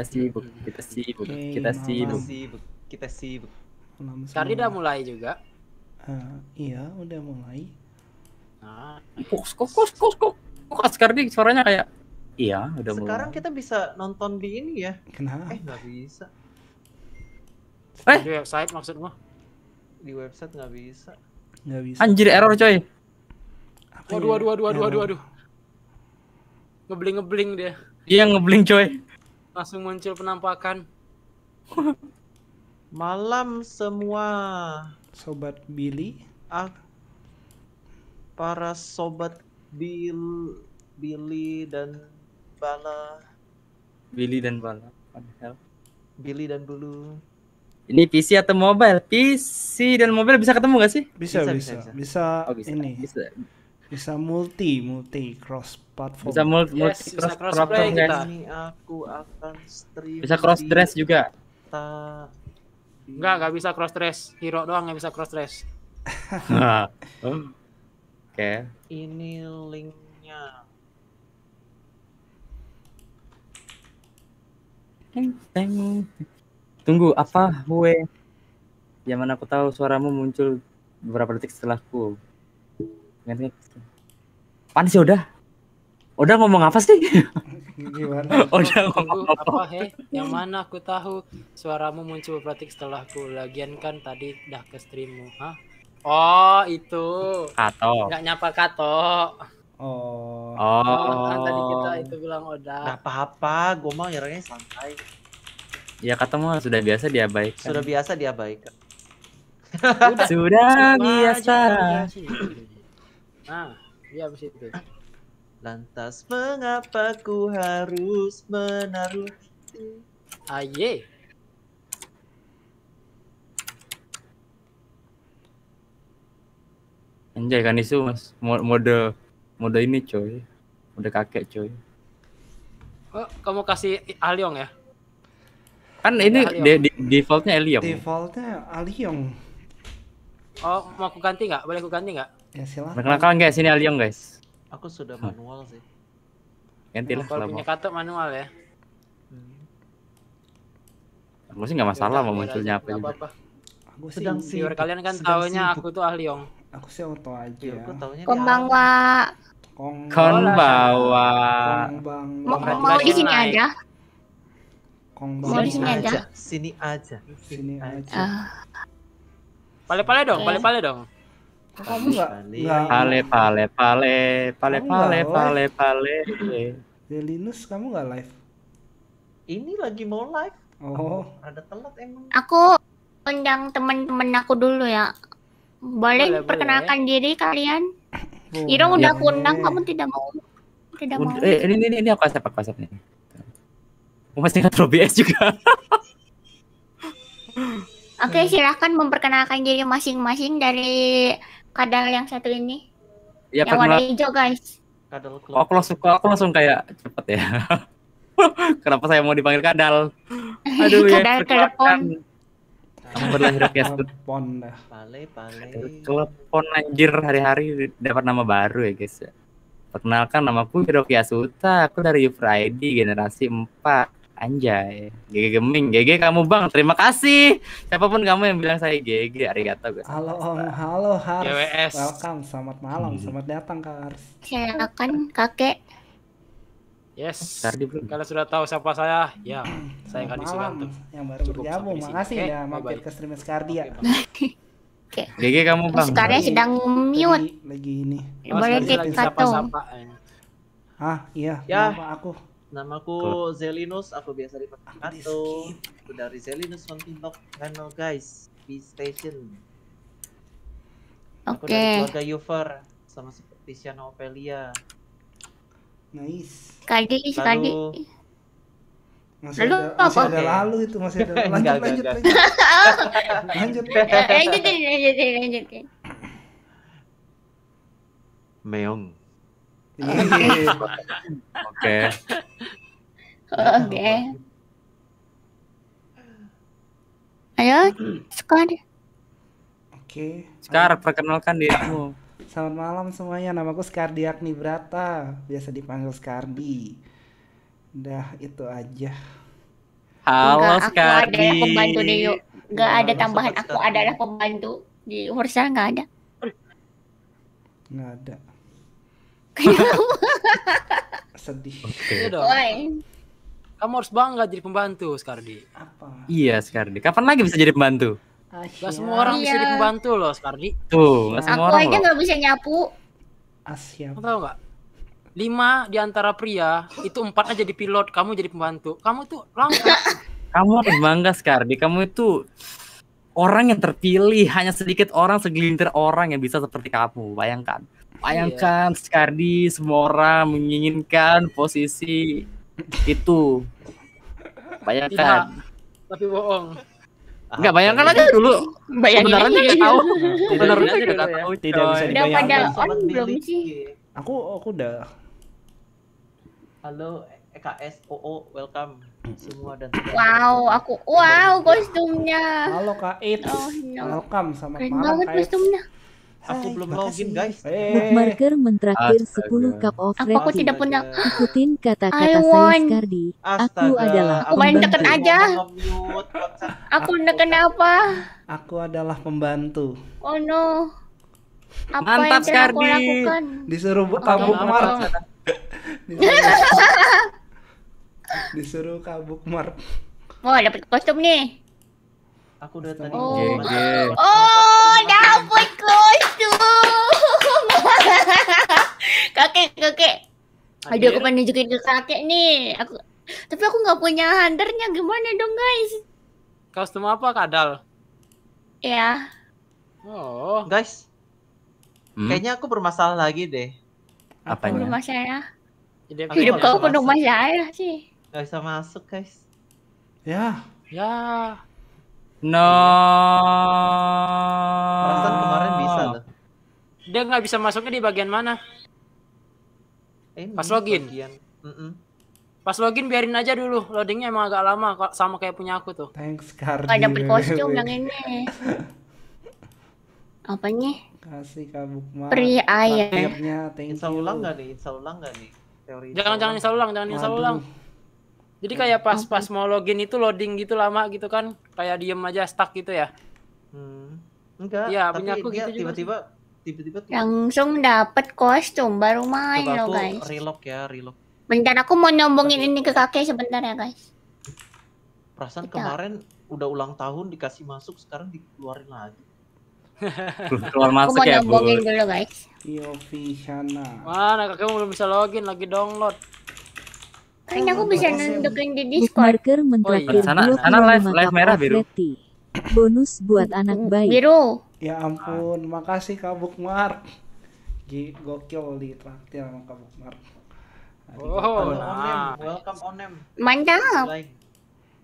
Kita hmm, sibuk, hmm, kita hmm. sibuk, okay, kita sibuk. sibuk. Kita sibuk. sekarang udah mulai juga. Uh, iya, udah mulai. Nah, kok kok kok kok kok kok suaranya kayak Iya, udah Sekarang mulai. kita bisa nonton di ini ya. Kenapa? Eh, nggak bisa. Eh, di website maksud gua. Di website nggak bisa. Nggak bisa. Anjir, error coy. Apa waduh, ya? waduh, waduh, waduh, waduh, waduh. Ngebling ngebling dia. Iya, ngebling coy langsung muncul penampakan. Malam semua. Sobat Billy. Ah, para sobat Bill, Billy dan Bala. Billy dan Bala. What Billy dan Bulu. Ini PC atau mobile? PC dan mobile bisa ketemu gak sih? Bisa, bisa. Bisa, bisa. bisa. bisa. Oh, bisa. ini. Bisa bisa multi multi cross platform bisa multi, yes, multi cross, bisa cross, platform kita aku akan stream bisa cross dress juga ta... enggak enggak bisa cross dress hero doang yang bisa cross dress hmm. oke okay. ini linknya tunggu apa gue yang mana aku tahu suaramu muncul beberapa detik setelahku Ingatnya Pan sih ya, udah. Udah ngomong apa sih? Gimana? udah ngomong apa? apa he? Eh? Yang mana aku tahu suaramu muncul pratik setelahku. Lagian kan tadi dah ke streammu, hah? Oh, itu. Kato. Enggak nyapa Kato. Oh. Oh. oh kan tadi kita itu bilang udah. Oh, Enggak apa-apa, gua mau nyerangnya santai. Ya kata sudah biasa dia baik. Sudah biasa baik. Sudah, sudah biasa. biasa. Nah, iya habis itu. Lantas mengapa ku harus menaruh Aye. Ah, iya. Anjay kan isu mas, mode mode ini coy, mode kakek coy. Oh, kamu kasih Aliong ah ya? Kan ini ah de de defaultnya Aliong. Defaultnya Aliong. Oh, mau aku ganti nggak? Boleh aku ganti nggak? Ya silahkan. Perkenalkan guys, ini Alion guys. Aku sudah manual sih. lah Kalau punya katok manual ya. Hmm. Aku sih nggak masalah ya, mau ya, munculnya apa juga. Aku sih sedang sih. kalian kan tahunya aku tuh Alion. Aku sih auto aja. Ya, aku tahunya Konbanwa. kong Konbanwa. Mau di sini aja. Konbanwa. Mau di sini aja. Sini aja. Sini aja. Ah. Pale-pale dong, pale-pale dong kamu enggak? Pale pale pale pale pale pale pale. Ya, Delinus kamu enggak live? Ini lagi mau live. Oh. Ada telat emang. Aku undang teman-teman aku dulu ya. Boleh, boleh perkenalkan boleh. diri kalian? Boleh. Iya. udah aku undang, kamu tidak mau. Tidak mau. Eh, ini ini ini aku asap aku asap nih. Aku masih ingat BS juga. Oke, silahkan memperkenalkan diri masing-masing dari kadal yang satu ini. Ya, yang warna hijau guys. Kadal oh, Aku langsung aku langsung kayak cepet ya. Kenapa saya mau dipanggil kadal? Aduh ya, kadal ya. Telepon. Berlahirap ya telepon. Pale pale. Telepon anjir hari-hari dapat nama baru ya guys. Ya. Perkenalkan namaku Hiroki Asuta, aku dari Friday generasi 4 Anjay, GG Gaming, GG kamu bang, terima kasih. Siapapun kamu yang bilang saya GG, arigato gue. Halo Om, halo Hars. Welcome, selamat malam, hmm. selamat datang Kak Hars. Saya akan kakek. Yes. Tadi Kalian sudah tahu siapa saya? Ya, saya Kak Suganto. Yang baru Cukup bergabung, makasih okay. ya mampir ke stream Skardia. Okay, GG kamu bang. Sekarang sedang mute. Lagi, lagi ini. Boleh dikata. Eh. Ah, iya. Ya. Maaf, aku Namaku Zelinus, aku biasa dipanggil Kato. Aku dari Zelinus TikTok Channel guys, di station. Oke. Okay. Aku dari keluarga Yuver, sama seperti Shana Ophelia. Nice. Kadi, kadi. Masih lalu ada, masih ada lalu itu masih ada. Lanjut, lanjut, lanjut, lanjut. lanjut, lanjut, lanjut, lanjut. Meong. Oke. Oke. Ayo, Skor. Oke. Okay. perkenalkan dirimu. Selamat malam semuanya, namaku Skardiak Brata, biasa dipanggil Skardi. Dah, itu aja. Halo Enggak, Skardi. Aku adalah pembantu di Gak ada tambahan, aku adalah pembantu di Hursa gak ada. Gak ada. Sedih. Okay. Iya kamu harus bangga jadi pembantu, Skardi. Apa? Iya, Skardi. Kapan lagi bisa jadi pembantu? Asya. Ah, gak semua orang iya. bisa jadi pembantu loh, Skardi. Tuh, gak semua Aku orang. Aku aja loh. gak bisa nyapu. Asyik. Kamu tahu gak? Lima di antara pria itu empat aja jadi pilot, kamu jadi pembantu. Kamu tuh langka. kamu harus bangga, Skardi. Kamu itu orang yang terpilih hanya sedikit orang segelintir orang yang bisa seperti kamu bayangkan Iya. Bayangkan iya. Skardi semua orang menginginkan posisi itu. Bayangkan. Tidak, tapi bohong. Enggak bayangkan aja dulu. Bayangin aja enggak gitu. tahu. Benar enggak tahu. Tidak bisa dibayangkan. Udah pada on belum sih? Aku aku udah. Halo EKS OO welcome semua dan Wow, aku wow kostumnya. Halo Kak It. Oh, Welcome sama Keren banget kostumnya. Aku Hai, belum login guys. Hey. mentraktir 10 cup of red Aku tidak punya. Ikutin kata-kata saya Skardi. Aku adalah aku main deket aja. aku neken apa? Aku adalah pembantu. Oh no. Apa Mantap yang Skardi. Aku lakukan? Disuruh oh, kabuk mark. Disuruh kabuk mark. Wah, oh, dapat kostum nih. Aku udah tadi. Oh, GG. oh dapat close kakek, kakek. Aduh, aku pengen nunjukin ke kakek nih. Aku tapi aku nggak punya hunternya gimana dong guys? Custom apa kadal? Ya. Oh. Guys, hmm? kayaknya aku bermasalah lagi deh. Apa ini? Bermasalah. Hidup kau penuh masalah sih. Gak bisa masuk guys. Ya. Ya. No. Perasaan kemarin bisa loh. Dia nggak bisa masuknya di bagian mana? Eh, ini Pas login. Bagian. Mm -mm. Pas login biarin aja dulu. Loadingnya emang agak lama sama kayak punya aku tuh. Thanks Kardi. Gak dapet kostum yang ini. Apa Apanya? Kasih kabuk mah. Pri ayah. Akhirnya, thank ulang nggak nih? Insya ulang nggak nih? Teori. Jangan jangan insya ulang, jangan insya ulang. Jadi kayak hmm. pas pas mau login itu loading gitu lama gitu kan, kayak diem aja stuck gitu ya. Hmm. Enggak. Iya, punya aku gitu tiba-tiba tiba-tiba langsung dapat kostum baru main loh guys. Relock ya, relock. Bentar aku mau nyombongin ini ke kakek sebentar ya guys. Perasaan kemarin udah ulang tahun dikasih masuk, sekarang dikeluarin lagi. keluar masuk aku mau ya, Bu. dulu guys. POV iya, Shana. Mana kakek belum bisa login lagi download. Kan aku bisa nunjukin di Discord. Marker mentraktir oh, iya. sana, sana live, live merah biru. Bonus buat anak baik. Biru. Ya ampun, makasih Kak Bukmar. Gokil di traktir sama Kak Bukmar. Oh, nah. welcome Onem. Mantap.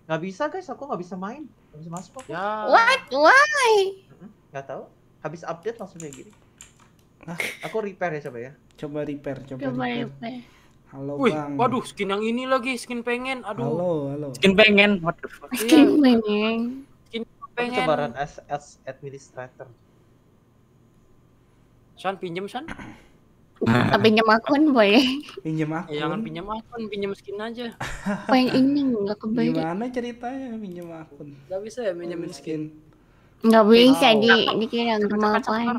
Gak bisa guys, aku gak bisa main. Gak bisa masuk Ya. What? Why? Gak tau. Habis update langsung kayak gini. Nah, aku repair ya coba ya. Coba repair, coba, coba repair. repair. Halo Wih, bang. Waduh, skin yang ini lagi, skin pengen. Aduh. Halo, halo. Skin pengen. Waduh. Skin iya. pengen. Skin pengen. Coba as, as administrator. Sean pinjem Sean. Nah. pinjam akun boy pinjam akun ya, jangan pinjam akun pinjam skin aja pengen ini nggak kebayang gimana ceritanya pinjam akun nggak bisa ya pinjamin skin nggak bisa oh. di dikira nggak apa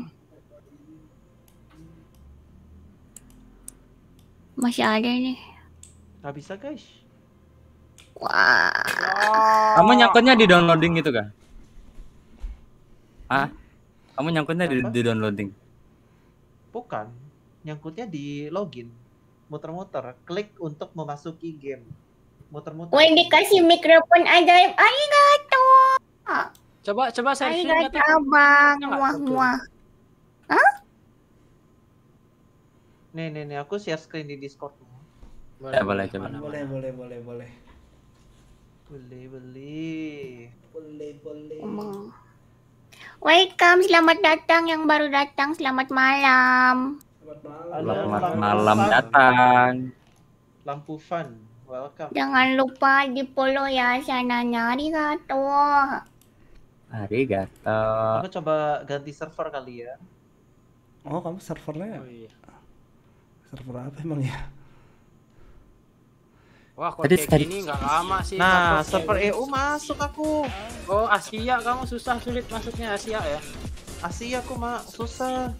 Masih ada ini nggak bisa guys. Wah. Kamu nyangkutnya di downloading gitu kan? Ah? Kamu nyangkutnya di, di downloading? Bukan. Nyangkutnya di login. Muter-muter. Klik untuk memasuki game. Muter-muter. Wah, dikasih mikrofon ajaib. gato Coba coba saya Arigato abang. Muah muah. Hah? Nih nih nih aku share screen di Discord. Boleh, ya, boleh, boleh, boleh, boleh, boleh, boleh. Boleh, boleh. Boleh, boleh. boleh, Welcome, selamat datang yang baru datang. Selamat malam. Selamat malam. Selamat boleh, malam boleh, datang. Lampu fun. Welcome. Jangan lupa di follow ya sananya. Arigato. Arigato. Aku coba ganti server kali ya. Oh, kamu servernya? Oh, iya server apa emang ya Wah, kok kayak gini nggak lama sih. Nah, server EU masuk aku. Oh, Asia kamu susah sulit masuknya Asia ya. Asia aku mah susah.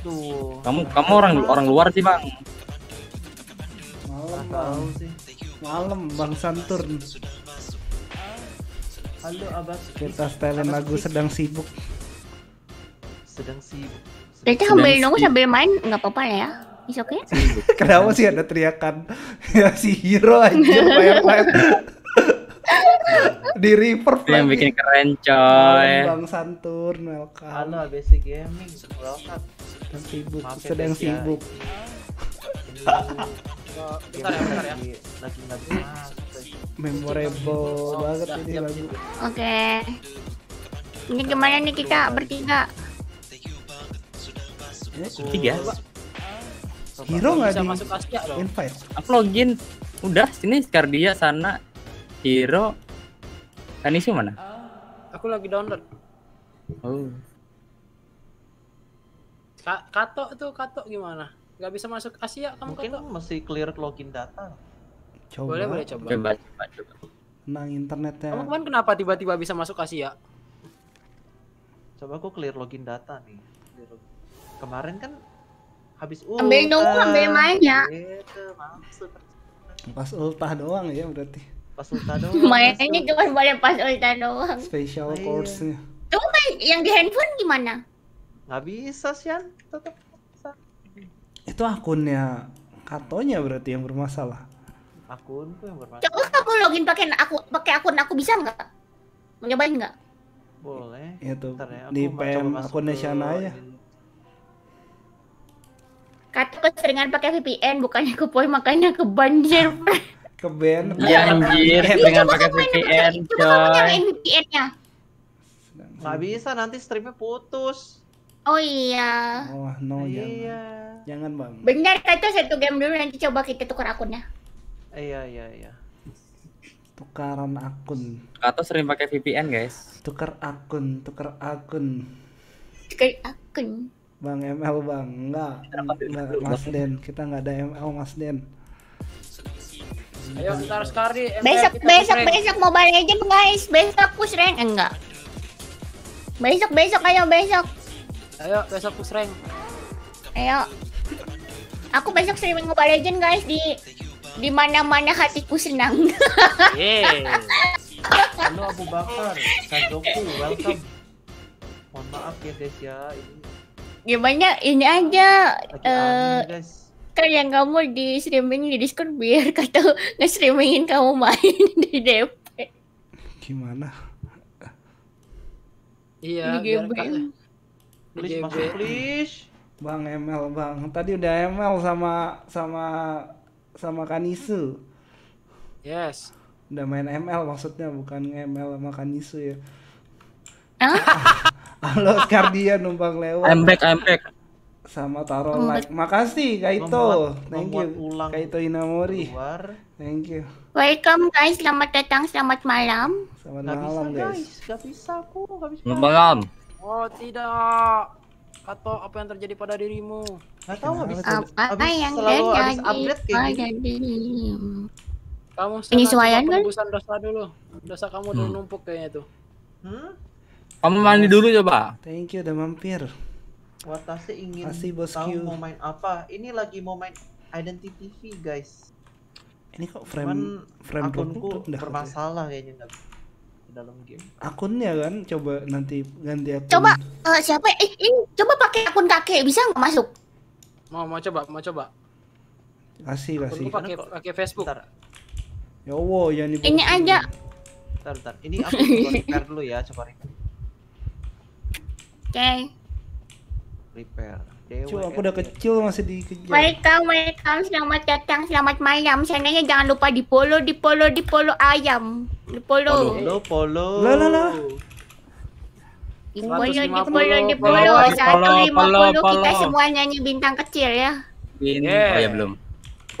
Tuh. Kamu kamu orang orang luar sih, Bang. Malam tahu sih. Malam Bang Santurn. Halo Abbas. Kita setelin lagu sedang sibuk. Sedang sibuk. Berarti sambil nunggu sambil main nggak apa-apa ya? Is okay? Kenapa sih ada teriakan ya si hero aja layar di river yang bikin keren coy bang santur welcome halo ABC gaming welcome sedang sibuk ya, sedang ya. sibuk ya, memorable banget ini lagu oke ini gimana nih kita bertiga Iya, tiga. Hero nggak di masuk Asia loh. Invite. Aku login. Udah sini Skardia sana. Hero. Anisu mana? Aku lagi download. Oh. Ka kato tuh kato gimana? nggak bisa masuk Asia kamu Mungkin kato? masih clear login data. Coba. Boleh boleh coba. Coba coba. coba. Nah internetnya. Kamu kan kenapa tiba-tiba bisa masuk Asia? Coba aku clear login data nih kemarin kan habis ultah. Ambil nunggu, ambil main ya. Pas ultah doang ya berarti. Pas ultah doang. Mainnya cuma boleh pas ultah doang. Special Ayo. Iya. course-nya. Tuh main yang di handphone gimana? Nggak bisa, Sian. Tetap Itu akunnya katonya berarti yang bermasalah. akun tuh yang bermasalah. Coba aku login pakai aku pakai akun aku bisa nggak? Mau nyobain nggak? Boleh. Itu iya ya, di PM akun Nasional ya. Kata keseringan pakai VPN bukannya ke poin makanya ke banjir Ke ban. Ya anjir iya, dengan pakai VPN. Coba nyalain VPN-nya. Enggak bisa nanti streamnya putus. Oh iya. Oh no iya. jangan. Jangan bang. Benar kata satu game dulu nanti coba kita tukar akunnya. Iya iya iya. Tukaran akun. Atau sering pakai VPN guys. Tukar akun, tukar akun. Tukar akun. Bang ML bang, enggak, enggak Mas Den, kita nggak ada ML Mas Den. Ayo ntar sekali. Besok besok besok Mobile Legends guys, besok push rank eh, enggak. Besok besok ayo besok. Ayo besok push rank. Ayo. Aku besok streaming Mobile Legends guys di di mana-mana hatiku senang. Halo Abu Bakar, Kak Joku, welcome. Mohon maaf ya guys ya, ini gimana ya, ini aja eh uh, yang kamu di streaming di Discord biar kata nge-streamingin kamu main di DP. Gimana? Iya, di GB. Please masuk please. Bang ML, Bang. Tadi udah ML sama sama sama Kanisu. Yes. Udah main ML maksudnya bukan ML sama Kanisu ya. ah Halo Skardia numpang lewat. I'm back, I'm back. Sama Taro like. Makasih Kaito. Thank you. Ulang Kaito Inamori. Keluar. Thank you. Welcome guys, selamat datang, selamat malam. Selamat malam guys. Gak bisa aku, gak bisa. Selamat malam. Oh tidak. Atau apa yang terjadi pada dirimu? Gak tahu habis. Apa habis, yang selalu habis update kayak gini. Kamu penyesuaian kan? dosa dulu. Dosa kamu udah hmm. numpuk kayaknya tuh. Hmm? Kamu mandi dulu coba. Thank you udah mampir. Watase ingin Masih, bos tahu Q. mau main apa. Ini lagi mau main Identity V, guys. Ini kok frame Cuman frame akunku bermasalah kayaknya dalam game. Akunnya kan coba nanti ganti akun. Coba uh, siapa eh, ini coba pakai akun kakek bisa nggak masuk? Mau mau coba, mau coba. Kasih, kasih. pakai pakai Facebook. Bentar. Ya Allah, Ini aja. Bentar, bentar. Ini aku dulu ya, coba repair okay. repair Cuk, aku udah ya. kecil masih dikejar. Welcome, welcome. Selamat datang, selamat malam. Sananya jangan lupa di polo, di polo, di polo ayam. Di polo. Polo, polo. Lah, lah, lah. Di polo, di polo, di polo. Satu kita semua nyanyi bintang kecil ya. Bintang, oh ya belum.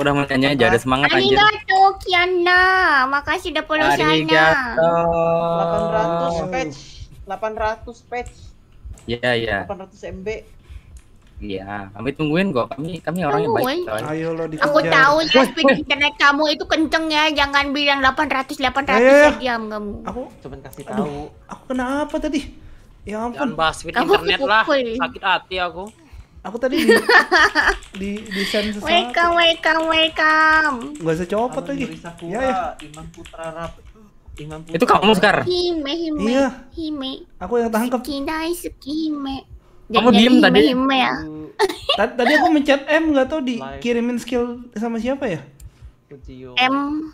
Udah mau nyanyi aja, ada semangat Arigato, anjir. Arigato, Kiana. Makasih udah polo sana. Arigato. 800 patch. 800 patch. Iya, iya. 800 MB. Iya, kami tungguin kok. Kami kami orang yang baik. Ayo lo dikejar. Aku tahu ya speed internet kamu itu kenceng ya. Jangan bilang 800 800 ya diam kamu. Aku cuma kasih tahu. Aduh, aku kenapa tadi? Ya ampun. Jangan bahas speed kamu internet lah. Sakit hati aku. Aku tadi di di, di send sesuatu. Welcome, welcome, welcome. Gak usah copot lagi. Ya, ya. Iman Putra Rap Imam Itu kamu sekar Hime, hime. Iya. Hime. Aku yang tangkap. Kidai hime. Kamu diem tadi. Hime ya. Tadi, tadi aku mencet M nggak tau dikirimin skill sama siapa ya? M.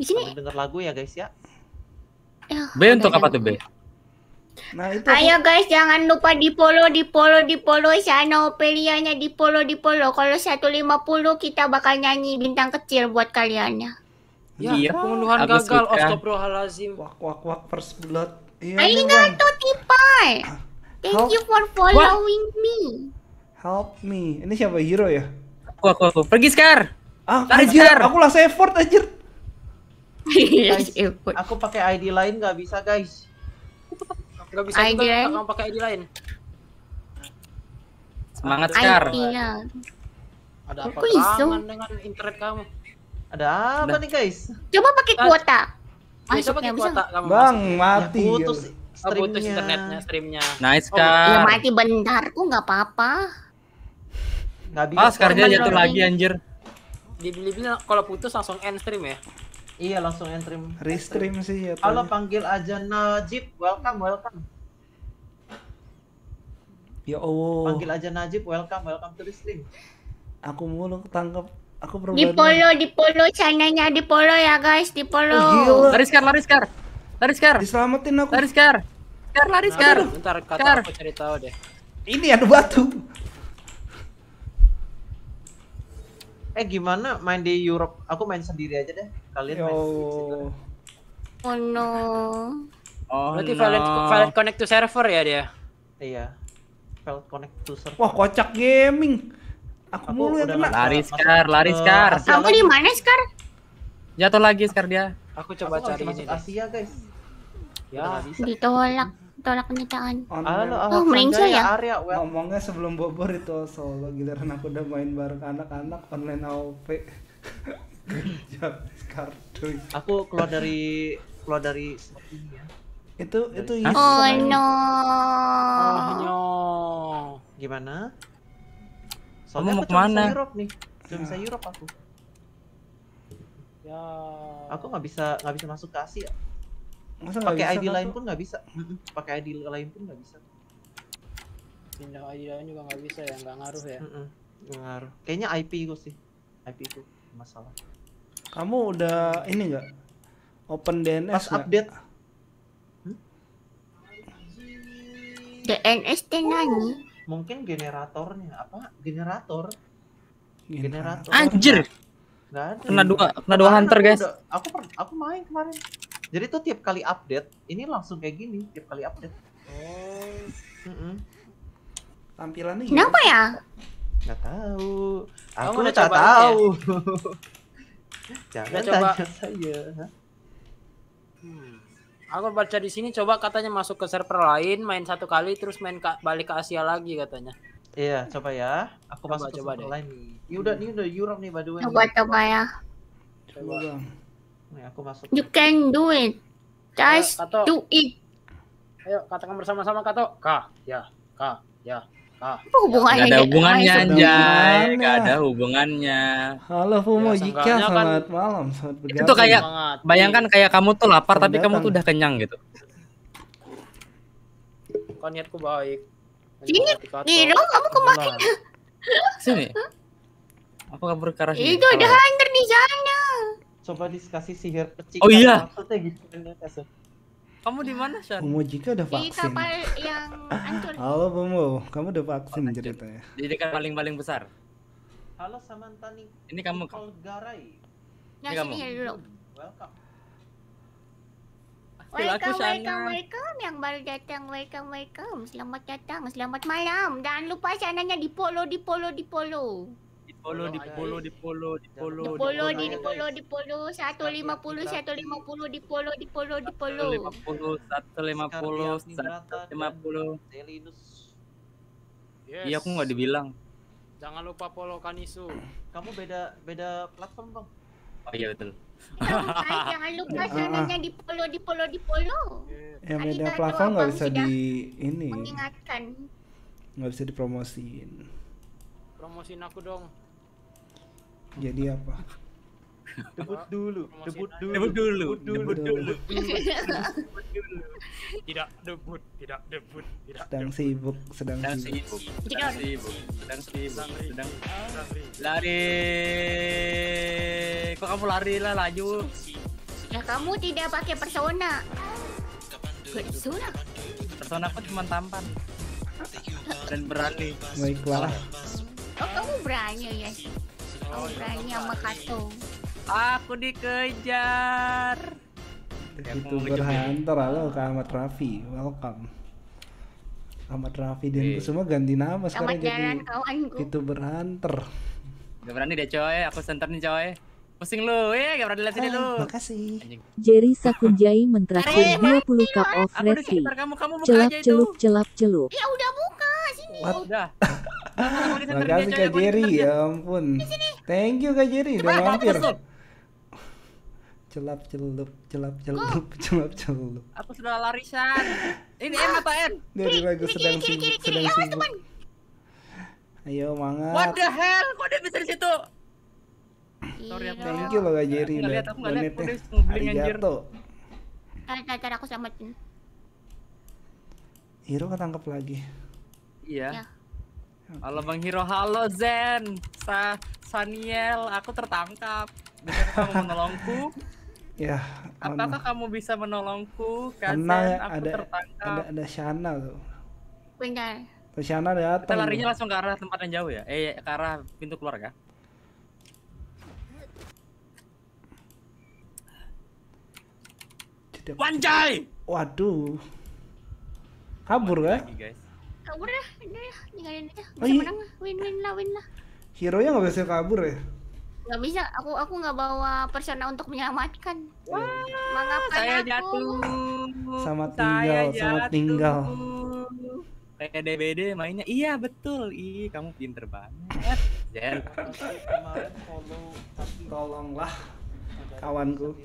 Di sini. Dengar lagu ya guys ya. ya B untuk apa tuh B? Nah, itu Ayo guys, jangan lupa di follow, di follow, di follow sana Opelianya di follow, di follow. Kalau satu lima puluh kita bakal nyanyi bintang kecil buat kaliannya. Ya, dia pembunuhan gagal. Astagfirullahalazim. Wak wak wak first blood. Iya, Arigato iya, Tipai. Thank help. you for following What? me. Help me. Ini siapa hero ya? Aku aku aku. Pergi Scar. Ah, Lari, anjir, Scar. aku lah effort anjir. guys, aku pakai ID lain nggak bisa, guys. gak bisa ID juga, lain. pakai ID lain. Semangat Scar. Ada apa dengan internet kamu? Ada apa nah. nih guys? Coba pakai ah. kuota. Masuknya bisa. Kuota, Bang, mati. putus ya. putus ya. oh, internetnya, streamnya. Nice, kan. ya mati bentar, kok nggak apa-apa. Nggak bisa. sekarang jatuh lagi, anjir. Dibilin kalau putus langsung end stream ya? Iya, langsung end stream. Restream sih ya. Kalau panggil aja Najib, welcome, welcome. Ya Allah. Panggil aja Najib, welcome, welcome to the stream. Aku mulu ketangkep. Aku perlu Di polo, di polo sananya di polo ya guys, di polo. Oh, gila. Laris kar, laris kar. Laris kar. Diselamatin aku. Laris kar. Kar, laris kar. Nah, bentar, kata kar. aku cari tahu deh. Ini ada batu. Eh gimana main di Europe? Aku main sendiri aja deh. Kalian Yo. main sendiri. Oh no. Oh Berarti no. valid, valid connect to server ya dia? Iya. Valid connect to server. Wah kocak gaming. Aku, mulu yang kena. Lari Scar, lari Scar. Uh, kamu di mana Skar? Jatuh lagi Skar dia. Aku coba cari ini. Asia guys. Ya, ditolak tolak kenyataan. Oh, oh ya. Area, Ngomongnya sebelum Bobor itu solo giliran aku udah main bareng anak-anak online AOP. Aku keluar dari keluar dari ya. Itu itu Oh no. Oh Gimana? Soalnya mau kemana? Bisa Europe nih. Cuma ya. bisa Europe aku. Ya. Aku nggak bisa nggak bisa masuk ke Asia. Pakai ID, lain pun nggak bisa. Pakai ID lain pun nggak bisa. Pindah ID lain juga nggak bisa ya, nggak ngaruh ya. Nggak ngaruh. Kayaknya IP itu sih. IP itu masalah. Kamu udah ini nggak? Open DNS Pas update DNS nya nih mungkin generatornya apa generator generator anjir Gak Kena dua, kena dua hunter, aku guys. Udah, aku per, aku main kemarin. Jadi tuh tiap kali update, ini langsung kayak gini, tiap kali update. Oh. Mm -mm. Tampilannya Kenapa ya? Gak tahu. Aku udah tahu. Ya? Jangan tanya saya. Hmm. Aku baca di sini coba katanya masuk ke server lain, main satu kali terus main ke, balik ke Asia lagi katanya. Iya, coba ya. Aku coba, masuk ke coba server deh. lain Ini udah ini udah Europe nih by the way. Coba coba ya. Coba. Nih aku masuk. You can do it. Guys, Ayo, do it. Ayo katakan bersama-sama Kato. Ka, ya, ka, ya. Ah. Apa hubungannya? Gak ada hubungannya anjay, gak ada hubungannya. Halo Fumo Jika, kan? selamat malam, selamat bergabung. Itu kayak bayangkan kayak kamu tuh lapar tapi kamu tuh udah kenyang gitu. Kan niatku baik. Ini, dong kamu kemana? Sini. Apa kabar ke arah sini. Itu ada hunter di sana. Coba dikasih sihir kecil. Oh iya. Maksudnya gitu. Kamu di mana, Shan? Pomo Jika udah vaksin. Di kapal yang hancur. Halo Pomo, kamu udah vaksin oh, ceritanya. Di dekat paling-paling besar. Halo Samantha nih. Ini kamu kan? Garai. Nah, ini kamu. sini ya, dulu. Welcome. Welcome, welcome, welcome, yang baru datang, welcome, welcome. Selamat datang, selamat malam. Jangan lupa sananya di polo, di polo, di polo polo di polo di polo di polo di polo di polo di polo satu lima puluh satu lima puluh di polo di polo di polo lima puluh satu lima puluh satu lima puluh iya aku nggak dibilang jangan lupa polo kanisu kamu beda beda platform bang oh iya betul Jangan, jangan lupa sananya di polo di polo di polo. Iya. yang beda platform nggak bisa di ini. Mengingatkan. Nggak bisa dipromosin Promosiin aku dong jadi apa debut dulu debut dulu debut dulu debut dulu tidak debut tidak debut tidak sedang sibuk sedang sibuk sedang sibuk sedang sibuk sedang lari kok kamu lari lah laju ya kamu tidak pakai persona persona persona aku cuma tampan dan berani baiklah oh kamu berani ya Warahmatullahi wabarakatuh. Aku dikejar. Youtuber Hunter, halo Kak Ahmad Raffi, welcome. Ahmad Raffi dan e. semua ganti nama sekarang Amat jadi Itu Youtuber Hunter. Gak berani deh coy, aku senter nih coy. Pusing lu, ya gak berani lihat sini ah, lu. Makasih. Jerry Sakunjai mentraktir 20 cup of Raffi. Celup celup celup celup. Ya udah buka sini. Udah. Terima Kak Jerry, ya ampun. Thank you Kak Jerry udah mampir. Celap celup, celap celup, oh. celap celup. Aku sudah larisan. Ini M atau N? Dari kiri, sedang sibuk, sedang sibuk. Ayo mangat. What the hell? Kok dia bisa di situ? Thank you loh Kak Jerry udah. Lihat aku enggak lihat. Arigato. Cara-cara aku selamatin. Hero ketangkep lagi. Iya. Ya. Okay. Halo Bang Hiro, halo Zen, Sa Saniel, aku tertangkap. bisa kamu menolongku? ya. Apakah mana? kamu bisa menolongku? Karena aku ada, tertangkap. Ada ada Shana tuh. Benar. Shana datang. Kita larinya langsung ke arah tempat yang jauh ya? Eh ke arah pintu keluar ya? Wanjai! Waduh. Kabur ya? guys kabur ya udah ya ninggalin aja oh bisa oh, iya. menang win win lah win lah hero nya nggak bisa kabur ya nggak bisa aku aku nggak bawa persona untuk menyelamatkan iya. wah saya aku. jatuh sama tinggal saya sama jatuh. tinggal PDBD mainnya iya betul ih kamu pinter banget Jen tolonglah kawanku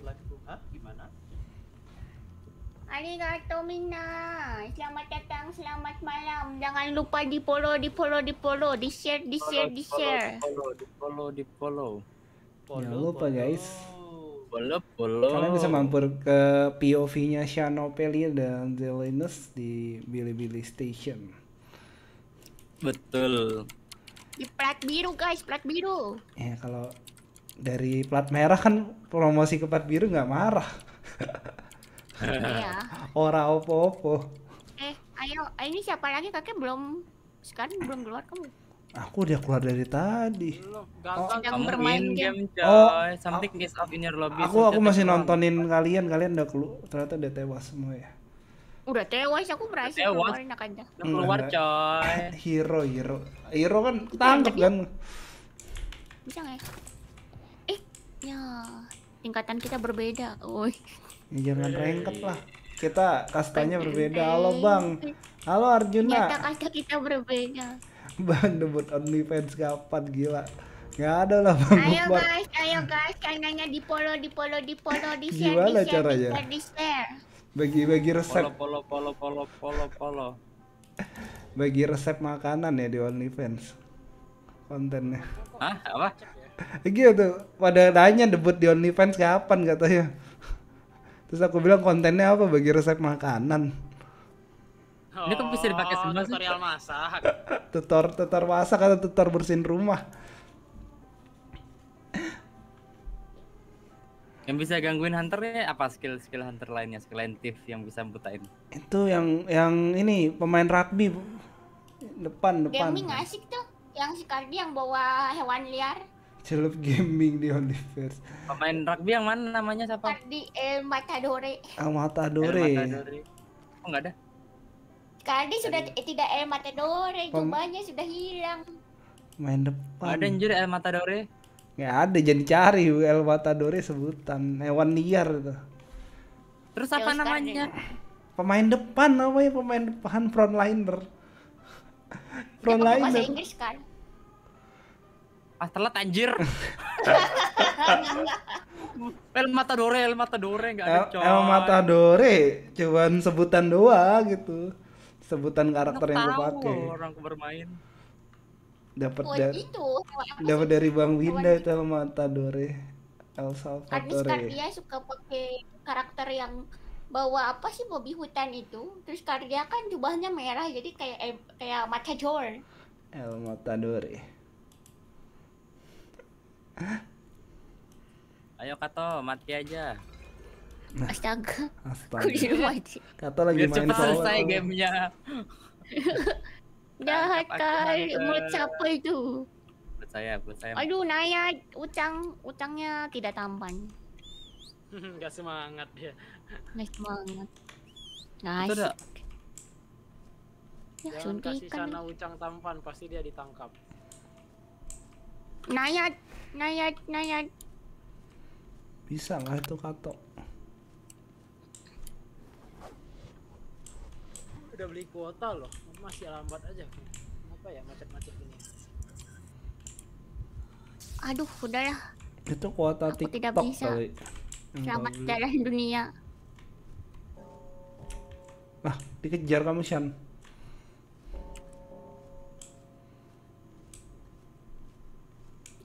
Arigato minna. Selamat datang, selamat malam. Jangan lupa di follow, di follow, di follow, di share, di share, di share. Di follow, di follow, di follow. Jangan lupa guys. Follow, follow. Kalian bisa mampir ke POV-nya Shano dan Zelenus di Bilibili Station. Betul. Di plat biru guys, plat biru. Ya kalau dari plat merah kan promosi ke plat biru nggak marah. Iya. Ora opo-opo. Eh, ayo, ini siapa lagi kakek belum sekarang belum keluar kamu? Aku udah keluar dari tadi. Belum, oh, yang bermain game, game Oh, something aku, is up in your lobby. Aku aku masih nontonin apa? kalian, kalian udah keluar. Ternyata udah tewas semua ya. Udah tewas, aku berhasil tewas. keluarin aja. Udah keluar, iya. coy. hero, hero. Hero kan tangkap kan. Bisa enggak? Ya? Eh, ya tingkatan kita berbeda. Woi. Ya, jangan rengket lah. Kita kastanya berbeda. Halo Bang. Halo Arjuna. Kita kasta kita berbeda. Bang debut OnlyFans kapan gila. Gak ada lah Bang Ayo Bang. guys, ayo guys, channelnya di polo, di polo, di polo, di share, Gimana di share, caranya? di share, Bagi-bagi resep. Polo, polo, polo, polo, polo. Bagi resep makanan ya di OnlyFans kontennya. Hah? Apa? gitu pada nanya debut di OnlyFans kapan katanya terus aku bilang kontennya apa bagi resep makanan oh, ini kan bisa dipakai semua tutorial masak tutor tutor masak atau tutor bersihin rumah yang bisa gangguin hunternya apa skill skill hunter lainnya skill lain tips yang bisa mutain itu yang yang ini pemain rugby depan depan gaming asik tuh yang si cardi yang bawa hewan liar celup gaming di OnlyFans. Pemain rugby yang mana namanya siapa? Eh, di El Matadore. El Matadore. Oh enggak ada. Kardi sudah eh, tidak El Matadore, Pem... sudah hilang. Main depan. Ada anjir El Matadore. Enggak ada, jadi cari El Matadore sebutan hewan liar itu. Terus ya, apa Yo, namanya? Pemain depan namanya pemain depan frontliner. Frontliner. Bahasa Inggris kan? Ah telat anjir. El Matadore, El Matadore nggak ada coy. El Matadore cuman sebutan doa gitu. Sebutan karakter Nggak yang gue pakai. orang bermain. Dapat dari itu, dapat dari Bang Winda itu El Matadore. El Salvatore. Karena dia suka pakai karakter yang bawa apa sih Bobby hutan itu terus karya kan jubahnya merah jadi kayak kayak kayak matador El Matadore Ayo Kato, mati aja. Nah. Astaga. Astaga. Aku di rumah Kato lagi Biar main solo. selesai gamenya. Jahat kali, mulut siapa itu? Mulut saya, mulut saya. Aduh, Naya, utang, utangnya tidak tampan. Gak semangat dia. Gak semangat. Nice. Itu Ya, Jangan kasih sana ucang tampan, pasti dia ditangkap. Naya ngayat ngayat bisa nggak itu kato udah beli kuota loh masih lambat aja kenapa ya macet-macet ini aduh udah ya itu kuota Aku TikTok tidak bisa. kali selamat jalan dunia ah dikejar kamu Shan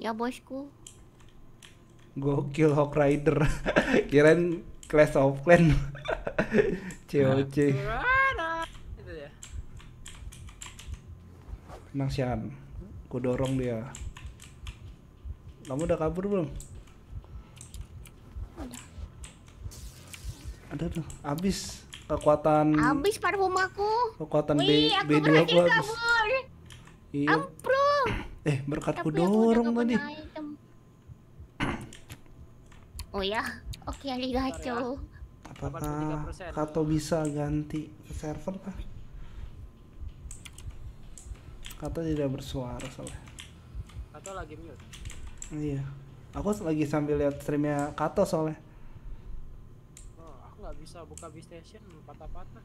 Ya bosku. Gokil Hawk Rider. Kirain Clash of Clan. COC. Nah. Tenang Sian. Ku dorong dia. Kamu udah kabur belum? Ada tuh, habis kekuatan habis parfum aku. Kekuatan B B2 aku kabur. Iya. Ampro. Eh, berkat ku dorong tadi. Oh ya, oke okay, ya. arigato. Apakah Kato bisa ganti ke server kah? Kato tidak bersuara soalnya. Kato lagi mute. Iya. Aku lagi sambil lihat streamnya Kato soalnya. Oh, aku nggak bisa buka B Station patah-patah.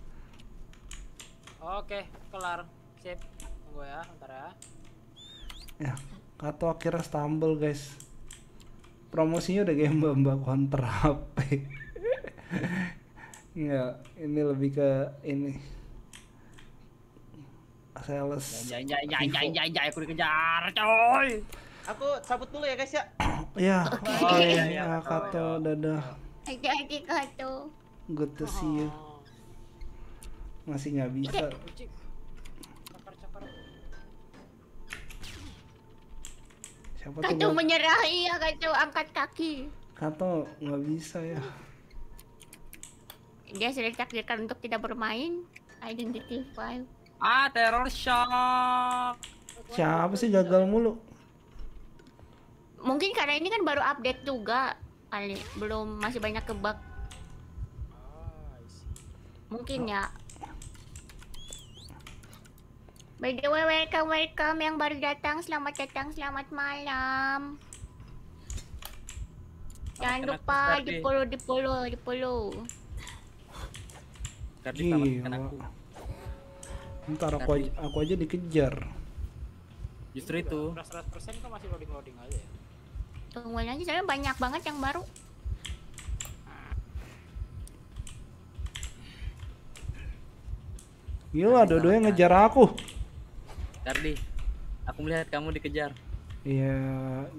Oke, kelar. Sip. Tunggu ya, bentar ya. Ya, Kato akhirnya stumble, guys. Promosinya udah kayak mbak-mbak counter HP. ya, ini lebih ke ini. Sales. Ya, ya, ya, ya, ya, ya, ya, aku dikejar, coy. Aku cabut dulu ya, guys ya. ya, okay. Ya, oh, iya, iya, Kato, dadah. Dadah, Kato. Good to see you. Oh masih nggak bisa siapa kacau tuh menyerah iya kacau angkat kaki Kato nggak bisa ya dia sudah ditakdirkan untuk tidak bermain identity file ah terror shock siapa sih gagal mulu mungkin karena ini kan baru update juga kali belum masih banyak kebak ah, mungkin ya By the way, welcome, welcome yang baru datang. Selamat datang, selamat malam. Jangan lupa di follow, di follow, di follow. Ntar aku aja, aku aja dikejar. Justru itu. kok masih loading loading aja ya. Tungguin aja, soalnya banyak banget yang baru. Gila, dua-duanya ngejar aku. Kardi, aku melihat kamu dikejar. Iya.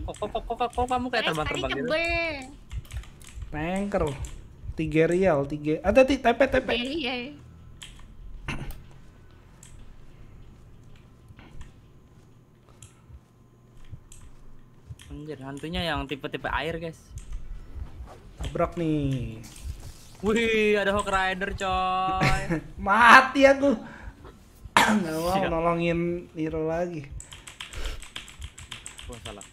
Kok kok kok kok, kok kamu kayak terbang-terbang gitu? Tanker. Tiga real, tiga. Ah, ada ti tepe tepe. Iya. Anjir, hantunya yang tipe-tipe air, guys. Tabrak nih. Wih, ada Hawk Rider, coy. Mati aku nggak mau Siap. nolongin Niro lagi gua salah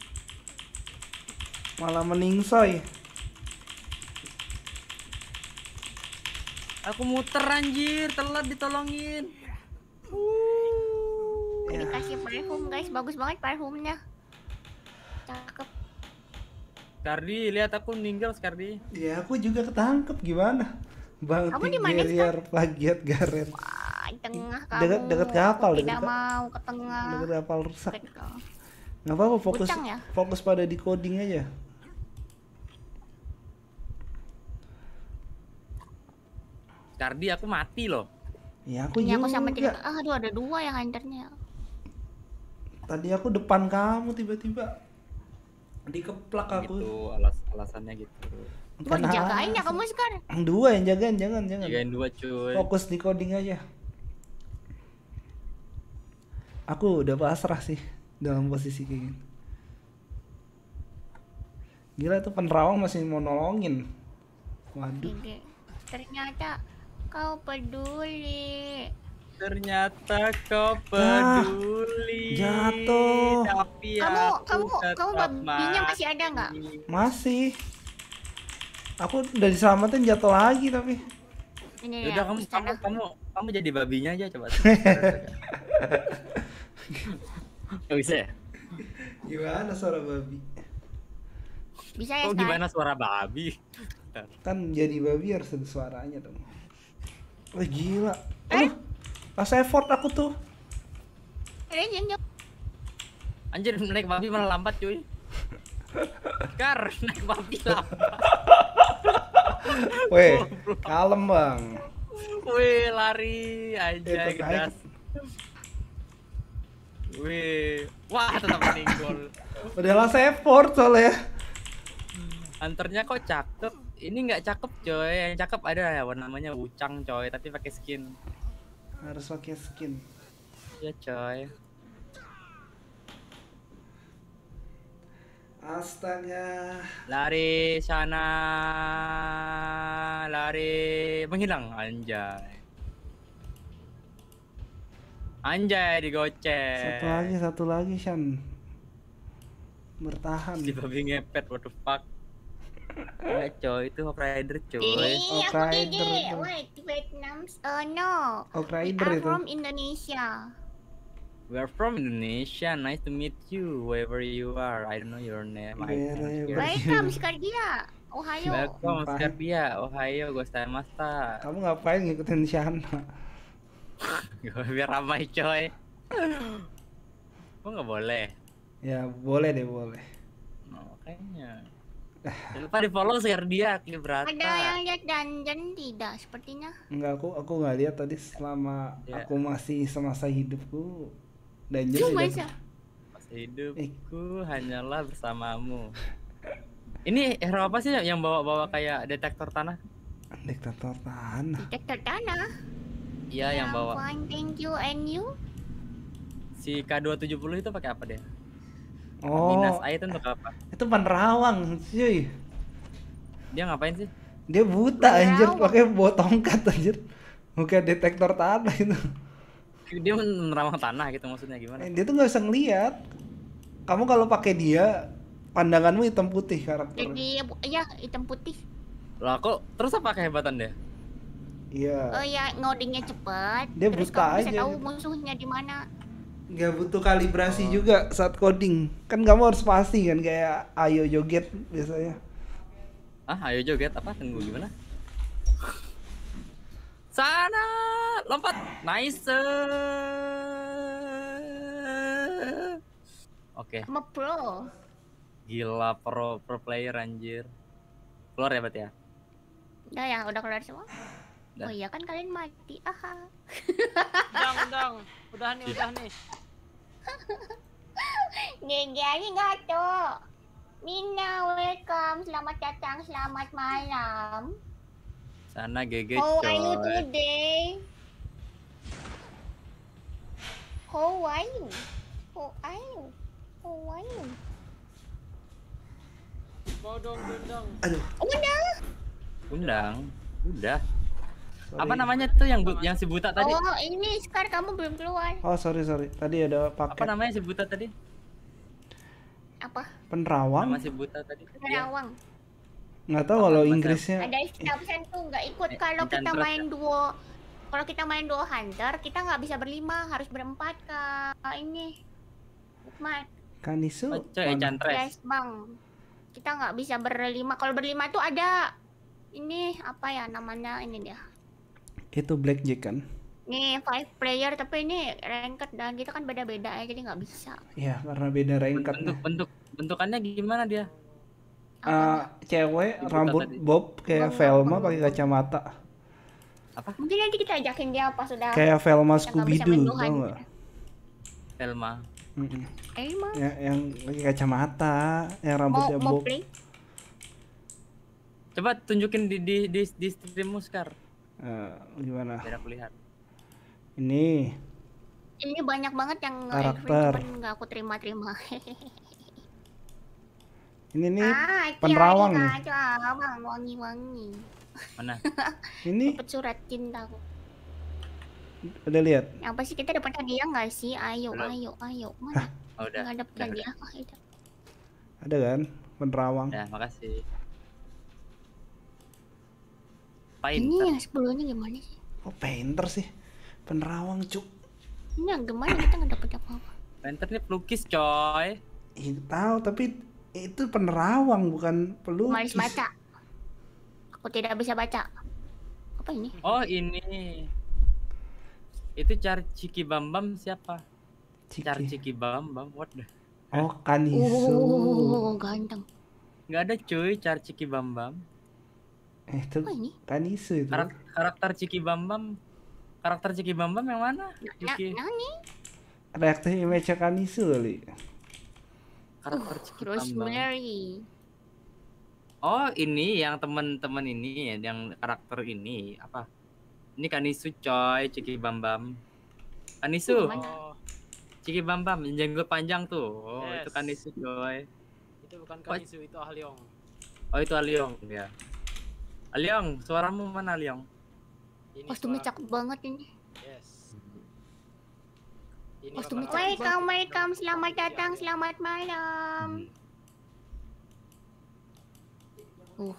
malah meningsoy aku muter anjir telat ditolongin uh, ya. dikasih parfum guys bagus banget parfumnya cakep Kardi lihat aku meninggal Kardi ya aku juga ketangkep gimana Bang Kamu Tigeriar plagiat Garen wow tengah kamu dekat dekat kapal deket tidak mau ke tengah dekat kapal rusak nggak apa-apa fokus Bucang, ya? fokus pada decoding aja Cardi aku mati loh iya aku ya, juga aku tiga ah, aduh ada dua yang hunternya tadi aku depan kamu tiba-tiba dikeplak aku itu alas alasannya gitu Bukan jagain ya kamu sekarang dua yang jagain jangan jangan jagain dua cuy fokus di coding aja aku udah pasrah sih dalam posisi kayak gini gila tuh penerawang masih mau nolongin waduh ternyata kau peduli ternyata kau ah, peduli ah, jatuh tapi kamu kamu kamu babinya masih ada nggak masih aku udah diselamatin jatuh lagi tapi ini udah ya, kamu, kamu kamu kamu jadi babinya aja coba Gak oh, bisa ya? Gimana suara babi? Bisa ya, Kok oh, gimana suara babi? Kan jadi babi harus ada suaranya dong. Wah eh, oh, gila. Eh? Aduh, eh? pas effort aku tuh. Eh, Anjir, naik babi malah lambat cuy. Kar, naik babi lambat. Weh, kalem bang. Weh, lari aja. Itu wah tetap meninggal. Udah lah effort soalnya. Anternya kok cakep. Ini nggak cakep coy. Yang cakep ada ya namanya Ucang coy, tapi pakai skin. Harus pakai skin. ya coy. Astaga. Lari sana. Lari menghilang anjay. Anjay digoceng. Satu lagi, satu lagi, Shan. Bertahan. Si babi ngepet, what the fuck. Ya coy, itu Hawk Rider, coy. Hawk Rider. Wait, Vietnam. Uh, no. Hawk Rider itu. from Indonesia. We are from Indonesia. Nice to meet you, wherever you are. I don't know your name. Welcome, Skardia. Ohio. Welcome, Skardia. Ohio, sama Kamu ngapain ngikutin Shana? Biar ramai coy. Kok nggak boleh? Ya boleh deh boleh. Oh, makanya. Jangan lupa di follow share dia Klibrata. Ada yang lihat dungeon tidak sepertinya? Enggak aku aku nggak lihat tadi selama yeah. aku masih semasa hidupku dan Cuma tidak. Masa hidupku eh. hanyalah bersamamu. Ini hero apa sih yang bawa-bawa kayak detektor tanah? Detektor tanah. Detektor tanah. Iya, yang bawa. Fine, thank you and you. Si K270 itu pakai apa deh? Oh. Minas air itu untuk apa? Itu penerawang, cuy. Dia ngapain sih? Dia buta penerawang. anjir, pakai buat tongkat anjir. Bukan detektor tanah itu. Dia menerawang tanah gitu maksudnya gimana? Dia tuh nggak bisa ngeliat. Kamu kalau pakai dia, pandanganmu hitam putih karakternya. Iya, iya, iya hitam putih. Lah kok terus apa kehebatan dia? Iya. Oh ya ngodingnya cepat. Dia terus buta aja. tahu gitu. musuhnya di mana. Gak butuh kalibrasi oh. juga saat coding. Kan kamu harus pasti kan kayak ayo joget biasanya. Ah, ayo joget apa? Tunggu gimana? Sana, lompat. Nice. Oke. Okay. pro. Gila pro pro player anjir. Keluar ya berarti ya? Udah ya, udah keluar semua. Oh iya kan kalian mati. Aha. undang, undang. Udah nih, udah nih. Nengari ngato. Mina, welcome. Selamat datang, selamat malam. Sana Gege How are you today? How are you? How are you? How are you? Bodong, undang. Aduh. Undang. Undang. Udah. sorry. apa namanya tuh yang bu yang si buta tadi oh ini Scar kamu belum keluar oh sorry sorry tadi ada paket apa namanya si buta tadi apa penerawang masih buta tadi penerawang nggak tahu kalau Inggrisnya ada istilah tuh nggak ikut eh, kalau kita main duo kalau kita main duo hunter kita nggak bisa berlima harus berempat ke ini mat Kanisu oh, coy, bang kita nggak bisa berlima kalau berlima tuh ada ini apa ya namanya ini dia itu black jack kan nih five player tapi ini ranked dan kita kan beda-beda ya jadi nggak bisa ya karena beda ranked bentuk bentuk bentukannya gimana dia Uh, cewek rambut tadi. bob kayak Velma pakai kacamata apa mungkin nanti kita ajakin dia pas sudah kayak Velma Scooby Doo Velma mm Ya, yang pakai kacamata yang rambutnya bob coba tunjukin di di di, di stream Muskar uh, gimana banyak pilihan ini ini banyak banget yang karakter nggak aku terima-terima ini nih ah, penerawang nih aja, bang, wangi wangi mana ini pecurat cintaku udah lihat apa sih kita dapat hadiah nggak sih ayo Halo. ayo ayo mana Oh, udah. nggak dapat hadiah ada kan penerawang ya makasih Painter. Ini yang sebelumnya gimana sih? Oh, painter sih. Penerawang, cuk. Ini yang gimana kita nggak dapat apa-apa. Painter ini pelukis, coy. itu tahu, tapi itu penerawang bukan pelukis. Maris baca. Aku tidak bisa baca. Apa ini? Oh, ini. Itu cari Ciki Bambam siapa? Ciki. Cari Ciki Bambam, what the? Oh, Kanisu. Oh, ganteng. Gak ada cuy, cari Ciki Bambam. Eh itu oh, itu. Karak karakter Ciki Bambam. Karakter Ciki Bambam yang mana? Ciki. Nani? Karakter Imecha Kanisa kali. Karakter uh, Ciki Bambam. Oh, ini yang teman-teman ini yang karakter ini apa? Ini Kanisu coy, Ciki Bambam. Kanisu. Oh. Ciki Bambam yang jenggot panjang tuh. Oh, yes. itu Kanisu coy. Itu bukan Kanisu, oh. itu Ahliong. Oh, itu Ahliong ya. Aliang, suaramu mana Aliang? Kostumnya cakep banget ini. Yes. Ini Kostumnya cakep. Welcome, welcome, selamat iya, datang, iya. selamat malam. Hmm. Uh.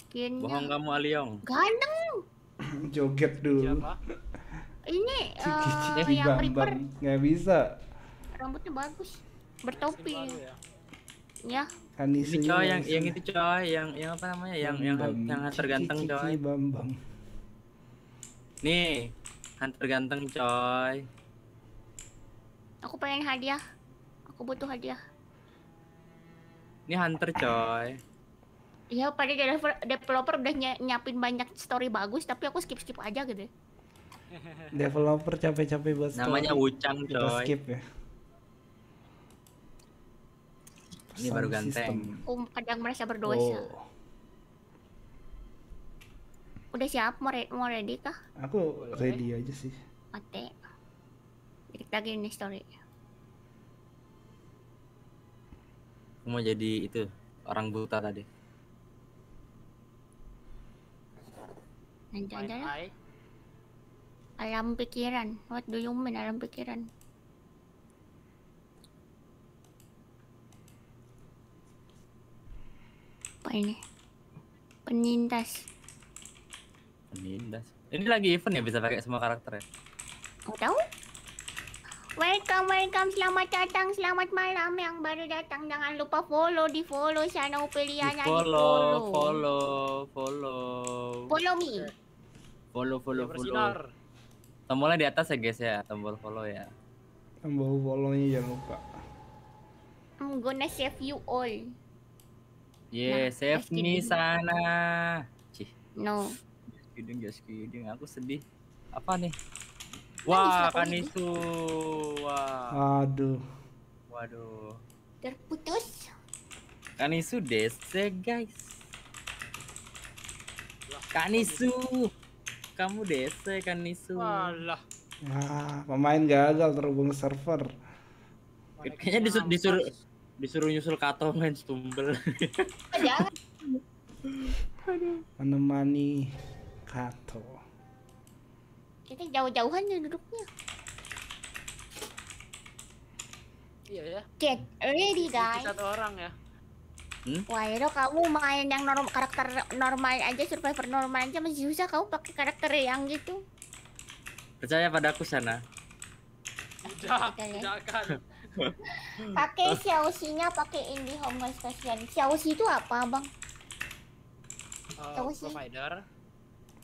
Skinnya. Bohong kamu Aliang. Ganteng. Joget dulu. Siapa? Ini uh, yang yang Reaper. Nggak bisa. Rambutnya bagus. Bertopi. Ya. ya. Hanisi ini coy yang yang itu coy yang yang apa namanya yang yang yang hunter ganteng coy Bambang nih hunter ganteng coy aku pengen hadiah aku butuh hadiah ini hunter coy Iya, pada developer udah nyiapin banyak story bagus, tapi aku skip-skip aja gitu. Ya. Developer capek-capek buat Namanya Wucang, coy. skip ya. Ini baru ganteng. Um, kadang merasa berdosa. Oh. Udah siap mau, re mau ready kah? Aku ready ready aja sih. Oke. Klik lagi ini story. Aku mau jadi itu orang buta tadi. Nanti aja lah. Ya. Alam pikiran. What do you mean alam pikiran? apa ini? Penindas. Penindas. Ini lagi event ya bisa pakai semua karakter ya? Oh tahu? Welcome, welcome, selamat datang, selamat malam yang baru datang. Jangan lupa follow, di follow sana pilihan Di follow, follow, follow. Follow me. Follow, follow, follow. Tombolnya di atas ya guys ya, tombol follow ya. Tombol follownya jangan lupa. I'm gonna save you all. Yeah, nah, save me sana. Cih. No. Just kidding, just ya, Aku sedih. Apa nih? Kan Wah, Kanisu. Wah. Aduh. Waduh. Terputus. Kanisu DC, guys. Kanisu. Kamu DC, Kanisu. Walah. Nah, pemain gagal terhubung server. Kayaknya disuruh disuruh disuruh nyusul kato main stumbel menemani kato kita jauh-jauhan ya duduknya iya ya get ready guys satu orang ya Hmm? Wah, itu ya kamu main yang norm karakter normal aja, survivor normal aja masih susah kamu pakai karakter yang gitu. Percaya pada aku sana. Tidak, tidak akan pakai Xiaomi-nya pakai IndiHome guys kasihan. Xiaomi itu apa, Bang? Uh, eh, Xiaomi. Provider.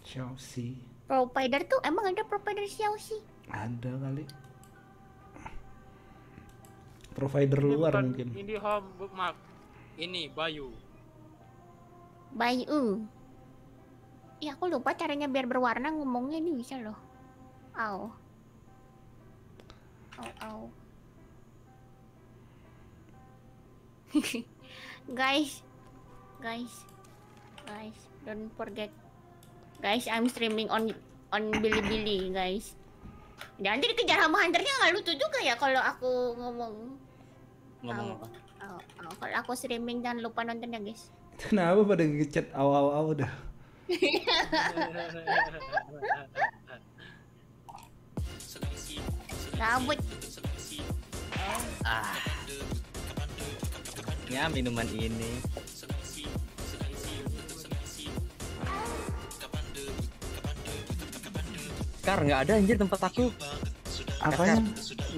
Xiaomi. Provider tuh emang ada provider Xiaomi? Ada kali. Provider Ini luar mungkin. IndiHome bookmark. Ini Bayu. Bayu. Ya aku lupa caranya biar berwarna ngomongnya ini bisa loh. Au. Au au. guys, guys, guys, don't forget, guys, I'm streaming on on Bilibili, guys. Dan jadi kejar sama hunternya nggak lucu juga ya kalau aku ngomong. Ngomong apa? Oh, oh, kalau aku streaming jangan lupa nonton ya guys. Kenapa pada ngechat aw aw aw dah? Rambut. Ah enaknya minuman ini Kar nggak ada anjir tempat aku apa yang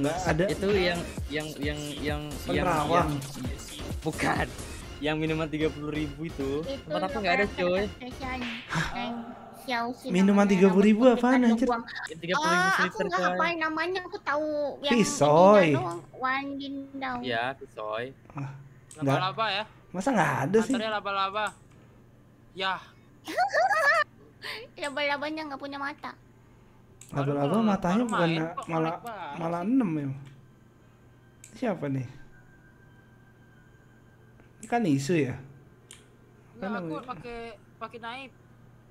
nggak ada itu yang yang yang yang Penerawang. yang, yang bukan yang minuman tiga puluh ribu itu, itu tempat aku nggak ada coy minuman tiga puluh ribu apa? anjir ya, tiga puluh ribu liter ah, aku nggak namanya aku tahu yang pisoy wan ya pisoy ah. Laba-laba ya? Masa nggak ada sih? Hunternya laba-laba. Ya. Laba-labanya nggak punya mata. Laba-laba matanya baru bukan main, malah malah enam ya. Siapa nih? Ini kan isu ya. Kan aku pakai pakai naib.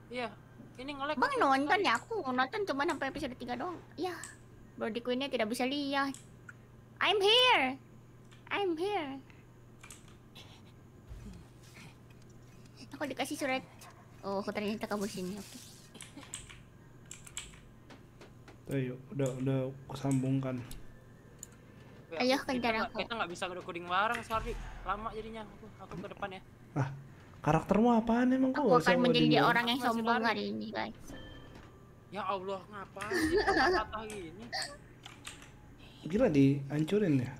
Iya. Ini ngelek. Bang nonton ya aku nonton cuma sampai episode 3 doang. Iya. Body Queen-nya tidak bisa lihat. I'm here. I'm here. Aku dikasih surat. Oh, aku ternyata kamu sini. Oke. Okay. Eh, ayo udah udah kusambungkan. Ayo kejar aku. Kita nggak bisa kuring bareng, sorry. Lama jadinya aku, aku ke depan ya. Ah, karaktermu apaan emang kok? Aku akan menjadi orang yang sombong hari ini, guys. Ya Allah, ngapain? kata-kata gini. Gila dihancurin ya?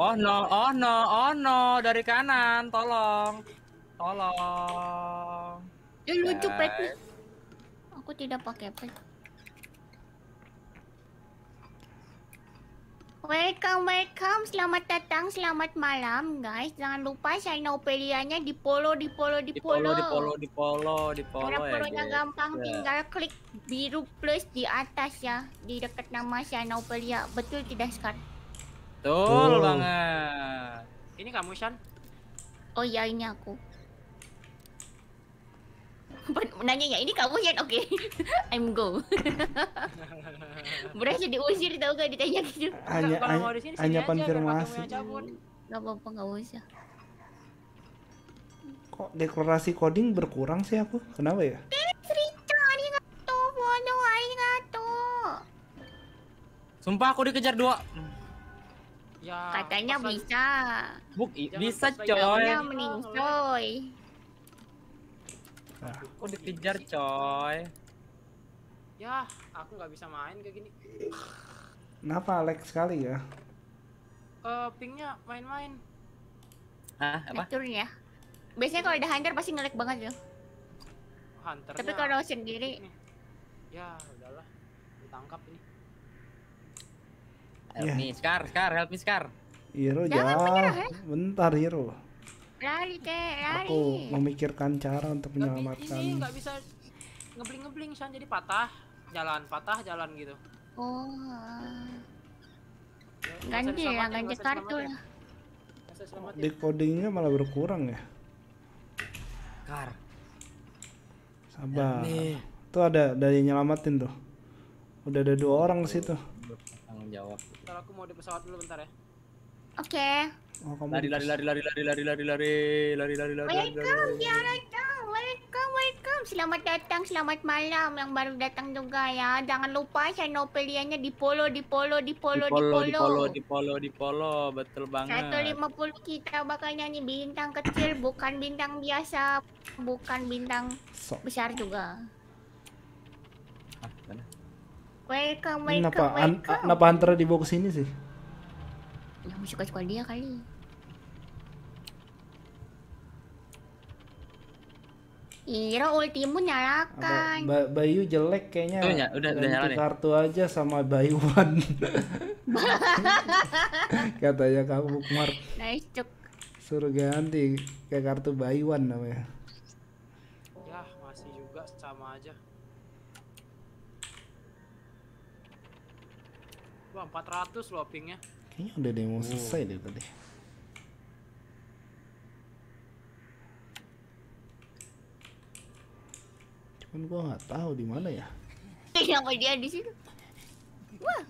Oh no, oh no, oh no, dari kanan, tolong, tolong. Ya lucu pet. Aku tidak pakai pet. Welcome, welcome. Selamat datang, selamat malam, guys. Jangan lupa sign nya di polo, di polo, di polo. Di polo, di polo, di polo, di polo ya. gampang, ya. tinggal klik biru plus di atas ya, di dekat nama sign Betul tidak, sekarang? Betul oh. banget. Ini kamu, Shan? Oh iya, ini aku. Nanya ya, ini kamu Shan? Oke. Okay. I'm go. Berasa diusir tau gak ditanya gitu. Hanya, hanya konfirmasi. Gak apa-apa, gak usah. Kok dekorasi coding berkurang sih aku? Kenapa ya? Sumpah aku dikejar dua. Ya, Katanya pasal... bisa. Buk, bisa coy. Mending coy. Aku ah, dikejar coy. Ya, aku nggak bisa main kayak gini. Kenapa lag sekali ya? uh, pingnya main-main. Hah, apa? Nah, ya. Biasanya kalau ada hunter pasti ngelag banget ya. Hunter. Tapi kalau sendiri. Ya, udahlah. Ditangkap ini. Help yeah. me, Scar, Scar, help me, Scar. Hero, jangan, menyerah ya. ya. Bentar, Hero. Lari, Kek, lari. Aku memikirkan cara untuk menyelamatkan. Ini nggak bisa ngebling-ngebling, Shan, jadi patah. Jalan, patah, jalan gitu. Oh. Ganti ya, ganti kartu lah. Decodingnya malah berkurang ya. Kar. Sabar. Tuh ada dari nyelamatin tuh. Udah ada dua orang sih situ. Tanggung jawab. Ntar aku mau di pesawat dulu bentar ya. Oke. Okay. lari, lari, lari, lari, lari, lari, lari, lari, lari, lari, lari, Welcome, ya, welcome, welcome, welcome. Selamat datang, selamat malam yang baru datang juga ya. Jangan lupa channel pilihannya di polo, di polo, di polo, di polo, di polo, di polo, di polo, betul banget. 150 kita bakal nyanyi bintang kecil, bukan bintang biasa, bukan bintang besar juga. Welcome, welcome, napa, welcome. napa dibawa ke sini sih? Yang suka-suka dia kali. Iya, ultimu nyalakan. Ba Bayu jelek kayaknya. Udah, udah, udah nyala kartu aja sama Bayu Wan. Katanya kamu bookmark. Nice, cuk. Suruh ganti ke kartu Bayu Wan namanya. Ya, masih juga sama aja. Wah, 400 loh pingnya. Kayaknya udah demo oh. selesai deh tadi. Cuman gua nggak tahu di mana ya. Kenapa iya, dia di situ? Wah.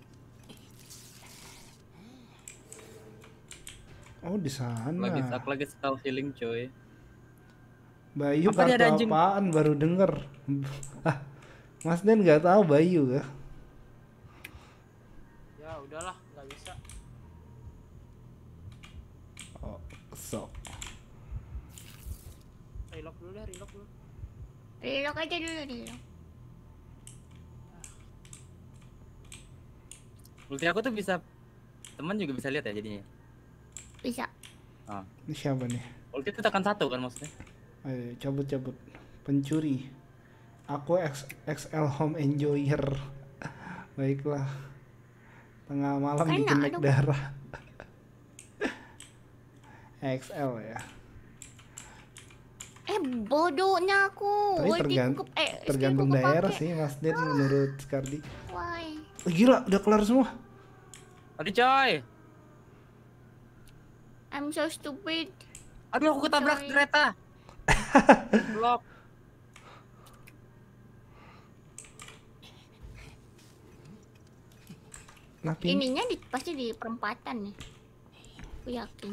Oh, di sana. Lagi aku lagi self healing, coy. Bayu Apa kartu apaan baru denger. Mas Den nggak tahu Bayu ya udahlah nggak bisa oh so relock dulu deh relock dulu relock aja dulu relock Ulti aku tuh bisa teman juga bisa lihat ya jadinya. Bisa. Ah. Ini siapa nih? Ulti itu tekan satu kan maksudnya? Ayo eh, cabut cabut. Pencuri. Aku X XL Home Enjoyer. Baiklah tengah malam di bikin naik darah XL ya eh bodohnya aku tapi tergan eh, tergantung daerah sih mas Dit ah. menurut Skardi Why? Eh, gila udah kelar semua tadi coy I'm so stupid Aduh aku ketabrak kereta Blok Nothing. Ininya di, pasti di perempatan nih. Aku yakin.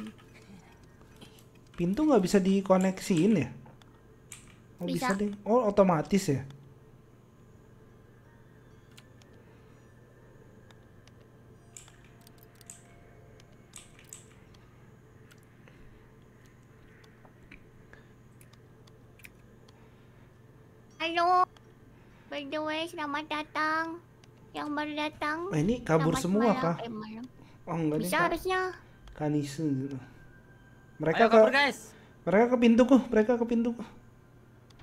Pintu nggak bisa dikoneksiin ya? Oh, bisa. bisa deh. Oh, otomatis ya? Halo. By the way, selamat datang yang baru datang. Eh, ini kabur semua kak? kah? Eh, Oh enggak Bisa harusnya. Kanisen. Mereka Ayo, kabur, guys. Mereka ke pintuku, mereka ke pintuku.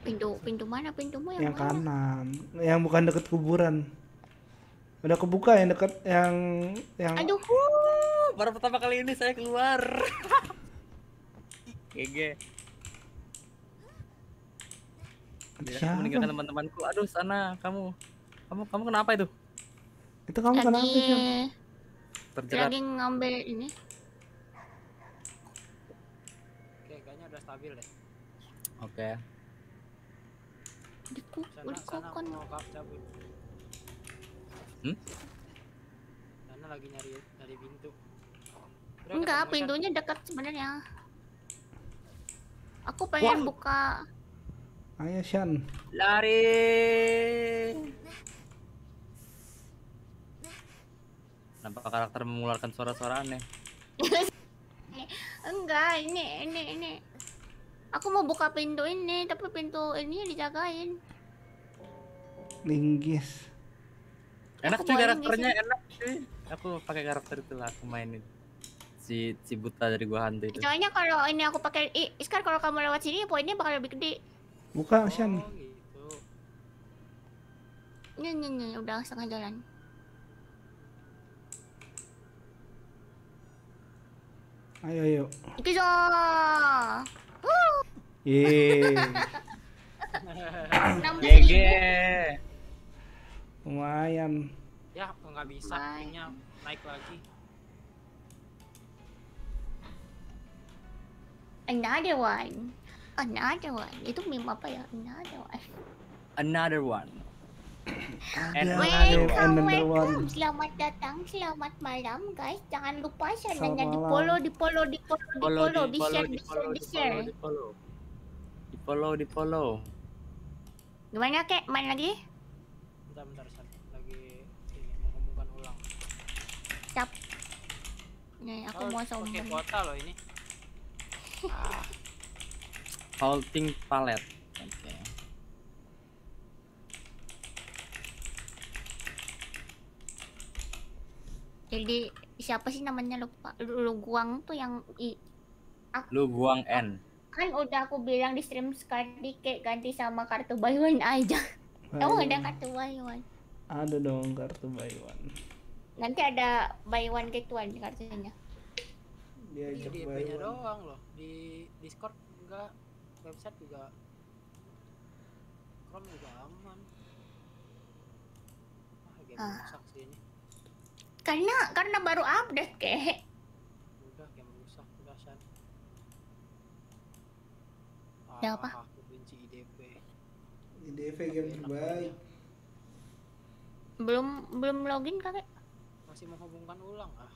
Pintu pintu mana pintumu yang, yang mana? kanan. Yang bukan deket kuburan. Udah kebuka yang deket yang yang Aduh. baru pertama kali ini saya keluar. GG. Ya, meninggalkan teman-temanku. Aduh, sana kamu. Kamu kamu kenapa itu? Itu kamu lagi... kenapa sih? Terjerat. Lagi ngambil ini. Oke, kayaknya udah stabil deh. Oke. Diku, udah kokon. Hmm? Sana lagi nyari dari pintu. Udah Enggak, pintunya kan? dekat sebenarnya. Aku pengen Wah. buka. Ayo, Shan. Lari. Kenapa karakter mengeluarkan suara-suara aneh? Enggak, ini, ini, ini. Aku mau buka pintu ini, tapi pintu ini dijagain. Linggis. Enak sih karakternya, ini. enak sih. Aku pakai karakter itu lah, aku mainin. Si, si buta dari gua hantu itu. Soalnya kalau ini aku pakai, Iskar kalau kamu lewat sini poinnya bakal lebih gede. Buka, oh, Shan. Gitu. Ini, ini, ini, udah setengah jalan. Ayo ayo. Iki so. Yeay. GG. Lumayan. Ya, nggak bisa kayaknya naik lagi. Another one. Another one. Itu meme apa ya? Another one. Another one welcome, welcome. Selamat datang, selamat malam guys. Jangan lupa jangan di follow, di follow, di follow, di follow, di share, di share, di share. Di follow, di follow, di follow. Gimana kek? Main lagi? Bentar, bentar, Sat. Lagi ini menghubungkan ulang. Cap. Nih, aku oh, mau sombong. Oke, kuota loh ini. ah. Halting palette. Jadi siapa sih namanya lupa lu guang tuh yang i lu guang n kan udah aku bilang di stream sekali kayak ganti sama kartu buy one aja kamu ada kartu buy one ada dong kartu buy one nanti ada buy one get one kartunya dia iya, di nya doang loh di discord enggak website juga chrome juga aman ah, ah. saksi ini karena karena baru update ke. Udah game rusak udah Ya apa? Ah, aku benci IDP. IDP game terbaik. Belum belum login kakek. Masih menghubungkan ulang ah.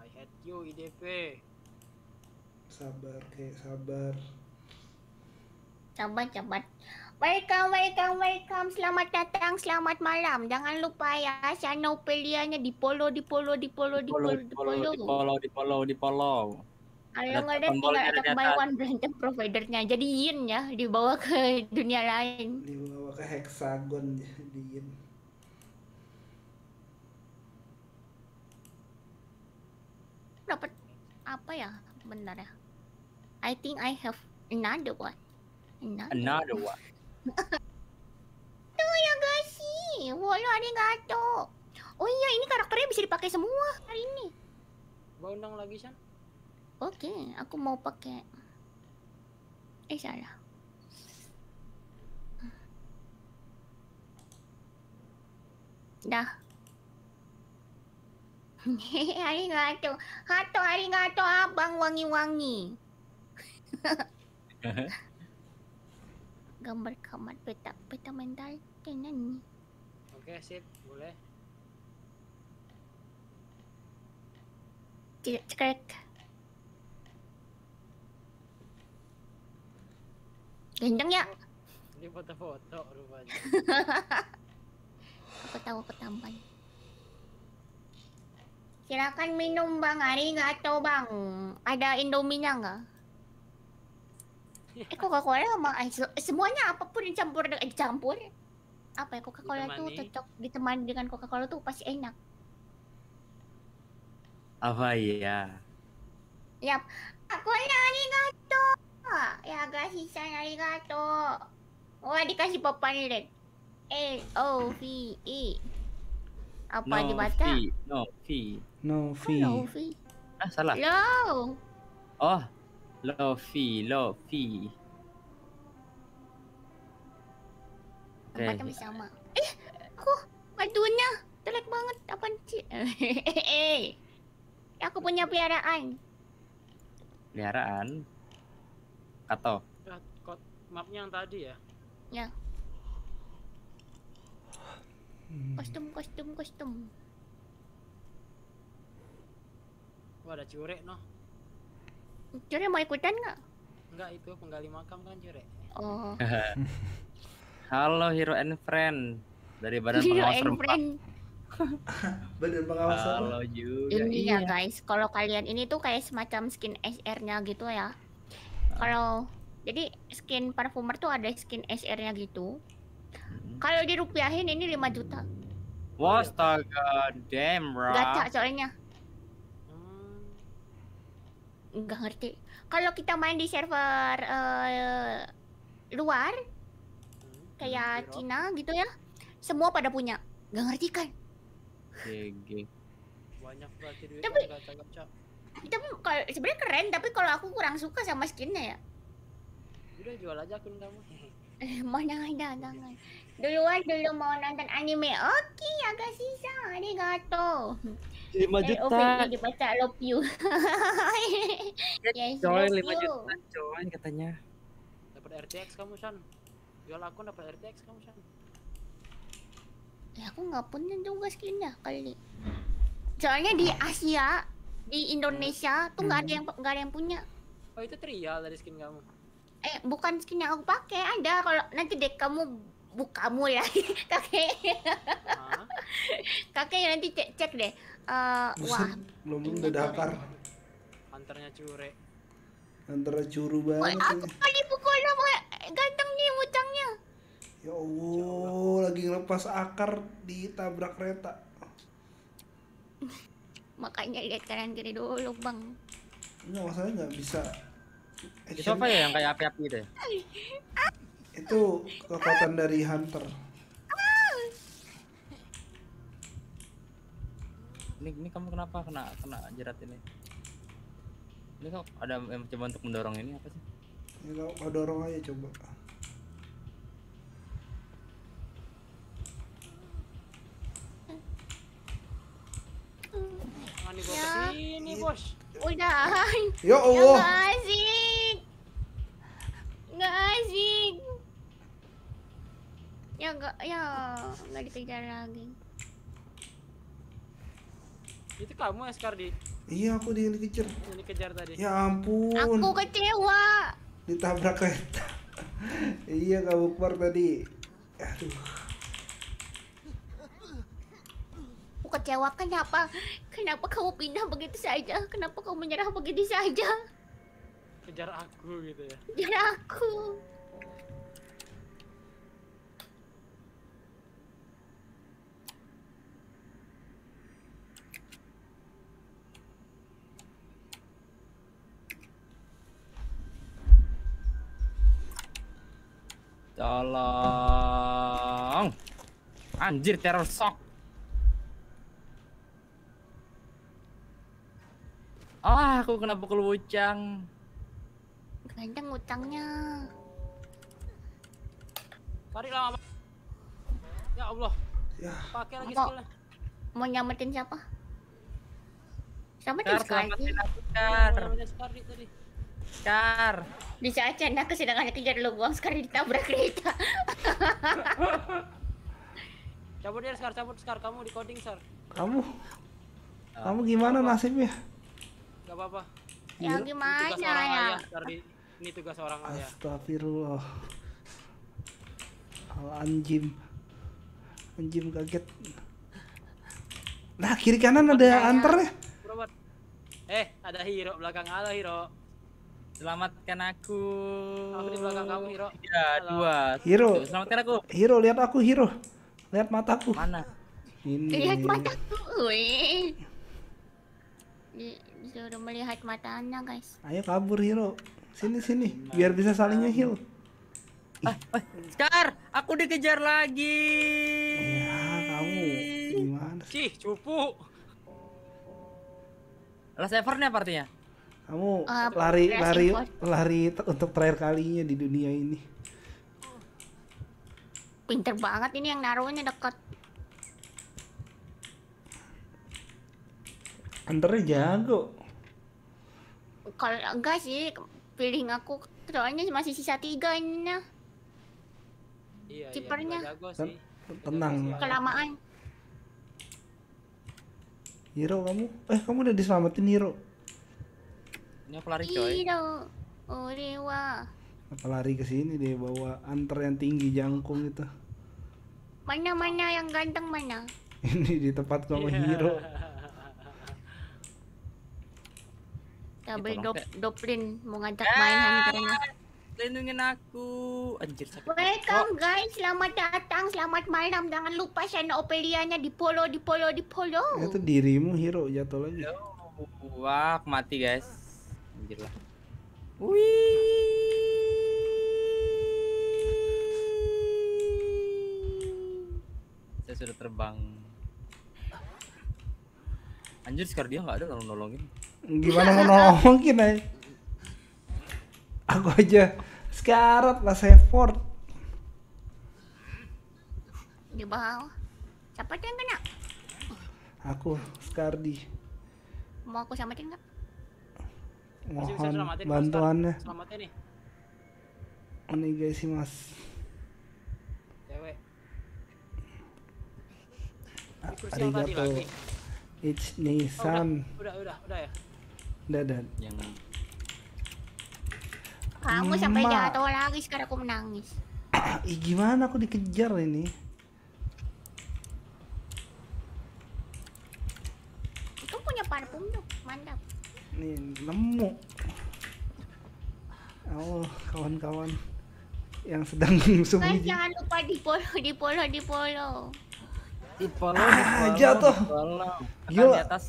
I hate you IDP. Sabar kek sabar. Sabar sabar. Welcome, welcome, welcome. Selamat datang, selamat malam. Jangan lupa ya, channel pilihannya di follow, di follow, di follow, di follow, di follow, di follow, di follow, di follow. Kalau nggak ada tinggal ada kemauan one berantem providernya. Jadi yin ya, dibawa ke dunia lain. Dibawa ke hexagon jadi yin. Dapat apa ya? Bentar ya. I think I have another one. Another, another one tuh ya Toyagashi, walau gato. Oh iya, ini karakternya bisa dipakai semua hari ini. undang lagi, San. Oke, okay, aku mau pakai. Eh, salah. Dah. arigato. Hato arigato, abang wangi-wangi. gambar kamar peta peta mental tenan Oke okay, sip boleh. Tidak cekrek. Gendeng ya? Ini foto-foto rupanya. aku tahu aku Silakan minum bang, hari nggak coba bang. Ada indominya nggak? eh Coca Cola sama ice eh, semuanya apapun yang campur dengan eh, dicampur apa ya Coca Cola itu cocok ditemani dengan Coca Cola tuh pasti enak apa iya? ya Yap, aku arigato. Ya gasisan arigato. Wah oh, dikasih papan red. A O V E. Apa no dibaca? Fee. No fee. No fee. Oh, no fee. Ah salah. No. Oh, Lofi, Lofi. Tempat sama. Eh, aku madunya jelek banget. Apa sih? eh, aku punya peliharaan. Peliharaan? Kato. Kot, mapnya yang tadi ya? Ya. Kostum, kostum, kostum. Wah, ada curek noh. Cure mau ikutan nggak? Enggak itu penggali makam kan Cure. Oh. Halo Hero and Friend dari Badan Hero Pengawas and Friend. Badan Pengawas Halo juga. Ini ya, iya. ya guys, kalau kalian ini tuh kayak semacam skin SR-nya gitu ya. Ah. Kalau jadi skin perfumer tuh ada skin SR-nya gitu. Hmm. Kalau dirupiahin ini 5 juta. Wastaga, damn right. Gacha soalnya nggak ngerti. Kalau kita main di server uh, luar kayak hmm, Cina gitu ya, semua pada punya. Nggak ngerti kan? GG. Banyak berarti tapi, Tapi kalau sebenarnya keren, tapi kalau aku kurang suka sama skinnya ya. Udah jual aja akun kamu. Eh, mana ada tangan. Duluan dulu mau nonton anime. Oke, agak sisa. Arigato lima juta. Eh, Oven dibaca love you. yes, coy, lima juta coy katanya. Dapat RTX kamu, San. Jual aku dapat RTX kamu, San. Ya aku nggak punya juga skinnya kali. Soalnya di Asia, di Indonesia tuh nggak ada yang hmm. nggak ada yang punya. Oh itu trial dari skin kamu? Eh bukan skin yang aku pakai ada kalau nanti deh kamu bukamu ya. lagi kakek kakek nanti cek cek deh uh, wah belum udah daftar hunternya cure hunternya curu banget oh, aku kali pukul nama ganteng nih mucangnya ya allah lagi lepas akar ditabrak kereta makanya lihat kanan kiri dulu bang ini masalahnya nggak bisa Action. itu apa ya yang kayak api-api ya? deh itu kekuatan dari hunter. Ini, ini kamu kenapa kena kena jerat ini? Ini kok ada yang coba untuk mendorong ini apa sih? Ini kok dorong aja coba. Ini ya. bos. Udah. Ya Allah. Ya, gak asik. Gak asik. Ya enggak, ya enggak dikejar lagi. Itu kamu askar di? Iya, aku dia yang dikejar. Yang dikejar tadi. Ya ampun. Aku kecewa. Ditabrak kereta. iya, kamu keluar tadi. Aduh. Aku kecewa kenapa? Kenapa kamu pindah begitu saja? Kenapa kamu menyerah begitu saja? Kejar aku gitu ya. Kejar aku. Tolong. Anjir teror sok. Ah, aku kena pukul wucang. Kenceng wucangnya. Tarik lama. Ya Allah. Ya. Pakai lagi skillnya. Mau nyamatin siapa? Sama di Sky. Sama di Sky tadi. Car. Di saat nah, Canda kesenangannya kejar buang sekarang ditabrak kereta. cabut ya, sekarang, Cabut, sekarang. Kamu di coding, Sar. Kamu? Ah, Kamu gimana Gak nasibnya? Gak apa-apa. Yang gimana ya? Ayah, ini tugas orang ayah. Astagfirullah. Al anjim. Anjim kaget. Nah, kiri kanan ada ada anternya. Eh, ada hero belakang ada hero. Selamatkan aku. Aku di belakang kamu, Hiro. Iya, dua. Hiro. Selamatkan aku. Hiro, lihat aku, Hiro. Lihat mataku. Mana? Ini. Lihat mataku, woi. Disuruh melihat matanya guys. Ayo kabur, Hiro. Sini, sini. Biar bisa nge heal. Ah, eh, ah, eh, Scar, aku dikejar lagi. Ya, kamu gimana? Cih, cupu. Last effort nya partinya? Kamu uh, lari lari lari untuk terakhir kalinya di dunia ini. Pinter banget ini yang naruhnya dekat. Anternya jago. Kalau enggak sih pilih aku soalnya masih sisa tiga ini nah. Iya, cipernya Iya, Tenang. Kelamaan. Hero kamu? Eh kamu udah diselamatin Hero. Ini aku lari coy. Orewa. Apa lari ke sini deh bawa antar yang tinggi jangkung itu. Mana mana yang ganteng mana? Ini di tempat kamu yeah. hero. Double dop doplin mau ngajak ah, main hunternya. Lindungin aku. Anjir sakit. Welcome oh. guys, selamat datang, selamat malam. Jangan lupa channel Opelianya di polo, di polo, di polo. Itu dirimu hero jatuh lagi. Wah, mati guys anjir lah wih saya sudah terbang anjir sekarang dia nggak ada nolong nolongin gimana mau nolongin aja eh? aku aja sekarat lah effort di bawah siapa yang kena aku Skardi mau aku sama nggak mohon selamatin, bantuannya nih ini guys sih mas cewek ah, arigato it's Nissan oh, udah, udah udah udah ya udah udah yang kamu hmm, sampai jatuh lagi sekarang aku menangis Ih, gimana aku dikejar ini itu punya parfum tuh mantap nih nemu oh kawan-kawan yang sedang sembunyi guys jangan lupa di follow di follow di follow di follow ah, aja tuh di atas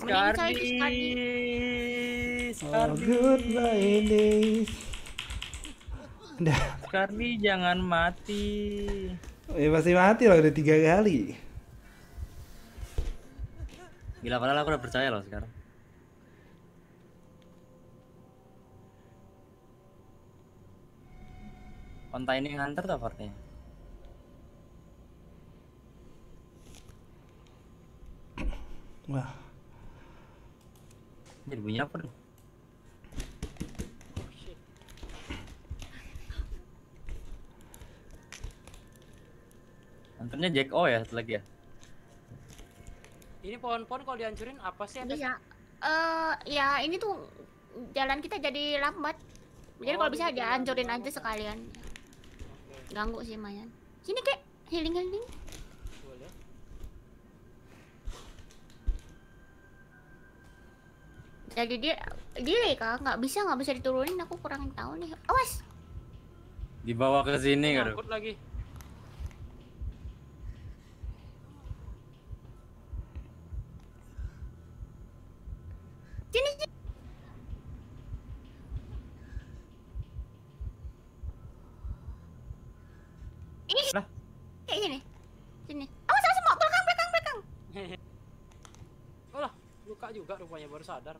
Scardi Scardi goodbye days udah jangan mati oh, ya pasti mati loh udah tiga kali gila padahal aku udah percaya loh sekarang Onta ini hunter tuh fortnya. Wah. Jadi bunyi apa tuh? Hunternya Jack O ya satu lagi ya. Ini pohon-pohon kalau dihancurin apa sih? Iya. Eh uh, ya ini tuh jalan kita jadi lambat. Jadi oh, kalau bisa dihancurin aja sekalian. Ganggu sih Mayan. Sini kek, healing healing. Jadi dia delay kak, nggak bisa nggak bisa diturunin. Aku kurang tahu nih. Awas. Dibawa ke sini kan? Angkut lagi. Sini sini. Kayak gini. Sini. Awas awas mau belakang belakang belakang. Alah, luka juga rupanya baru sadar.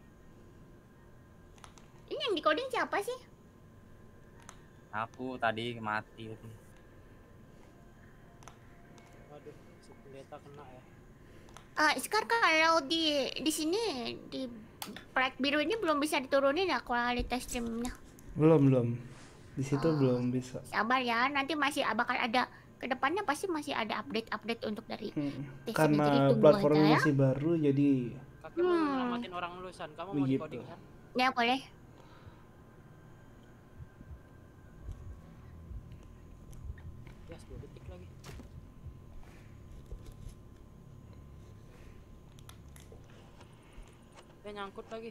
Ini yang dikoding siapa sih? Aku tadi mati tadi. Waduh, si pendeta kena ya. Uh, eh, sekarang kalau di di sini di perak biru ini belum bisa diturunin ya kualitas streamnya. Belum belum. Di situ oh, belum bisa. Sabar ya, nanti masih bakal ada kedepannya pasti masih ada update-update untuk dari hmm. karena jadi ya. platformnya masih ya. baru jadi hmm. ya boleh ya nyangkut lagi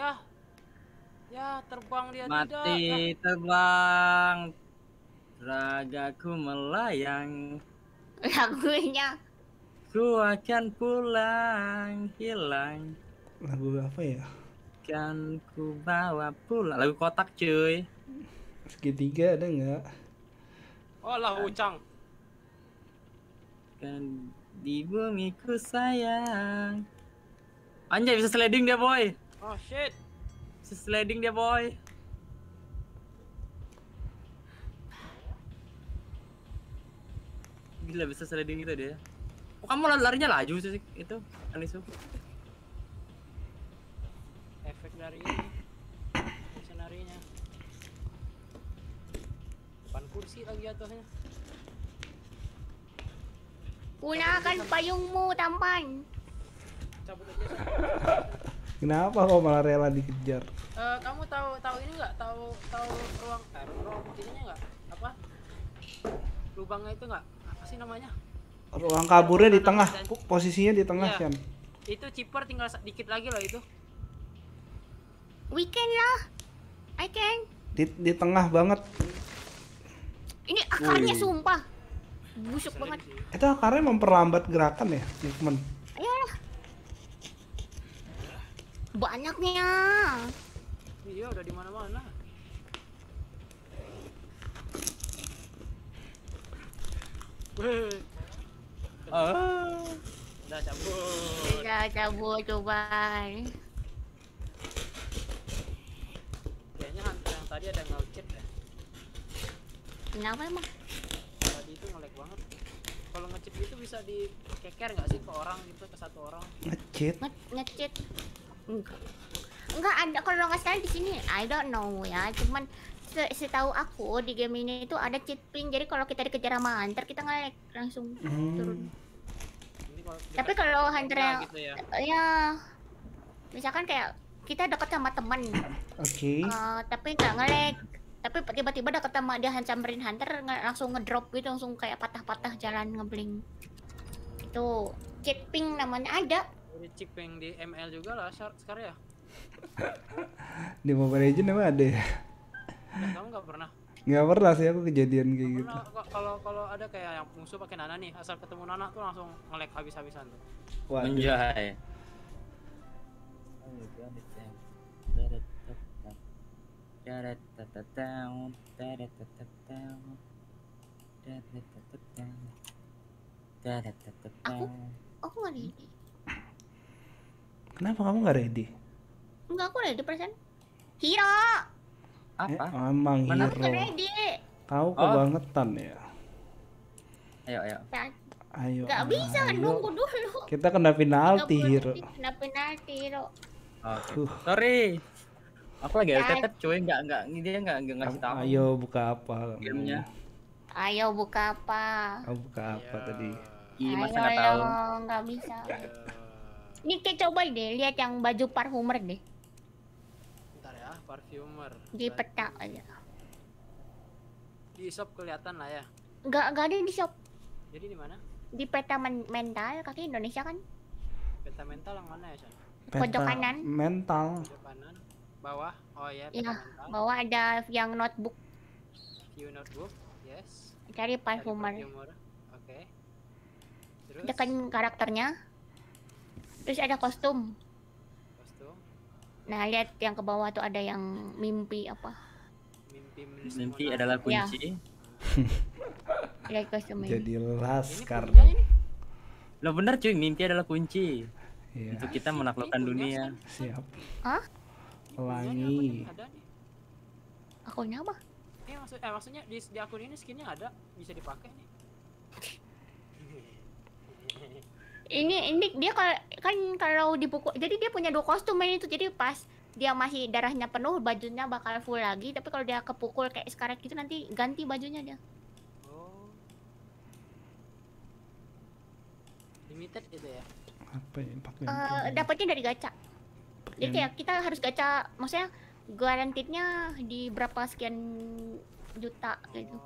Ya. Ya, terbang dia Mati tidak. ya. terbang. Ragaku melayang. Lagunya. Ku akan pulang hilang. Lagu apa ya? Kan ku bawa pulang. Lagu kotak cuy. Segitiga ada nggak? Oh lah ucang. Kan di bumi ku sayang. Anjay bisa sliding dia boy. Oh shit. Si sliding dia boy. Gila bisa sliding itu dia. Oh, kamu larinya laju sih itu Anisu. Efek dari ini. Bisa Depan kursi lagi atasnya. Gunakan payungmu, tampan. Cabut aja. Kenapa kau malah rela dikejar? Uh, kamu tahu tahu ini nggak? Tahu tahu ruang eh, ruang ininya nggak? Apa? Lubangnya itu nggak? Apa sih namanya? Ruang kaburnya di tengah, dan... posisinya di tengah, kan? Iya. Yeah. Itu ciper tinggal dikit lagi loh itu. Weekend lah. I can. Di, di tengah banget. Ini akarnya Wih. sumpah. Busuk Sering banget. Itu akarnya memperlambat gerakan ya, movement. Banyaknya. Iya, udah di mana-mana. Ah. Udah cabut. Udah cabut coba. Kayaknya hantu yang tadi ada ngelcet ya. Kenapa emang? Tadi itu ngelek banget. Kalau ngecet itu bisa dikeker nggak sih ke orang gitu ke satu orang? Ngecet? Nge ngecet. Enggak ada kalau nggak salah di sini I don't know ya. Cuman se setahu aku di game ini itu ada cheat ping. Jadi kalau kita dikejar sama hunter kita nggak langsung hmm. turun. Tapi kalau hunter yang gitu ya. ya misalkan kayak kita dekat sama teman. Oke. Okay. Uh, eh, tapi nggak ngelek tapi tiba-tiba deket sama dia hancamperin hunter langsung ngedrop gitu langsung kayak patah-patah jalan ngebling itu cheat ping namanya ada chip yang di ML juga lah sekarang ya. di Mobile legend emang ada ya? Eh, kamu nggak pernah? Nggak pernah sih aku kejadian kayak gitu. Kalau kalau ada kayak yang musuh pakai Nana nih, asal ketemu Nana tuh langsung ngelek habis-habisan tuh. Wah, anjay. Aku aku nggak di Kenapa kamu nggak ready? Enggak, aku ready persen. Hiro. Apa? Eh, emang Mana ready. Tahu oh. kebangetan ya. Ayo, ayo. Ya. Ayo. Gak bisa nunggu dulu. Kita kena penalti Hiro. Kena penalti Hiro. Oh, uh. Sorry. Aku lagi ya. tetep cuy, nggak nggak dia nggak enggak ngasih tahu. Ayo buka apa? Gamenya. Ayo buka apa? Ayo buka apa tadi? Iya masa Nggak bisa. Ini kayak coba deh lihat yang baju parfumer deh. Bentar ya, parfumer. Di peta aja. Di shop kelihatan lah ya. Enggak, enggak ada di shop. Jadi di mana? Di peta men mental kaki Indonesia kan. Peta mental yang mana ya, San? Pojok kanan. Mental. Pojok kanan. Bawah. Oh ya, peta ya, mental. bawah ada yang notebook. View notebook. Yes. Cari parfumer. Cari parfumer. Oke. Okay. Terus? karakternya. Terus ada kostum. Kostum. Nah, lihat yang ke bawah tuh ada yang mimpi apa? Mimpi, mimpi adalah ya. kunci. Ya. lihat kostumnya. Jadi las karena. Lo bener cuy, mimpi adalah kunci. Ya. Untuk kita menaklukkan dunia. Siap. Hah? Pelangi. Iya, Akunnya apa? Eh, maksud, eh, maksudnya di, di akun ini skinnya ada, bisa dipakai nih. ini ini dia kalau kan kalau dipukul jadi dia punya dua kostum itu jadi pas dia masih darahnya penuh bajunya bakal full lagi tapi kalau dia kepukul kayak sekarang gitu nanti ganti bajunya dia oh. limited itu ya apa ya uh, dapatnya dari gacha jadi ya kita harus gacha maksudnya garantidnya di berapa sekian juta gitu oh,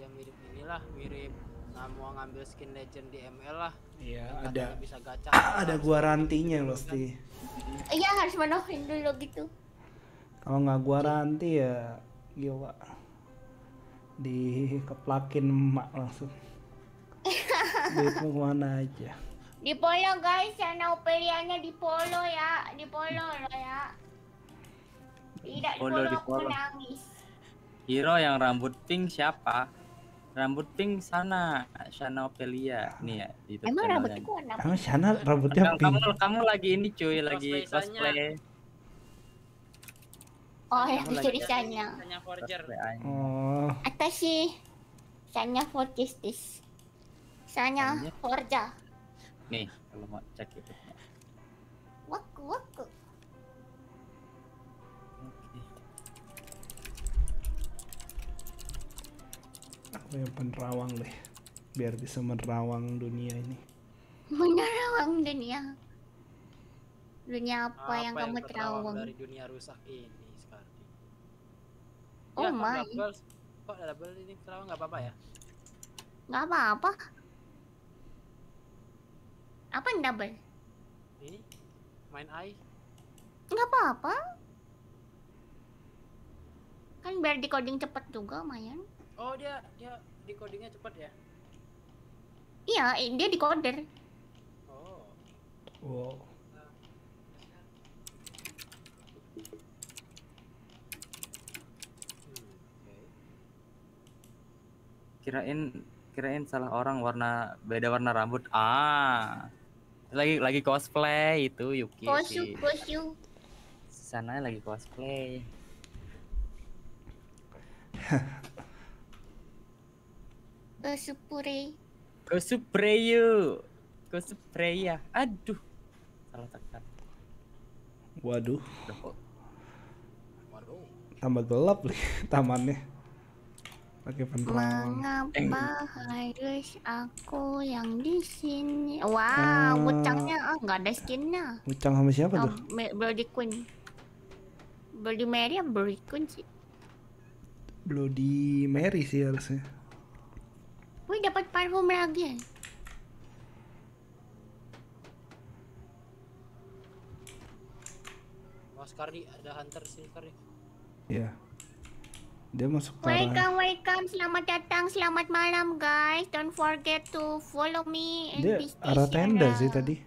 ya mirip inilah mirip nggak mau ngambil skin legend di ML lah. Iya, ada. Bisa gacha. Ah, ada gua rantinya pasti. Iya, harus menohin dulu gitu. Kalau nggak gua ranti ya gila. Di keplakin emak langsung. di mana aja? Di polo guys, channel pilihannya di polo ya, di polo lo ya. Tidak di polo, di polo. aku nangis. Hero yang rambut pink siapa? Rambut pink sana, Shana Ophelia. Nih ya, itu. Emang itu warna Emang Shana rambutnya kamu, pink. Kamu, kamu lagi ini cuy, lagi cosplay. Oh, yang dicuri Shana. Oh. Atashi. Shana Fortistis. Shana Forja. Nih, kalau mau cek itu. Waku waku. yang penerawang deh biar bisa menerawang dunia ini menerawang dunia dunia apa, apa yang, yang kamu terawang dari dunia rusak ini sekarang oh ya, my kok double ini terawang nggak apa-apa ya nggak apa-apa apa yang double ini main eye nggak apa-apa kan biar decoding cepet juga lumayan Oh dia dia decodingnya cepat ya? Iya, dia decoder. Oh. Wow. Hmm, kirain kirain salah orang warna beda warna rambut. Ah. Lagi lagi cosplay itu Yuki. Kosyu, kosyu. Sana lagi cosplay. Cosplay. Cosplay yuk. ya. Aduh. Salah tekan. Waduh. Tambah gelap nih tamannya. Pakai penerang. Mengapa harus aku yang di sini? Wah, wow, wucangnya eh, ah oh, nggak ada skinnya. Wucang sama siapa oh, tuh? Bloody Queen. Bloody Mary, Bloody Queen sih. Bloody Mary sih harusnya. Gue dapat parfum lagi. Mas Kardi, ada hunter silver? Kardi. Iya. Dia masuk parah. Welcome, welcome. Selamat datang, selamat malam guys. Don't forget to follow me and Dia arah tenda sih tadi.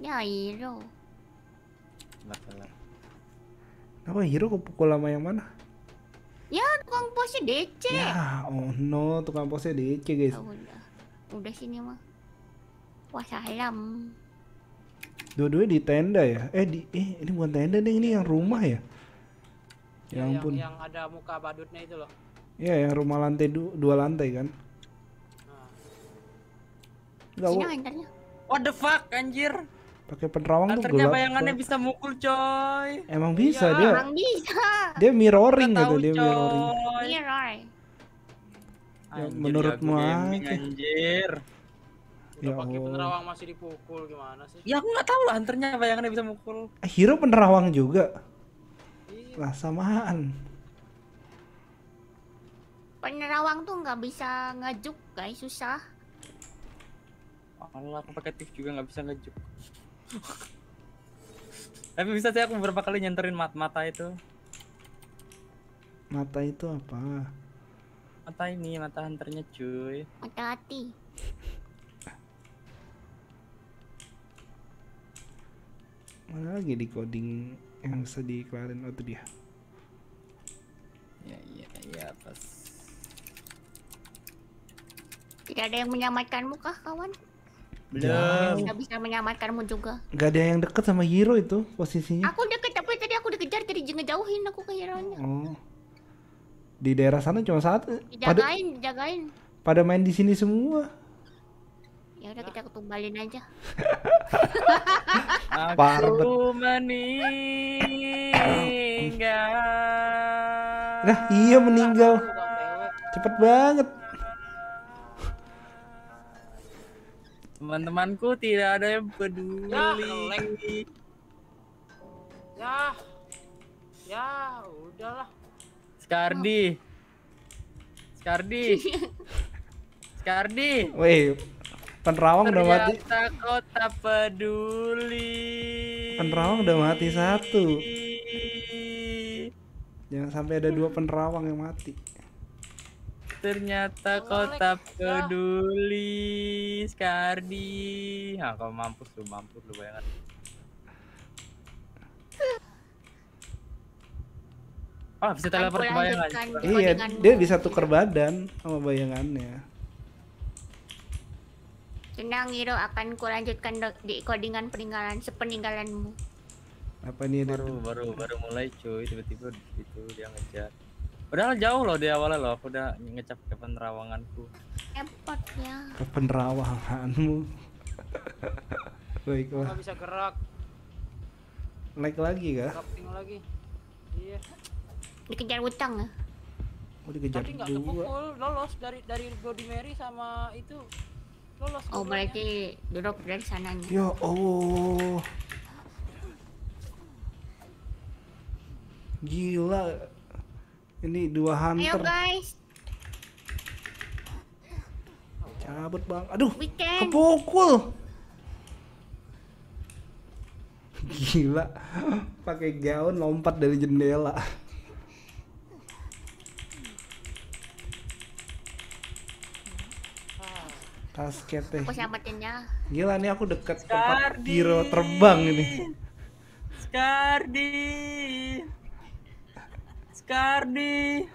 Ya, hero. Kenapa lah? Apa Hiro lama yang mana? Ya, tukang posnya DC. Ya, oh no, tukang posnya DC, guys. Oh, udah. Udah sini mah. Wassalam. Dua-dua di tenda ya? Eh, di eh ini bukan tenda nih ini yang rumah ya? ya? Ya, yang, ampun. yang ada muka badutnya itu loh. Iya, yang rumah lantai du dua lantai kan? Nah. enternya. What the fuck, anjir? pakai penerawang tuh gelap bayangannya bisa mukul coy emang bisa iya. dia emang bisa dia mirroring gitu dia mirroring ya, ya menurutmu aja anjir ya Udah ya pakai penerawang masih dipukul gimana sih ya aku nggak tahu lah ternyata bayangannya bisa mukul eh, hero penerawang juga iya. lah samaan penerawang tuh nggak bisa ngejuk guys susah Allah, aku pakai tips juga nggak bisa ngejuk. Tapi bisa sih aku beberapa kali nyenterin mat mata itu. Mata itu apa? Mata ini, mata hunternya cuy. Mata hati. Mana lagi di coding yang bisa dikeluarin waktu oh, dia? Ya ya ya pas. Tidak ada yang menyamakan muka kawan. Belum. Bisa, bisa menyelamatkanmu juga. Gak ada yang dekat sama hero itu posisinya. Aku deket tapi tadi aku dikejar jadi jauhin aku ke Hero-nya. Oh. Di daerah sana cuma satu. jagain pada, dijagain. Pada main di sini semua. Ya udah kita ketumbalin aja. aku meninggal. Nah, iya meninggal. Cepet banget. Teman-temanku tidak ada yang peduli. Ya, ya, ya, udahlah. Skardi, Skardi, Skardi. Wih, penerawang udah mati. kota peduli. Penerawang udah mati satu. Jangan sampai ada dua penerawang yang mati. Ternyata kau tak peduli, Skardi. Nah, kau mampus lu, mampus lu ah, bayangan. Oh, bisa teleport ke bayangan. Iya, dia bisa tukar badan sama bayangannya. Tenang, Hiro akan kulanjutkan di codingan peninggalan sepeninggalanmu. Apa nih? Baru, baru, baru mulai cuy, tiba-tiba itu dia ngejar. Padahal jauh loh di awalnya loh, aku udah ngecap ke penerawanganku. Epotnya. Ke penerawanganmu. Baiklah. Gak bisa gerak. Naik lagi kah? Kapting lagi. Iya. Dikejar utang ya? Oh, dikejar Tapi nggak kepukul, lolos dari dari Bloody Mary sama itu lolos. Oh, berarti ya? drop dari sananya. Ya Allah. Gila, ini dua hunter. Ayo guys. Cabut bang. Aduh, kepukul. Gila, pakai gaun lompat dari jendela. Kasket deh. Ya. Gila nih aku deket tempat hero terbang ini. Skardi. Skardi.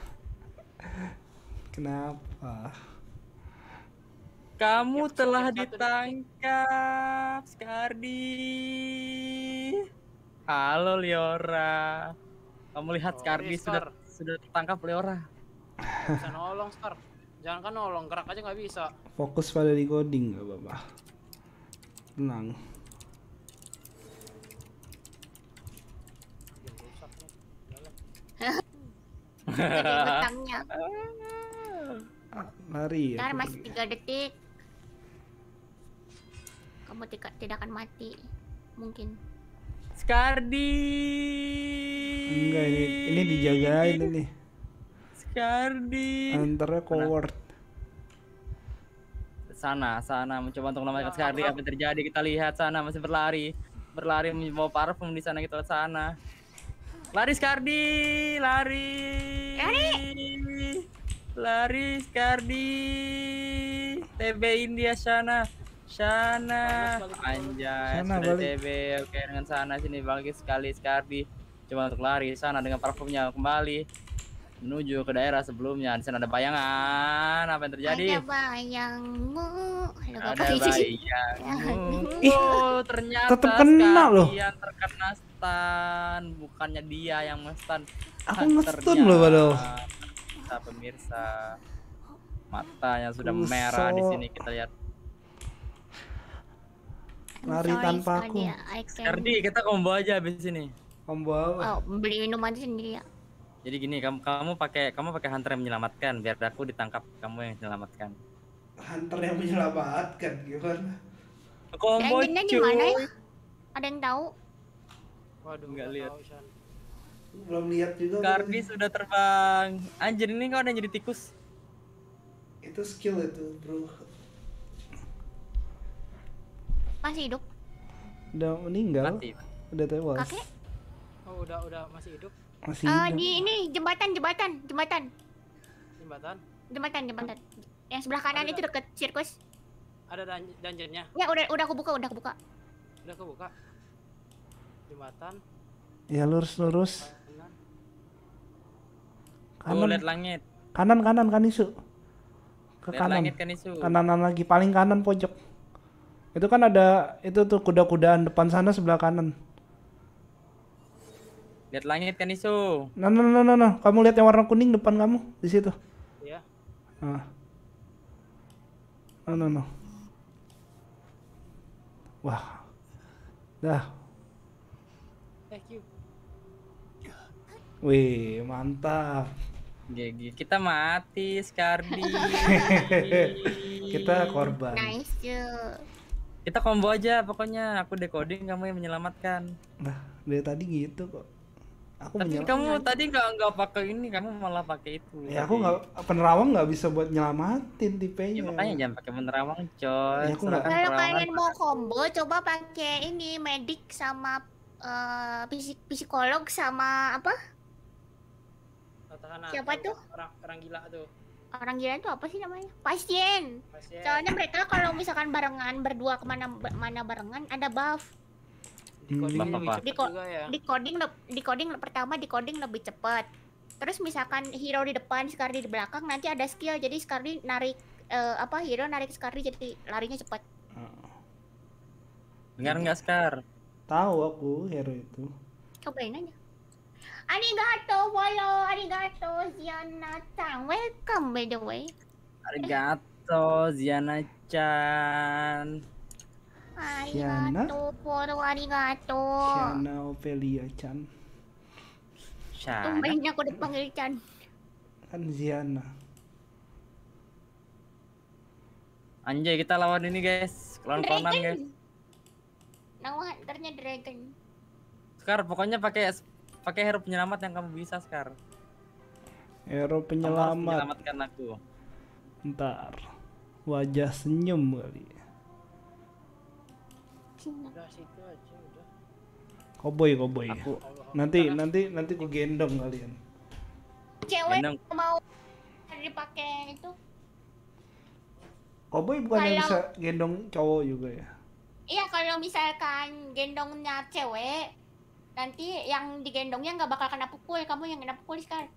Kenapa? Kamu ya, telah ditangkap, Skardi. Halo Liora. Kamu lihat oh, Skardi ini, sudah sudah tertangkap Liora. Bisa nolong, Skar. Jangan kan nolong, gerak aja nggak bisa. Fokus pada di goding nggak apa-apa. Tenang. Ada Lari ya. Ntar masih tiga detik. Kamu tidak tidak akan mati, mungkin. Skardi. Enggak ini, ini dijagain ini. Skardi. Antara coward. Sana, sana mencoba untuk melamatkan ya, Skardi. Apa terjadi? Kita lihat sana masih berlari, berlari membawa parfum di sana kita lihat sana. Laris Kardi, lari. Lari. Laris Kardi. TB India sana. Sana. Anjay, sana, TB. Oke, dengan sana sini bangkit sekali Skardi. Coba untuk lari sana dengan parfumnya kembali menuju ke daerah sebelumnya. Di sana ada bayangan. Apa yang terjadi? Ada bayangmu. Ada bayangmu. oh, ternyata tetap kena loh. Yang terkena mestan bukannya dia yang mestan aku kan mestun loh padahal kita pemirsa matanya sudah Kuso. merah di sini kita lihat lari tanpa aku Kardi ya, kita combo aja di sini. combo apa? oh beli minum aja sendiri ya jadi gini kamu kamu pakai kamu pakai hunter yang menyelamatkan biar aku ditangkap kamu yang menyelamatkan hunter yang menyelamatkan gimana combo cuy ya? ada yang tahu Waduh, nggak lihat. Belum lihat juga. Garbi sudah terbang. Anjir ini kau udah jadi tikus. Itu skill itu, bro. Masih hidup? Udah meninggal. Mati. Udah tewas. Kakek? Oh, udah udah masih hidup. Masih uh, di ini jembatan, jembatan, jembatan. Jembatan? Jembatan, jembatan. Yang sebelah kanan ada itu deket sirkus. Ada dungeonnya? Ya, udah udah aku buka, udah aku buka. Udah aku buka jembatan ya lurus lurus kanan lihat langit kanan kanan kan isu ke lihat kanan langit, kan kanan lagi paling kanan pojok itu kan ada itu tuh kuda-kudaan depan sana sebelah kanan lihat langit kan isu no no no no, no. kamu lihat yang warna kuning depan kamu di situ iya nah. no no no wah dah Wih, mantap. GG. Kita mati, Skardi. kita korban. Nice. Kita combo aja pokoknya. Aku decoding, kamu yang menyelamatkan. Nah, dari tadi gitu kok. Aku Tapi kamu tadi nggak nggak pakai ini, kamu malah pakai itu. Ya tadi. aku nggak penerawang nggak bisa buat nyelamatin tipenya. Ya, makanya jangan pakai penerawang, coy. Ya, aku gak... Kalau kalian mau combo, coba pakai ini medik sama uh, eh, psik psikolog sama apa? Tahanan. Siapa tuh? Orang, orang gila tuh. Orang gila itu apa sih namanya? Pasien. Pasien. Soalnya mereka kalau misalkan barengan berdua kemana mana barengan ada buff. Hmm, di coding lebih di, co ya. pertama di coding lebih cepat. Terus misalkan hero di depan, Skardi di belakang, nanti ada skill jadi Skardi narik uh, apa hero narik Skardi jadi larinya cepat. Hmm. Dengar nggak Skar? Tahu aku hero itu. Cobain aja. Arigato, Wolo! Arigato, Ziana-chan. Welcome, by the way. Arigato, Ziana-chan. Arigato, follow. Arigato. Ziana Opelia-chan. Tumben aku dipanggil Chan. Kan Ziana. Anjay, kita lawan ini, guys. Lawan Conan, guys. Nama hunternya Dragon. Sekar, pokoknya pakai Pakai hero penyelamat yang kamu bisa, sekar? Hero penyelamat. Kamu menyelamatkan aku. Ntar. Wajah senyum kali. Udah situ Koboi, koboi. Aku nanti nanti nanti ku gendong kalian. Cewek gendong. mau dipakai itu. Koboi bukan kalau... yang bisa gendong cowok juga ya? Iya, kalau misalkan gendongnya cewek, Nanti yang digendongnya nggak bakal kena pukul, kamu yang kena pukul sekarang.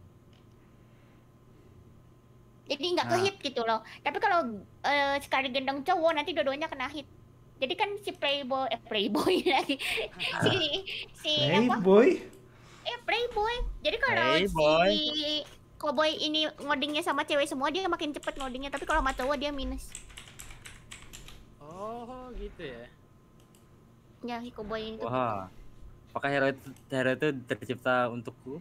Jadi nggak nah. kehit gitu loh. Tapi kalau uh, sekali gendong cowok nanti dua-duanya kena hit. Jadi kan si playboy, eh playboy lagi, si si playboy. Apa? Eh playboy. Jadi kalau playboy. si cowboy ini ngodingnya sama cewek semua dia makin cepet ngodingnya. Tapi kalau sama cowok dia minus. Oh gitu ya. Ya, si cowboy ini. Wah. Tuh. Apakah hero itu, hero itu tercipta untukku?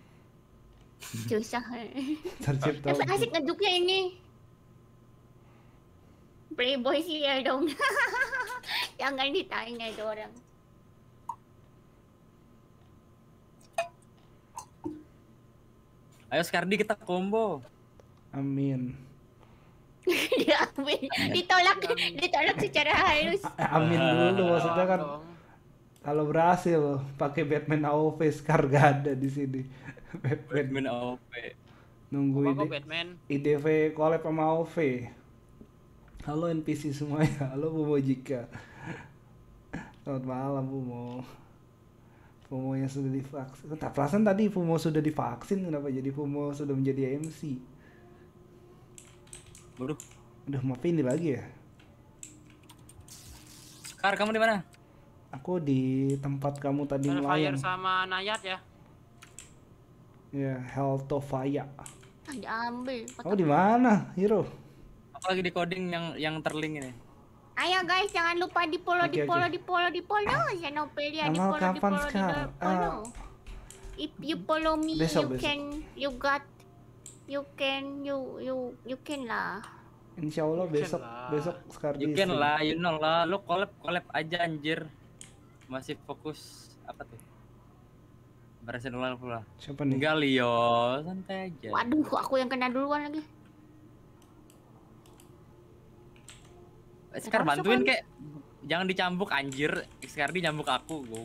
Susah. Eh. tercipta. Tapi asik ngeduknya ini. Playboy sih ya dong. Jangan ditanya itu orang. Ayo Skardi kita combo. Amin. Ya amin. Ditolak, ditolak secara halus. Eh, amin dulu ah. maksudnya kan kalau berhasil pakai Batman AOV Scar gak ada di sini. Batman, Batman AOV. Nunggu ide, Batman? IDV collab sama AOV. Halo NPC semuanya, halo Bobo Jika. Selamat malam Pumo. yang sudah divaksin. Tak perasaan tadi Pumo sudah divaksin, kenapa jadi Pumo sudah menjadi MC? Waduh. Udah maafin ini lagi ya. Sekar kamu di mana? Aku di tempat kamu tadi Hellfire melayang. sama Nayat ya? Ya, Heltovaya. Ah, diambil. Kamu di mana, Hiro? Aku lagi di coding yang yang terlink ini. Ayo guys, jangan lupa di follow, okay, di follow, okay. di follow, di polo, jangan Opelia di polo, di polo, di polo. Uh, If ah. you follow me, besok, you besok. can, you got, you can, you, you, you can lah. Insya Allah besok, besok sekarang. You can lah, you know lah, lu collab, collab aja anjir masih fokus apa tuh? beresin ular pula. Siapa nih? Galio, santai aja. Waduh, aku yang kena duluan lagi. Sekar bantuin kek. Jangan dicambuk anjir. Sekar di nyambuk aku, gue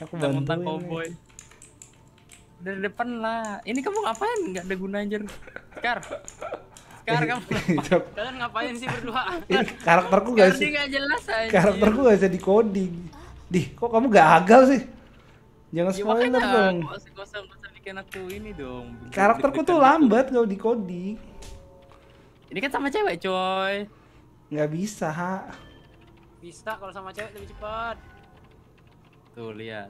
aku bantuin. cowboy. Dari depan lah. Ini kamu ngapain? nggak ada guna anjir. Sekar. Kar kamu kalian ngapain sih berdua? Ini karakterku gak sih? Gak jelas aja. Karakterku gak bisa coding. Dih, kok kamu gagal sih? Jangan ya, spoiler dong. Gak usah, bikin aku ini dong. Karakterku tuh lambat kalau coding. Ini kan sama cewek, coy. Nggak bisa. Bisa kalau sama cewek lebih cepat. Tuh, lihat.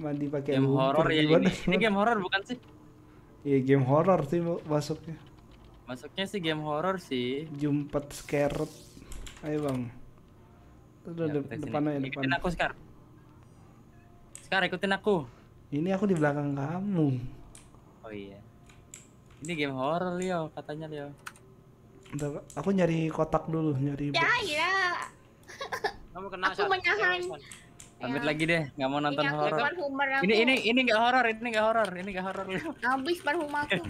Mandi pakai game horor ya ini. Ini game horor bukan sih? Iya game horror sih masuknya. Masuknya sih game horror sih. Jumpet scared. Ayo bang. Udah ya, depan aja depan. Ikutin aku sekarang. Sekarang ikutin aku. Ini aku di belakang kamu. Oh iya. Ini game horror Leo katanya Leo. Bentar, aku nyari kotak dulu, nyari. Ya, iya. Kamu kena aku menahan. Pamit ya. lagi deh, nggak mau nonton horor. Ini ini ini nggak horor, ini nggak horor, ini nggak horor. Habis parfum aku.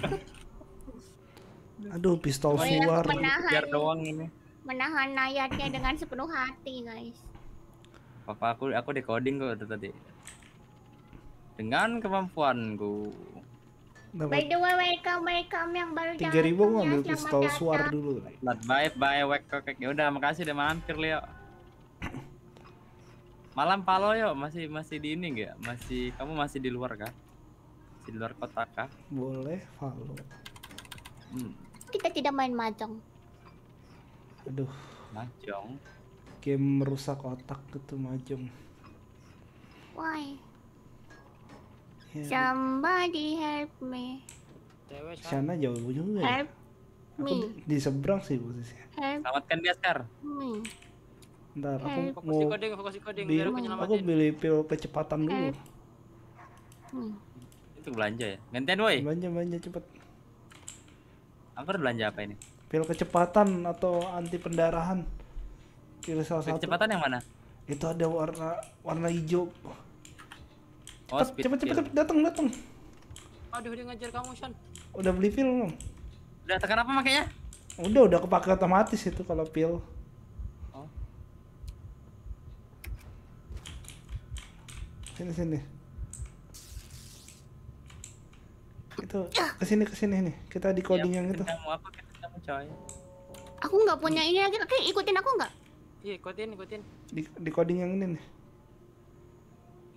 Aduh, pistol suar Biar doang ini. Menahan ayatnya dengan sepenuh hati, guys. Papa aku aku decoding kok tadi. Dengan kemampuanku. by the way, welcome, welcome yang baru datang. 3000 ngambil ya. pistol suar dulu. Bye bye, welcome. Ya udah, makasih udah mampir, Leo. Malam Palo yo masih masih di ini nggak Masih kamu masih di luar kah? di luar kota kah? Boleh Palo. Hmm. Kita tidak main majong Aduh. majong Game merusak otak gitu majong Why? Ya. Somebody help me. Sana jauh juga. Ya? Help ya? me. di seberang sih posisinya. Help Selamatkan dia, Bentar, aku hmm. fokus mau di coding, fokus di coding, biar aku nyelamatin. Aku beli pil kecepatan dulu. Hmm. Itu belanja ya? Ngenten woi. Belanja, belanja cepet. Apa belanja apa ini? Pil kecepatan atau anti pendarahan. Pilih salah pil satu. Kecepatan yang mana? Itu ada warna warna hijau. Cepet, oh, cepet, cepet, cepet, cepet, datang, datang. Aduh, dia ngajar kamu, Shan. Udah beli pil belum? Udah tekan apa makanya? Udah, udah kepake otomatis itu kalau pil. sini sini itu ya. ke sini ke sini nih kita di iya, coding ya, yang itu mau kita ketemu coy aku nggak punya ini lagi oke ikutin aku nggak iya ikutin ikutin di, di coding yang ini nih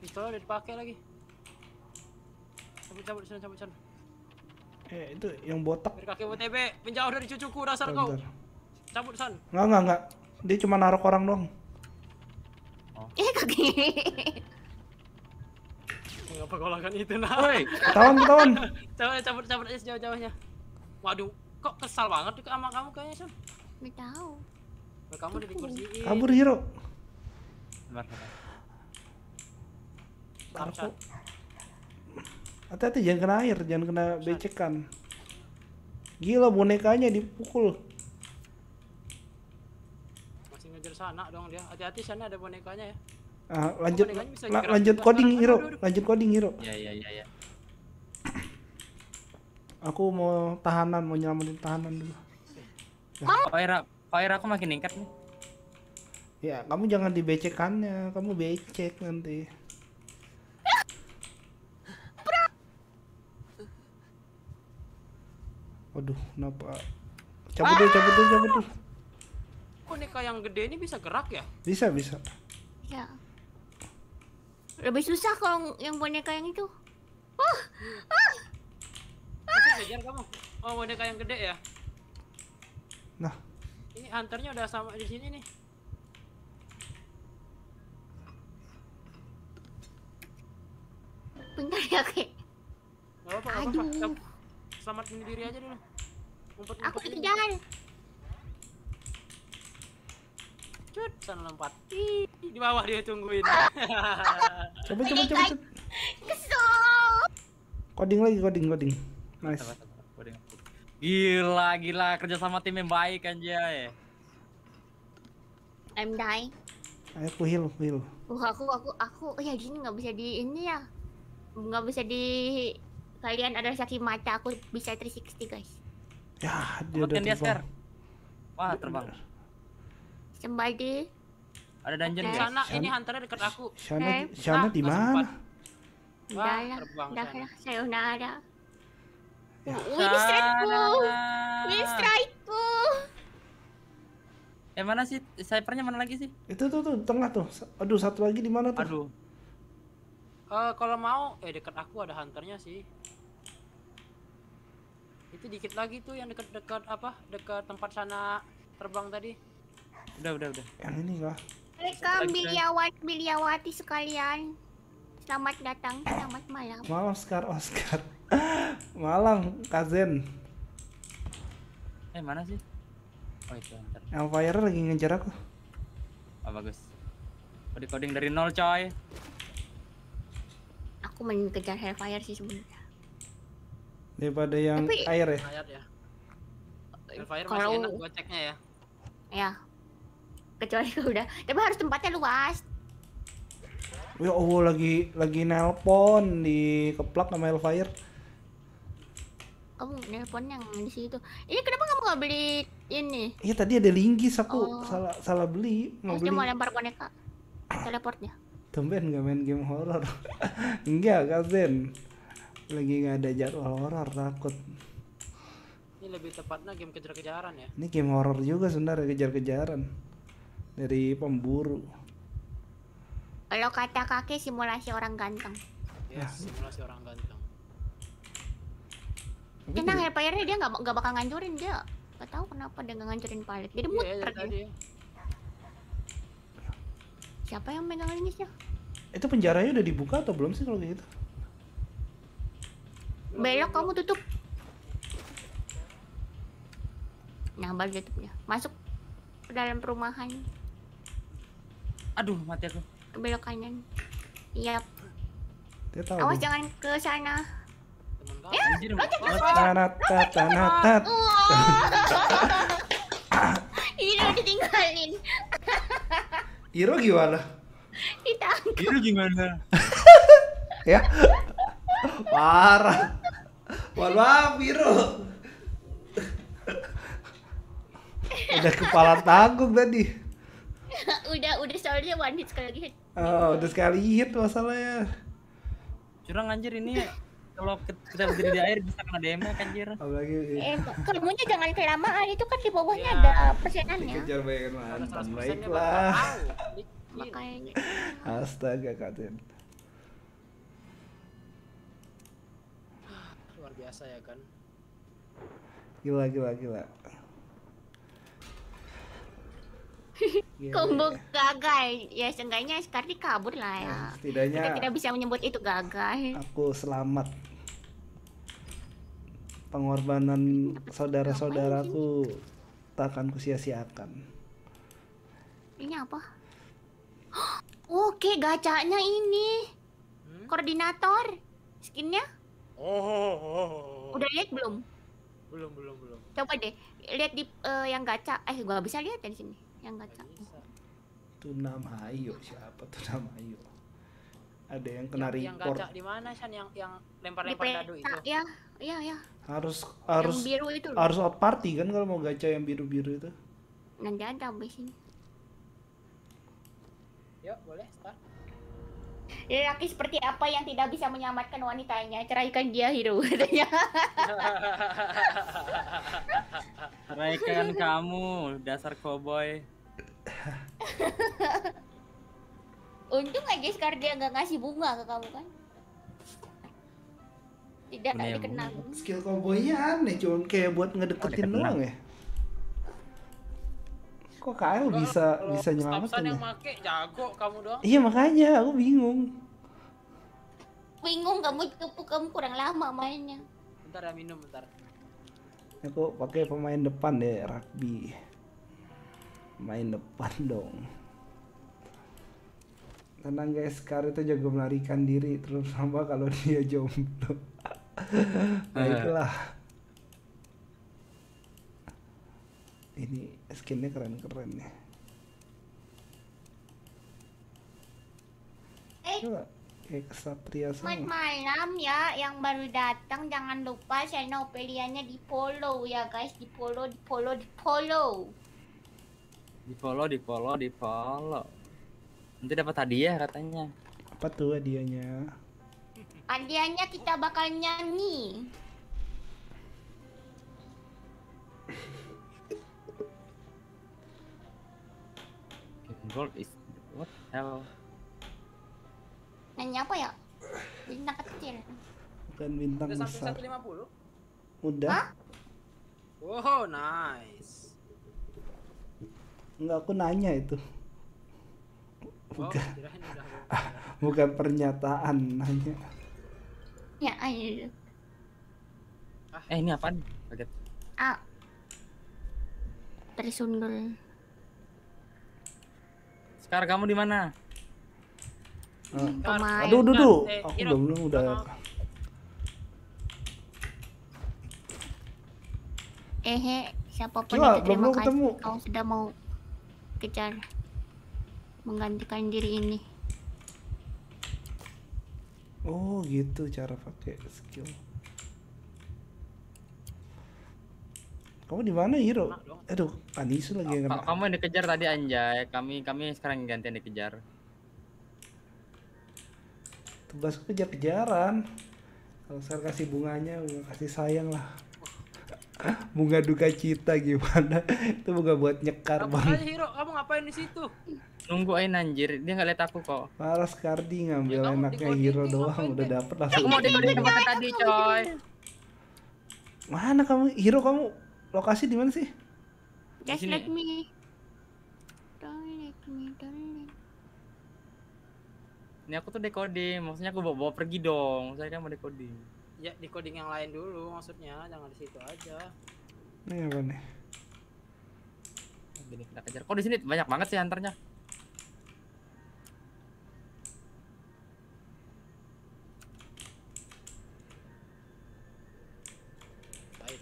pistol udah dipakai lagi cabut cabut sana cabut sana eh itu yang botak dari kaki WTB menjauh dari cucuku dasar oh, kau bentar. cabut san nggak nggak nggak dia cuma naruh orang doang oh. eh kaki nggak kau lakukan itu nah. Woi, ketahuan ketahuan. Coba cabut cabut aja sejauh jauhnya. Waduh, kok kesal banget tuh sama kamu kayaknya sih. Nggak tahu. kamu udah dikursiin. Kabur hero. Bentar, bentar. Aku. Hati-hati jangan kena air, jangan kena becekan. Gila bonekanya dipukul. Masih ngejar sana dong dia. Hati-hati sana ada bonekanya ya. Eh, lanjut la lanjut coding hero, lanjut coding hero. Ya ya ya ya. Aku mau tahanan, mau nyelamatin tahanan dulu. Nah. Ya. Power up, aku makin ningkat nih. Ya, kamu jangan dibecekannya, kamu becek nanti. Waduh, kenapa? Cabut dulu, cabut dulu, cabut dulu. Boneka yang gede ini bisa gerak ya? Bisa, bisa. Ya. Lebih susah kalau yang boneka yang itu. Oh, ah, ah. Kejar kamu. Oh, boneka yang gede ya. Nah. Ini hunternya udah sama di sini nih. Bentar ya, Kek. Gak apa-apa, Aduh. Selamat sendiri aja dulu. Ngumpet, ngumpet Aku kejar. cut dan lompat di bawah dia tungguin coba coba coba, kesel coding lagi coding coding nice gila gila kerja sama tim yang baik anjay I'm dying Ayo aku heal, heal. Uh, aku aku aku oh, ya gini nggak bisa di ini ya. Nggak bisa di kalian ada sakit mata aku bisa 360 guys. Ya, dia udah terbang. Dia Wah, terbang lagi. Ada dungeon okay. Sana Shana, ini hunternya dekat aku. Sana okay. sana di nah, mana? Wah, ya. terbang dah ya. Saya udah ada. Ya. Win strikeku. strike strikeku. Eh mana sih cypernya mana lagi sih? Itu tuh tuh tengah tuh. Aduh, satu lagi di mana tuh? Aduh. Uh, kalau mau eh dekat aku ada hunternya sih itu dikit lagi tuh yang dekat-dekat apa dekat tempat sana terbang tadi Udah, udah, udah. Yang ini kah? mereka Bilyawat, biliawati sekalian. Selamat datang, selamat malam. Malam Oscar, Oscar. Oh, malam Kazen. Eh, mana sih? Oh, itu Yang Fire lagi ngejar aku. Oh, bagus. Kode coding dari nol, coy. Aku mengejar Fire sih sebenarnya. Daripada yang Tapi, air ya? Air ya. kalau... masih enak ceknya ya. Ya, kecuali kalau udah tapi harus tempatnya luas ya oh lagi lagi nelpon di keplak sama Elfire. kamu nelpon yang di situ ini kenapa kamu nggak beli ini iya tadi ada linggis aku oh. salah salah beli mau beli mau lempar boneka teleportnya Temen nggak main game horror enggak kazen lagi nggak ada jadwal horor takut ini lebih tepatnya game kejar-kejaran ya ini game horor juga sebenarnya kejar-kejaran dari pemburu. Kalau kata kakek simulasi orang ganteng. Ya, simulasi orang ganteng. Tenang ya, Pak dia nggak nggak bakal ngancurin dia. Gak tau kenapa dia nggak ngancurin palet. Jadi yeah, muter ya, dia. Siapa yang megang ini sih? Itu penjaranya udah dibuka atau belum sih kalau gitu? Belok kamu tutup. Nambah baru tutupnya. Masuk ke dalam perumahan aduh mati aku ke belok kanan iya yep. dia tahu awas jangan ke sana ya loncat tanat Iro ditinggalin Iro gimana? Ditangkap Iro gimana? ya parah mohon maaf Iro udah kepala tanggung tadi udah udah soalnya one hit sekali hit. Oh, udah sekali hit masalahnya. Curang anjir ini kalau kita berdiri di air bisa kena kan anjir. Apalagi eh, kamunya jangan kelamaan itu kan di bawahnya ya. ada persenannya. Kejar bayangan mantan baiklah. Makanya. Astaga Katen. Luar biasa ya kan. Gila gila gila. Combo iya, iya, iya. gagai Ya seenggaknya Sekarang kabur lah ya. Nah, setidaknya kita tidak bisa menyebut itu gagal. Aku selamat. Pengorbanan saudara-saudaraku tak akan kusia-siakan. Ini apa? Oke, gacanya ini. Hmm? Koordinator. Skinnya? Oh, oh, oh, oh, Udah lihat belum? Belum, belum, belum. Coba deh, lihat di uh, yang gacha. Eh, gua bisa lihat dari sini yang tuh nama Ayo siapa tuh nama Ayo ada yang kena yang, report yang di mana sih yang yang lempar-lempar dadu itu ya ya iya harus harus yang biru itu harus out party kan kalau mau gacha yang biru-biru itu nanti ada di sini yuk boleh start Lelaki seperti apa yang tidak bisa menyelamatkan wanitanya? Ceraikan dia, Hiro. Ceraikan kamu, dasar cowboy. Untung aja sekarang dia nggak ngasih bunga ke kamu kan? Tidak Bener, dikenal. Skill cowboynya aneh, cuman kayak buat ngedeketin doang ya kok KL bisa kalau bisa nyelamatin ya? yang make jago kamu doang iya makanya aku bingung bingung kamu cupu kamu kurang lama mainnya bentar ya minum bentar aku pakai pemain depan deh rugby main depan dong tenang guys Kar itu jago melarikan diri terus sama kalau dia jomblo nah eh. ini skinnya keren-keren nih. Ya. eh kesatria malam ya yang baru datang jangan lupa channel pilihannya di follow ya guys di follow di follow di follow di follow di follow di follow nanti dapat hadiah katanya apa tuh hadiahnya hadiahnya kita bakal nyanyi Gold is what hell? Nanya apa ya? Bintang kecil. Bukan bintang Udah besar. Sampai 150? Udah. Hah? Wow, nice. Enggak aku nanya itu. Oh, bukan. Oh, bukan pernyataan nanya. Ya, ayo. Eh, ini apaan? Kaget. Ah. Tersundul. Kar, kamu di mana? Pemain. Hmm. Aduh, aduh, aduh. Kan, eh, Aku udah belum udah. Ehe, siapapun Cuma, itu terima kasih kau sudah mau kejar menggantikan diri ini. Oh, gitu cara pakai skill. Kamu di mana, Hiro? Aduh, anis lagi yang kena. Kamu yang dikejar tadi anjay. Kami kami sekarang gantian dikejar. Tugas kejar-kejaran. Kalau saya kasih bunganya, bunga ya kasih sayang lah. bunga duka cita gimana? Itu bunga buat nyekar kamu banget. Aja, Hiro, kamu ngapain di situ? Nungguin anjir, dia nggak lihat aku kok. Parah Skardi ngambil ya, enaknya Hiro doang, udah dapet langsung. Aku mau digodain tadi, coy. Mana kamu? Hiro kamu lokasi di mana sih? Just let me. Don't let me, don't let Ini aku tuh decoding, maksudnya aku bawa, bawa pergi dong. Saya kan mau decoding. Ya, decoding yang lain dulu maksudnya, jangan di situ aja. Ini apa nih? Ini kita kejar. Kok di sini banyak banget sih hunternya?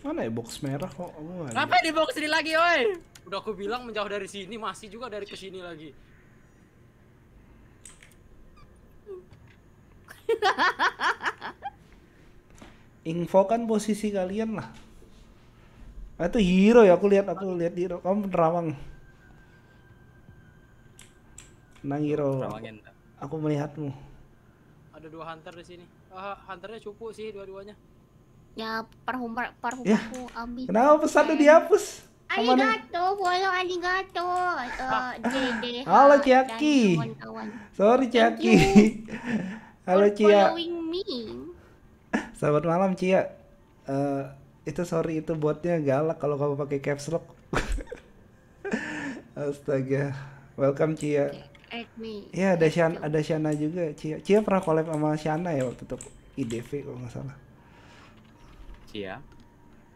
Mana ya box merah kok Oh, Apa di box ini lagi, oi? Udah aku bilang menjauh dari sini, masih juga dari ke sini lagi. Info kan posisi kalian lah. Nah, itu hero ya aku lihat aku lihat hero kamu nerawang Nang hero aku, melihatmu ada dua hunter di sini ah hunternya cupu sih dua-duanya Ya parfum parfum ya. ambil. Kenapa pesannya dihapus? Arigato, follow arigato. Uh, DDH Halo Ciaki. Sorry Ciaki. Halo Cia. Selamat malam Cia. Uh, itu sorry itu buatnya galak kalau kamu pakai caps lock. Astaga. Welcome Cia. Ya ada Shana, ada Shana juga Cia. Cia pernah collab sama Shana ya waktu itu IDV kalau nggak salah. Cia,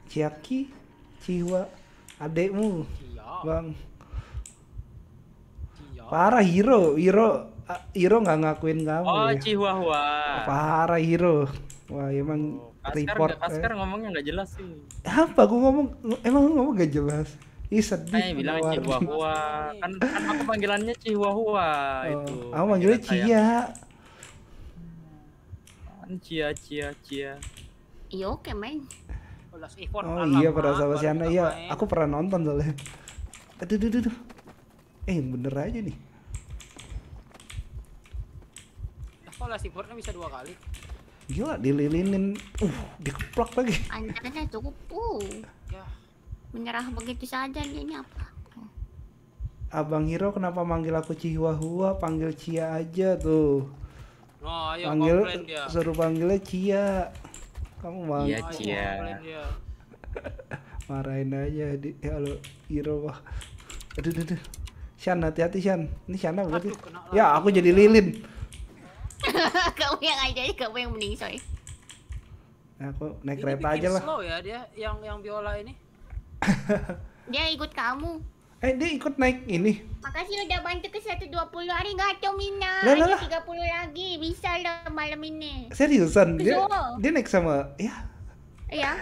Ciaki, Ciwa, adekmu. Cia. Bang. para Parah hero, hero hero ah, nggak ngakuin kamu. Oh, ya. Cihuahua. Parah hero, Wah, emang oh, report. Gak, eh. Kaskar eh. ngomongnya nggak jelas sih. Apa? Gue ngomong, emang ngomong nggak jelas. Ih sedih. Eh, bilang Cihuahua. kan, kan aku panggilannya Cihuahua oh, itu. Aku manggilnya Cia. Cia, Cia, Cia iya oke main oh, oh iya pada sama si Ana iya aku pernah nonton soalnya aduh duh, duh, duh. eh bener aja nih kok lah sipurnya kan bisa dua kali gila dililinin uh dikeplak lagi anjirnya cukup uh ya. menyerah begitu saja ini apa Abang Hiro kenapa manggil aku cihuahua? panggil Cia aja tuh. Oh, nah, ayo iya, panggil, dia. Suruh panggilnya Cia kamu bang iya cia iya, ya. marahin aja di halo ya, Iro wah aduh aduh, aduh. Shan hati-hati Shan ini shan berarti aduh, ya aku jadi lilin kamu yang aja kamu yang mending coy nah, aku naik kereta aja lah slow ya dia yang yang biola ini dia ikut kamu Eh dia ikut naik ini. Makasih udah bantu ke 120 hari ngaco Mina. Lah, lah, lah. 30 lagi bisa lah malam ini. Seriusan dia, dia naik sama ya. Iya.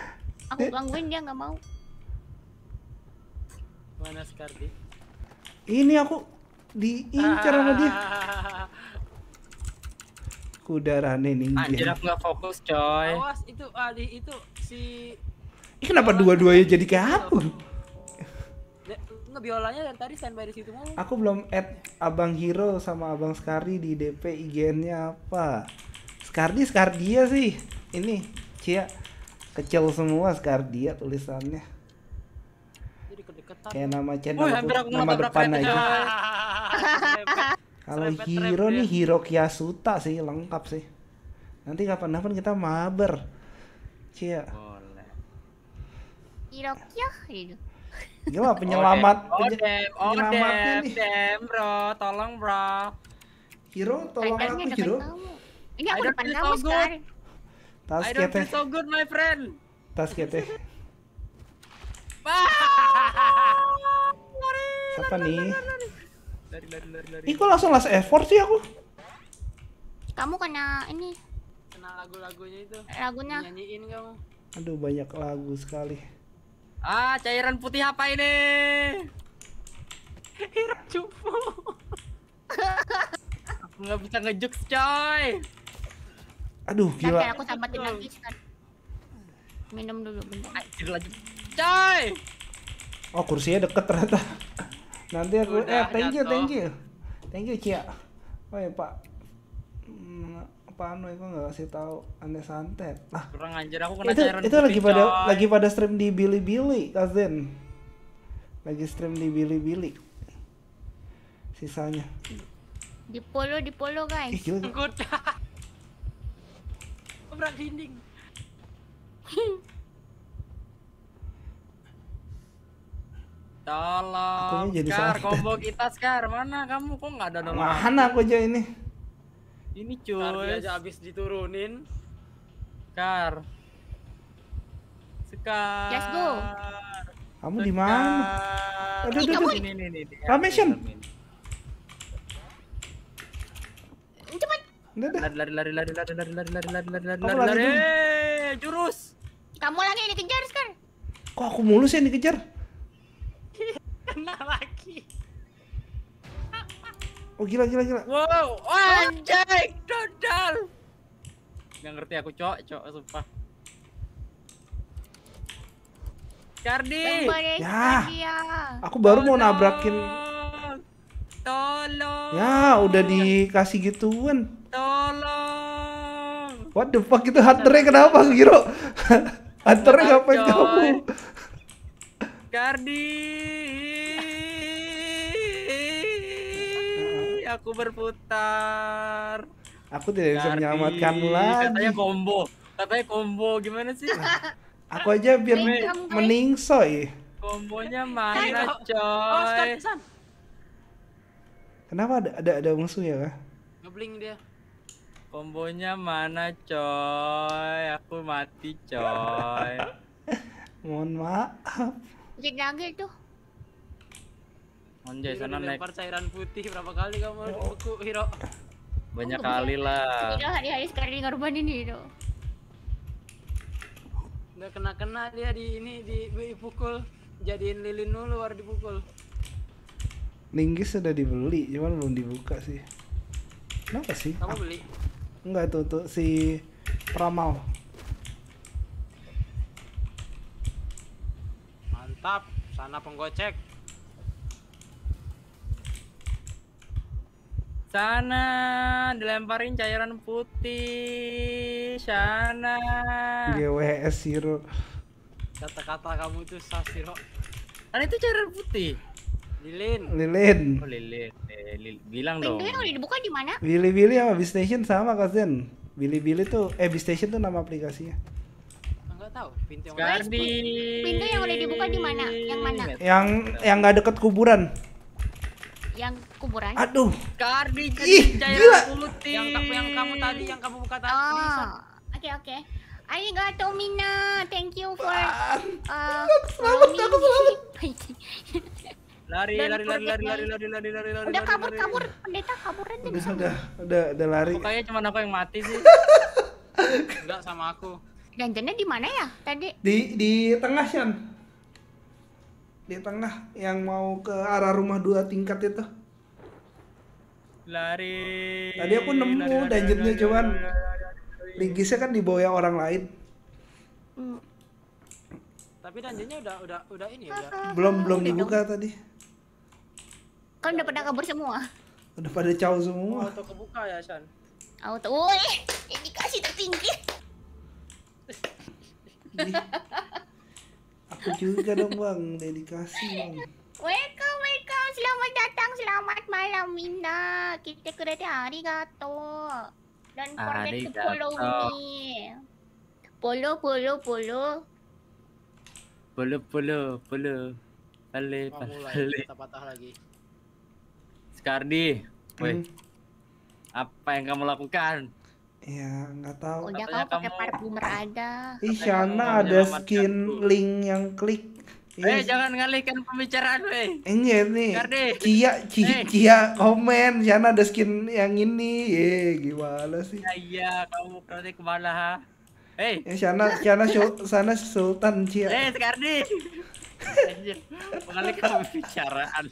Aku dia... gangguin dia nggak mau. Mana Skardi? Ini aku diincar sama dia. Kuda rane ninja. Anjir aku fokus coy. Awas itu ah, itu si. Ini kenapa dua-duanya jadi kayak aku? ngebiolanya biolanya yang tadi standby di situ mulu. Aku belum add Abang Hero sama Abang Skardi di DP IGN-nya apa? Skardi Skardia sih. Ini Cia kecil semua Skardia tulisannya. Jadi kedekatan. Kayak nama channel oh, aku, nama depan aja. aja. Kalau Hero nih Hero Kiyasuta sih lengkap sih. Nanti kapan-kapan kita mabar. Cia. Boleh. Hero Kiyah gitu. Gila iya penyelamat. Oh, Penye oh, penyelamat oh, damn. nih. Damn, bro. Tolong, bro. Hero, tolong I aku, Hero. Ini aku depan kamu sekarang. Tas I don't feel so good, my friend. Tas kete. Siapa nih? Lari, lari, lari, lari. Ih, kok langsung last effort sih aku? Kamu kena ini. Kena lagu-lagunya itu. Lagunya. Nyanyiin kamu. Aduh, banyak lagu sekali. Ah, cairan putih apa ini? Hero cupu. aku nggak bisa ngejuk, coy. Aduh, gila. Nanti aku sama lagi Minum dulu bentar. Ayo ah, lanjut. Coy. Oh, kursinya deket ternyata. Nanti aku Udah, eh thank you, thank you. Thank you, Cia. Oh ya, Pak anu itu nggak kasih tahu aneh santet lah kurang anjir aku kena itu, itu lagi coy. pada lagi pada stream di Billy Billy Kazen lagi stream di Billy Billy sisanya di polo di polo guys ikut gila, berat dinding Tolong, Skar, kombo kita sekar. mana kamu? Kok nggak ada nomor? Mana aku aja ini? Ini cuy. Kardi aja abis diturunin. Kar. Sekar. yes go. Kamu di mana? Aduh, aduh, aduh. Ini, ini, ini. Rame, Cepat. Lari, lari, lari, lari, lari, lari, lari, lari, lari, lari, lari, lari, eh, jurus. Kamu lagi yang dikejar, Sekar. Kok aku mulus yang dikejar? Kena lagi. Oh gila gila gila. Wow, anjay, dodol. Gak ngerti aku cok, cok sumpah. Cardi. Ya. ya. Aku baru mau nabrakin. Tolong. Ya, udah dikasih gituan. Tolong. What the fuck itu hunternya kenapa, Giro? Hunter-nya ngapain kamu? Cardi. aku berputar. Aku tidak bisa menyelamatkan menyelamatkanmu lagi. Katanya combo. Katanya combo gimana sih? aku aja biar meningsoy. Kombonya eh, mana, eh, coy? Oh, Kenapa ada ada ada musuh ya? Ngebling dia. Kombonya mana, coy? Aku mati, coy. Mohon maaf. jangan gitu Anjay, iya, sana naik. Lempar cairan putih berapa kali kamu oh. beku, Hiro? Banyak oh, kali lah. Ini hari-hari iya, iya, sekali ini, Hiro. Udah kena-kena dia di ini di dipukul. Jadiin lilin dulu baru dipukul. Linggis sudah dibeli, cuman belum dibuka sih. Kenapa sih? Kamu beli? Enggak tuh tuh si Pramal. Mantap, sana penggocek. Sana dilemparin cairan putih. Sana. GWS Siro. Kata-kata kamu tuh sasiro. Kan itu cairan putih. Lilin. Lilin. Oh, lilin. Eh, li bilang Pintunya dong. Pintunya udah dibuka di mana? Billy Billy sama B Station sama Kazen. Billy Billy tuh eh B Station tuh nama aplikasinya. nggak tahu. Pintu yang Pintu yang udah dibuka di mana? Yang mana? Yang yang nggak deket kuburan. Yang kuburannya. Aduh. Kardi Ih, gila. Yang, yang kamu tadi yang kamu buka tadi. Oh. Oke, okay, oke. Okay. Arigato Mina. Thank you for uh, selamat, aku selamat. lari, lari, lari, lari, lari, lari, lari, lari, lari. Udah kabur, kabur. Pendeta kabur aja Udah, Udah, udah, udah lari. Kayaknya cuma aku yang mati sih. Enggak sama aku. Ganjanya di mana ya tadi? Di di tengah, Shan. Di tengah yang mau ke arah rumah dua tingkat itu. Oh, lari tadi aku nemu dungeonnya cuman linggisnya kan dibawa orang lain hmm. tapi dungeonnya udah udah udah ini ya belum belum dibuka tadi kan udah pada kabur semua udah pada caw semua auto kebuka ya chan auto woi kasih tertinggi aku juga dong bang dedikasi bang welcome datang, selamat datang, selamat malam Mina. Kita kereta hari gato forget arigato. to follow me. Polo, polo, polo. Polo, polo, polo. Pale, pale. Kita patah lagi. Skardi, woi. Hmm. Apa yang kamu lakukan? Ya, nggak tahu. Udah kamu pakai parfum rada. Ih, Shana ada skin link yang klik Eh, iya jangan ngalihkan pembicaraan, weh. Anjir iya nih. Kardi. Kia, kia, hey. Eh. kia komen, jangan ada skin yang ini. Ye, gimana sih? Ya, iya, kamu nanti kemana, ha? Hey. Eh. Ya, sana sana, sana, sana Sultan Cia. Eh, hey, Kardi. mengalihkan pembicaraan.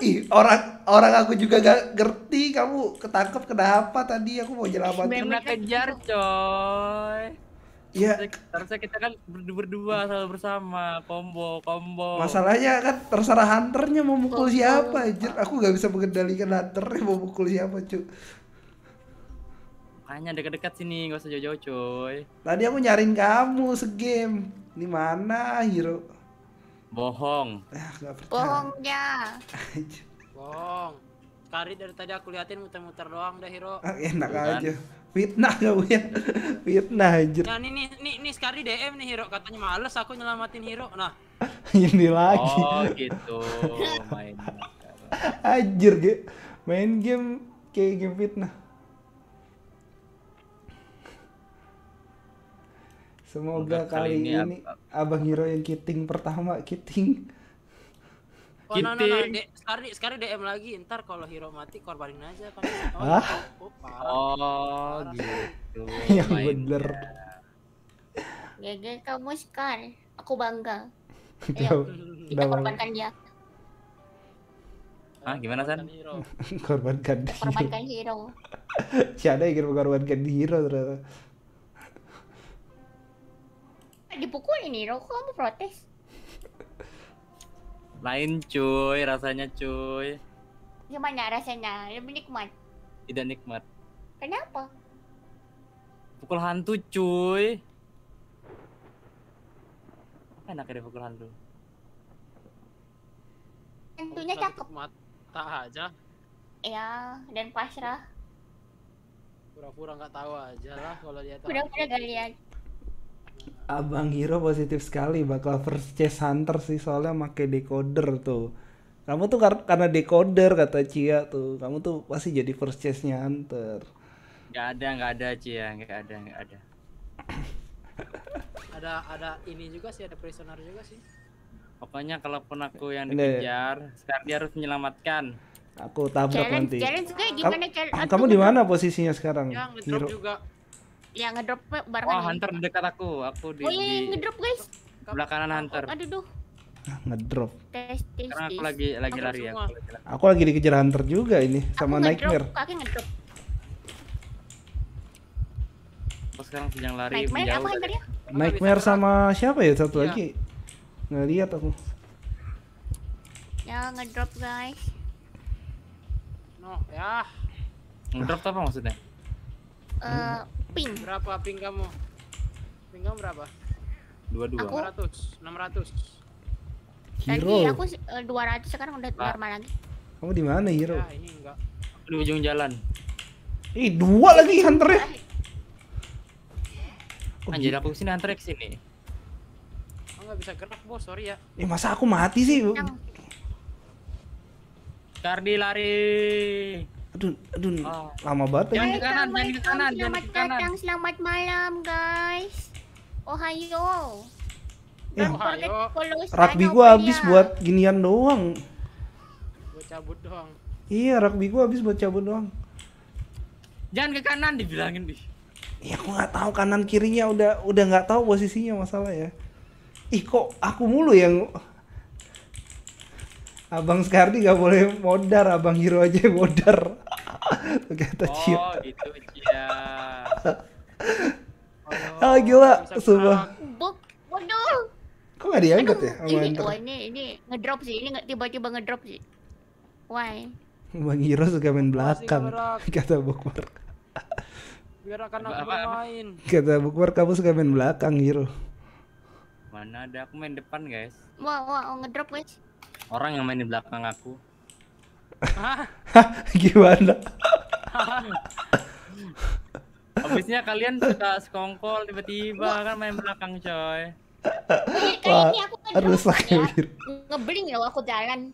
Ih, orang orang aku juga gak ngerti kamu ketangkep kenapa tadi aku mau jelaskan. Memang kejar, coy. Iya. Harusnya kita kan berdua, berdua selalu bersama, combo, combo. Masalahnya kan terserah hunternya mau mukul oh, siapa, anjir. Aku gak bisa mengendalikan hunternya mau mukul siapa, cuy. Makanya dekat-dekat sini, gak usah jauh-jauh, coy. Tadi aku nyariin kamu segame. Ini mana, Hiro? Bohong. Eh, ya, gak percaya. Bohongnya. Bohong. Ya. Kari dari tadi aku liatin muter-muter doang deh, Hiro. Ah, enak iya kan? aja. Fitnah kamu ya. Fitnah anjir. Nah, ini ini ini sekali DM nih hero katanya males aku nyelamatin hero Nah. ini lagi. Oh, gitu. Main. anjir, ge. Main game kayak game fitnah. Semoga kali, kali ini, ini Abang Hiro yang kiting pertama kiting Oh, Kita... no, no, no. sekarang, sekarang DM lagi, ntar kalau Hiro mati korbanin aja kan. Oh, parah. oh parah. gitu. Yang bener. gede kamu Scar, aku bangga. Ayo, kita korbankan dia. Ah, gimana San? korbankan hero. Korbankan hero. si ada ingin mengorbankan hero ternyata. Dipukulin hero, kamu protes? lain cuy rasanya cuy gimana ya, rasanya lebih nikmat tidak nikmat kenapa pukul hantu cuy apa enaknya pukul hantu hantunya cakep mata aja ya dan pasrah pura-pura nggak -pura tahu aja lah kalau dia tahu pura-pura gak lihat Abang Hiro positif sekali bakal first chase hunter sih soalnya make decoder tuh. Kamu tuh kar karena decoder kata Cia tuh. Kamu tuh pasti jadi first chase-nya hunter. Gak ada, gak ada Cia, gak ada, gak ada. ada ada ini juga sih, ada prisoner juga sih. Pokoknya kalaupun aku yang dikejar, sekarang dia harus menyelamatkan. Aku tabrak challenge, nanti. Challenge gimana? Kamu, kamu di mana posisinya sekarang? Yang juga Ya ngedrop barengan. Wah, oh, hunter di dekat aku. Aku di Oh iya, di... ngedrop, guys. Sebelah kanan hunter. Aduh, ah, duh. Ngedrop. Tes, tes, Karena aku lagi lagi aku lari ya. Aku, aku lagi dikejar hunter juga ini sama aku nightmare. Kaki ngedrop. Aku sekarang sedang lari nightmare menjauh. Apa hunternya? Nightmare sama siapa ya satu iya. lagi? Nggak lihat aku. Ya ngedrop guys. No, ya. Ngedrop apa maksudnya? Uh, ping. Berapa ping kamu? Ping kamu berapa? 22. Aku 600, 600. Eh, Hero. Tadi aku 200 eh, sekarang udah ah. normal lagi. Kamu di mana, Hero? Ya, ini enggak. Di ujung jalan. Ih, dua lagi hunternya. Oh, Anjir, gitu? aku sini hunter ke sini. Aku oh, nggak bisa gerak, Bos. Sorry ya. Eh, masa aku mati sih? Yang... Kardi lari. Aduh, aduh, oh. lama banget. ya. ke kanan, yang di kanan, selamat di kanan. Datang, selamat malam, guys. Ohayo. Eh, Ohayo. Rugby gua ya. habis buat ginian doang. Buat cabut doang. Iya, rugby gua habis buat cabut doang. Jangan ke kanan dibilangin, di Ya aku nggak tahu kanan kirinya udah udah nggak tahu posisinya masalah ya. Ih kok aku mulu yang Abang Skardi gak boleh modar, Abang Hiro aja modar. Ternyata oh, Cia. Gitu, iya. ah, oh gitu Cia. Oh, oh gila, buk. Bodoh. Kok gak diangkat Aduh, ya? Oh, ini, oh, ini, ini ngedrop sih, ini tiba-tiba ngedrop sih. Why? Bang Hiro suka main belakang, kata Bokmar. Biar akan aku main. Kata Bokmar kamu suka main belakang Hiro. Mana ada aku main depan guys. Wah wah ngedrop guys. Orang yang main di belakang aku. Hah? Gimana? Habisnya kalian suka sekongkol tiba-tiba kan main belakang coy. Wah, aku kan ya. Ngebling loh aku jalan.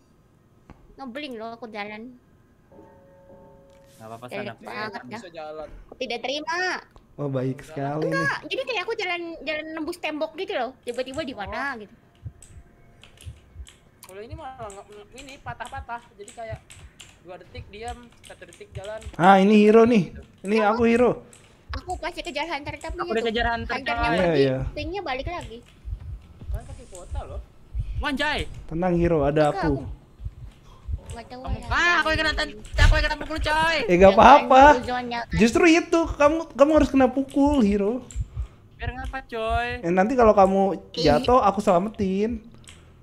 Ngebling loh aku jalan. Gak apa-apa eh, sana. bisa jalan. Aku tidak terima. Oh baik sekali. Enggak, jadi kayak aku jalan jalan nembus tembok gitu loh. Tiba-tiba di mana oh. gitu kalau ini malah mm, ini patah-patah jadi kayak dua detik diam satu detik jalan ah ini hero nih gitu. ini aku hero aku pasti kejar hunter tapi aku udah kejar hunter hunternya yeah, yeah. pingnya balik lagi kan kasih kota loh manjai tenang hero ada aku, aku. Ah, aku yang kena aku yang kena pukul coy. Eh gak apa-apa. Justru itu kamu kamu harus kena pukul hero. Biar ngapa coy? Eh, nanti kalau kamu jatuh aku selamatin.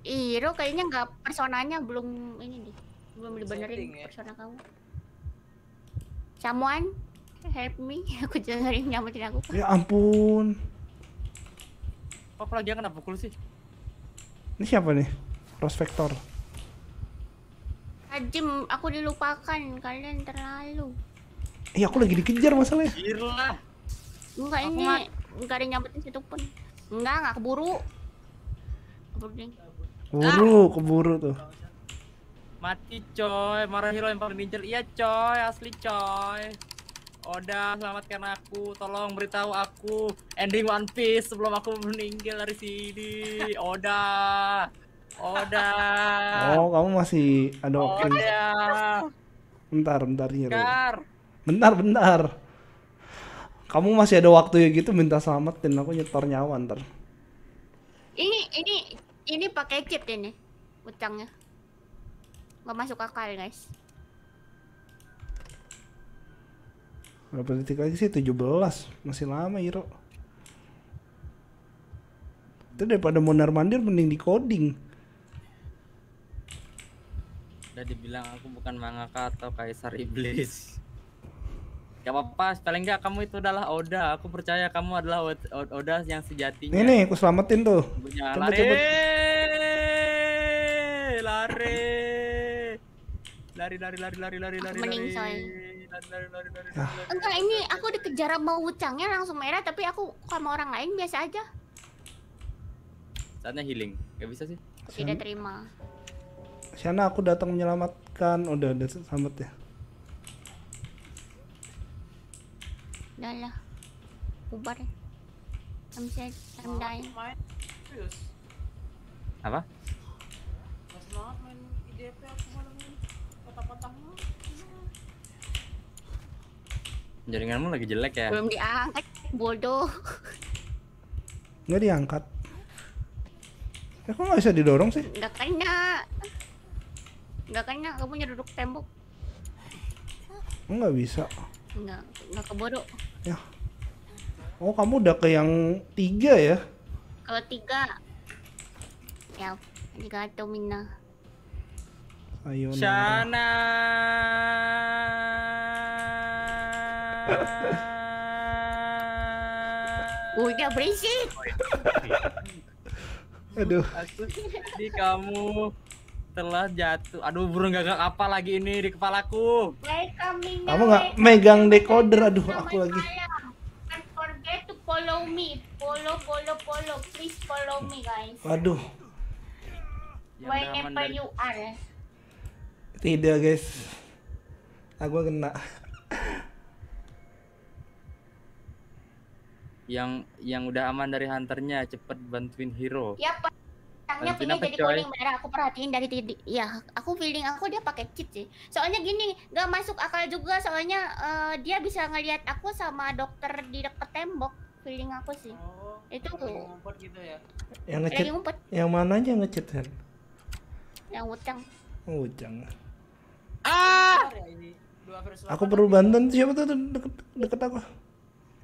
Iro kayaknya nggak personanya belum ini nih belum dibenerin ya? persona kamu. Samuan, help me, aku dengerin nyamatin aku. Ya ampun. Oh, Kok lagi kenapa pukul sih? Ini siapa nih? Prospector? Vector. Hajim, aku dilupakan. Kalian terlalu. Iya, eh, aku lagi dikejar masalahnya. Gila. Enggak ini, enggak ada nyampetin situ pun. Enggak, enggak keburu. Keburu Keburu, ah. keburu tuh. Mati coy, marah hero yang paling diincer. Iya coy, asli coy. Oda, selamatkan aku. Tolong beritahu aku ending One Piece sebelum aku meninggal dari sini. Oda. Oda. Oh, kamu masih ada waktu. Oda. Bentar, bentar hero. Bentar. Bentar, bentar. Kamu masih ada waktu ya gitu minta selamatin aku nyetor nyawa ntar. Ini ini ini pakai chip ini utangnya. nggak masuk akal, guys. Berapa detik lagi sih? 17. Masih lama, Iro Itu daripada mondar-mandir mending di coding. Udah dibilang aku bukan mangaka atau kaisar iblis. Gak apa-apa, paling gak kamu itu adalah Oda. Aku percaya kamu adalah Oda yang sejatinya. Ini nih, aku selamatin tuh. Punya kan lari. Lari. Lari lari lari lari lari lari. Mending coy. Ah. Enggak, ini aku dikejar sama wucangnya langsung merah tapi aku sama orang lain biasa aja. Saatnya healing. Gak bisa sih. tidak terima. Siana aku datang menyelamatkan. Udah, udah selamat ya. Dah lah. Bubar. I'm sad. I'm dying. Apa? Mas Jaringanmu lagi jelek ya? Belum diangkat, bodoh. Gak diangkat. Eh kok nggak bisa didorong sih? Gak kena. Gak kena, kamu nyeruduk tembok. Enggak bisa. Nggak, nggak kebodoh. Ya. Oh, kamu udah ke yang tiga ya? Kalau tiga. Ya, tiga atau mina. Ayo. Sana. udah berisik. Aduh. Aku di kamu telah jatuh. Aduh, burung gagak apa lagi ini di kepalaku? Kamu nggak megang decoder? Aduh, aku lagi. Follow me, follow, follow, follow, please follow me guys. Waduh. you are. Tidak guys, aku kena. yang yang udah aman dari hunternya cepet bantuin hero. Ya, kacangnya Valentina jadi kuning merah aku perhatiin dari tadi ya aku feeling aku dia pakai cheat sih soalnya gini gak masuk akal juga soalnya uh, dia bisa ngelihat aku sama dokter di dekat tembok feeling aku sih oh, itu tuh gitu ya yang ngecit. yang mana aja ngecit kan? yang utang utang ah ya aku perlu bantuan siapa tuh deket deket aku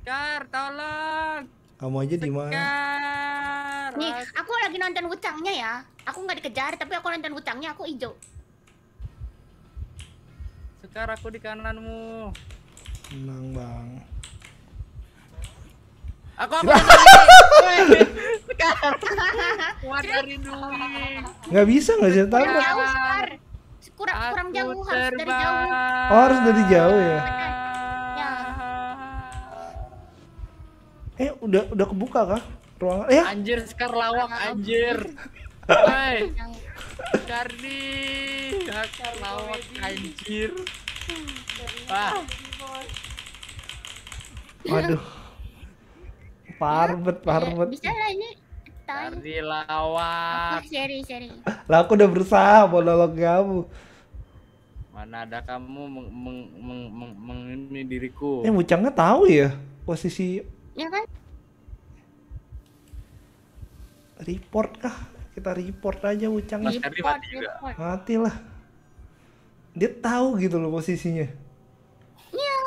Kar, tolong kamu aja di mana? Nih, aku lagi nonton hutangnya ya. Aku nggak dikejar, tapi aku nonton hutangnya aku hijau. Sekarang aku di kananmu. Menang, Bang. Aku aku Sekar. Nggak bisa nggak sih tahu. Kurang kurang jauh harus dari jauh. Oh, harus dari jauh ya. Eh udah udah kebuka kah ruangan? Eh, ya. Anjir Sekar lawak anjir. Hai. Kardi. Sekar lawak anjir. Wah. Waduh. Parbet, parbet. Bisa lah ini. Kardi lawak. Aku seri, seri. Lah aku udah berusaha nolong kamu mana ada kamu meng, meng, meng, meng, meng, diriku. Eh, Mucangnya tahu ya posisi ya kan report kah kita report aja ucang Mas mati juga mati lah dia tahu gitu loh posisinya iya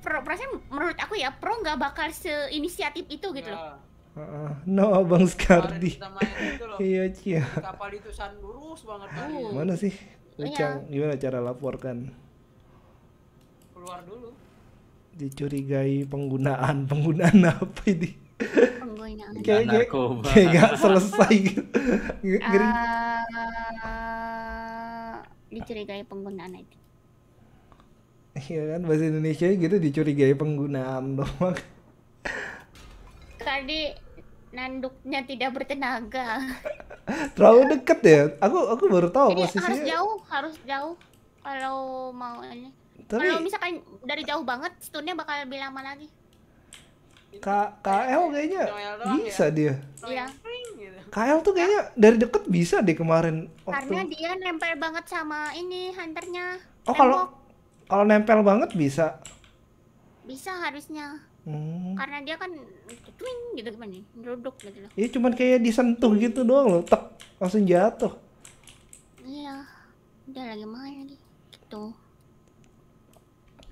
pro perasaan menurut aku ya pro nggak bakal seinisiatif itu gitu ya. loh iya. ah, no abang Skardi iya cia kapal itu san lurus banget kan oh. mana sih iya. Ucang gimana cara laporkan keluar dulu dicurigai penggunaan penggunaan apa ini penggunaan kayak gak selesai gitu uh, dicurigai penggunaan itu Iya kan bahasa Indonesia gitu dicurigai penggunaan doang. Tadi nanduknya tidak bertenaga. Terlalu deket ya. Aku aku baru tahu Jadi posisinya. harus jauh, harus jauh kalau mau ini. Tapi... Kalau misalkan dari jauh banget, stunnya bakal lebih lama lagi. K KL kayaknya ya? bisa dia. Iya. Gitu. KL tuh kayaknya dari deket bisa deh kemarin. Waktu... Karena dia nempel banget sama ini hunternya. Oh kalau kalau nempel banget bisa. Bisa harusnya. Hmm. Karena dia kan twing gitu gimana ya? duduk gitu Iya cuman kayak disentuh gitu doang loh, tek langsung jatuh. Iya. Udah lagi main lagi. Gitu.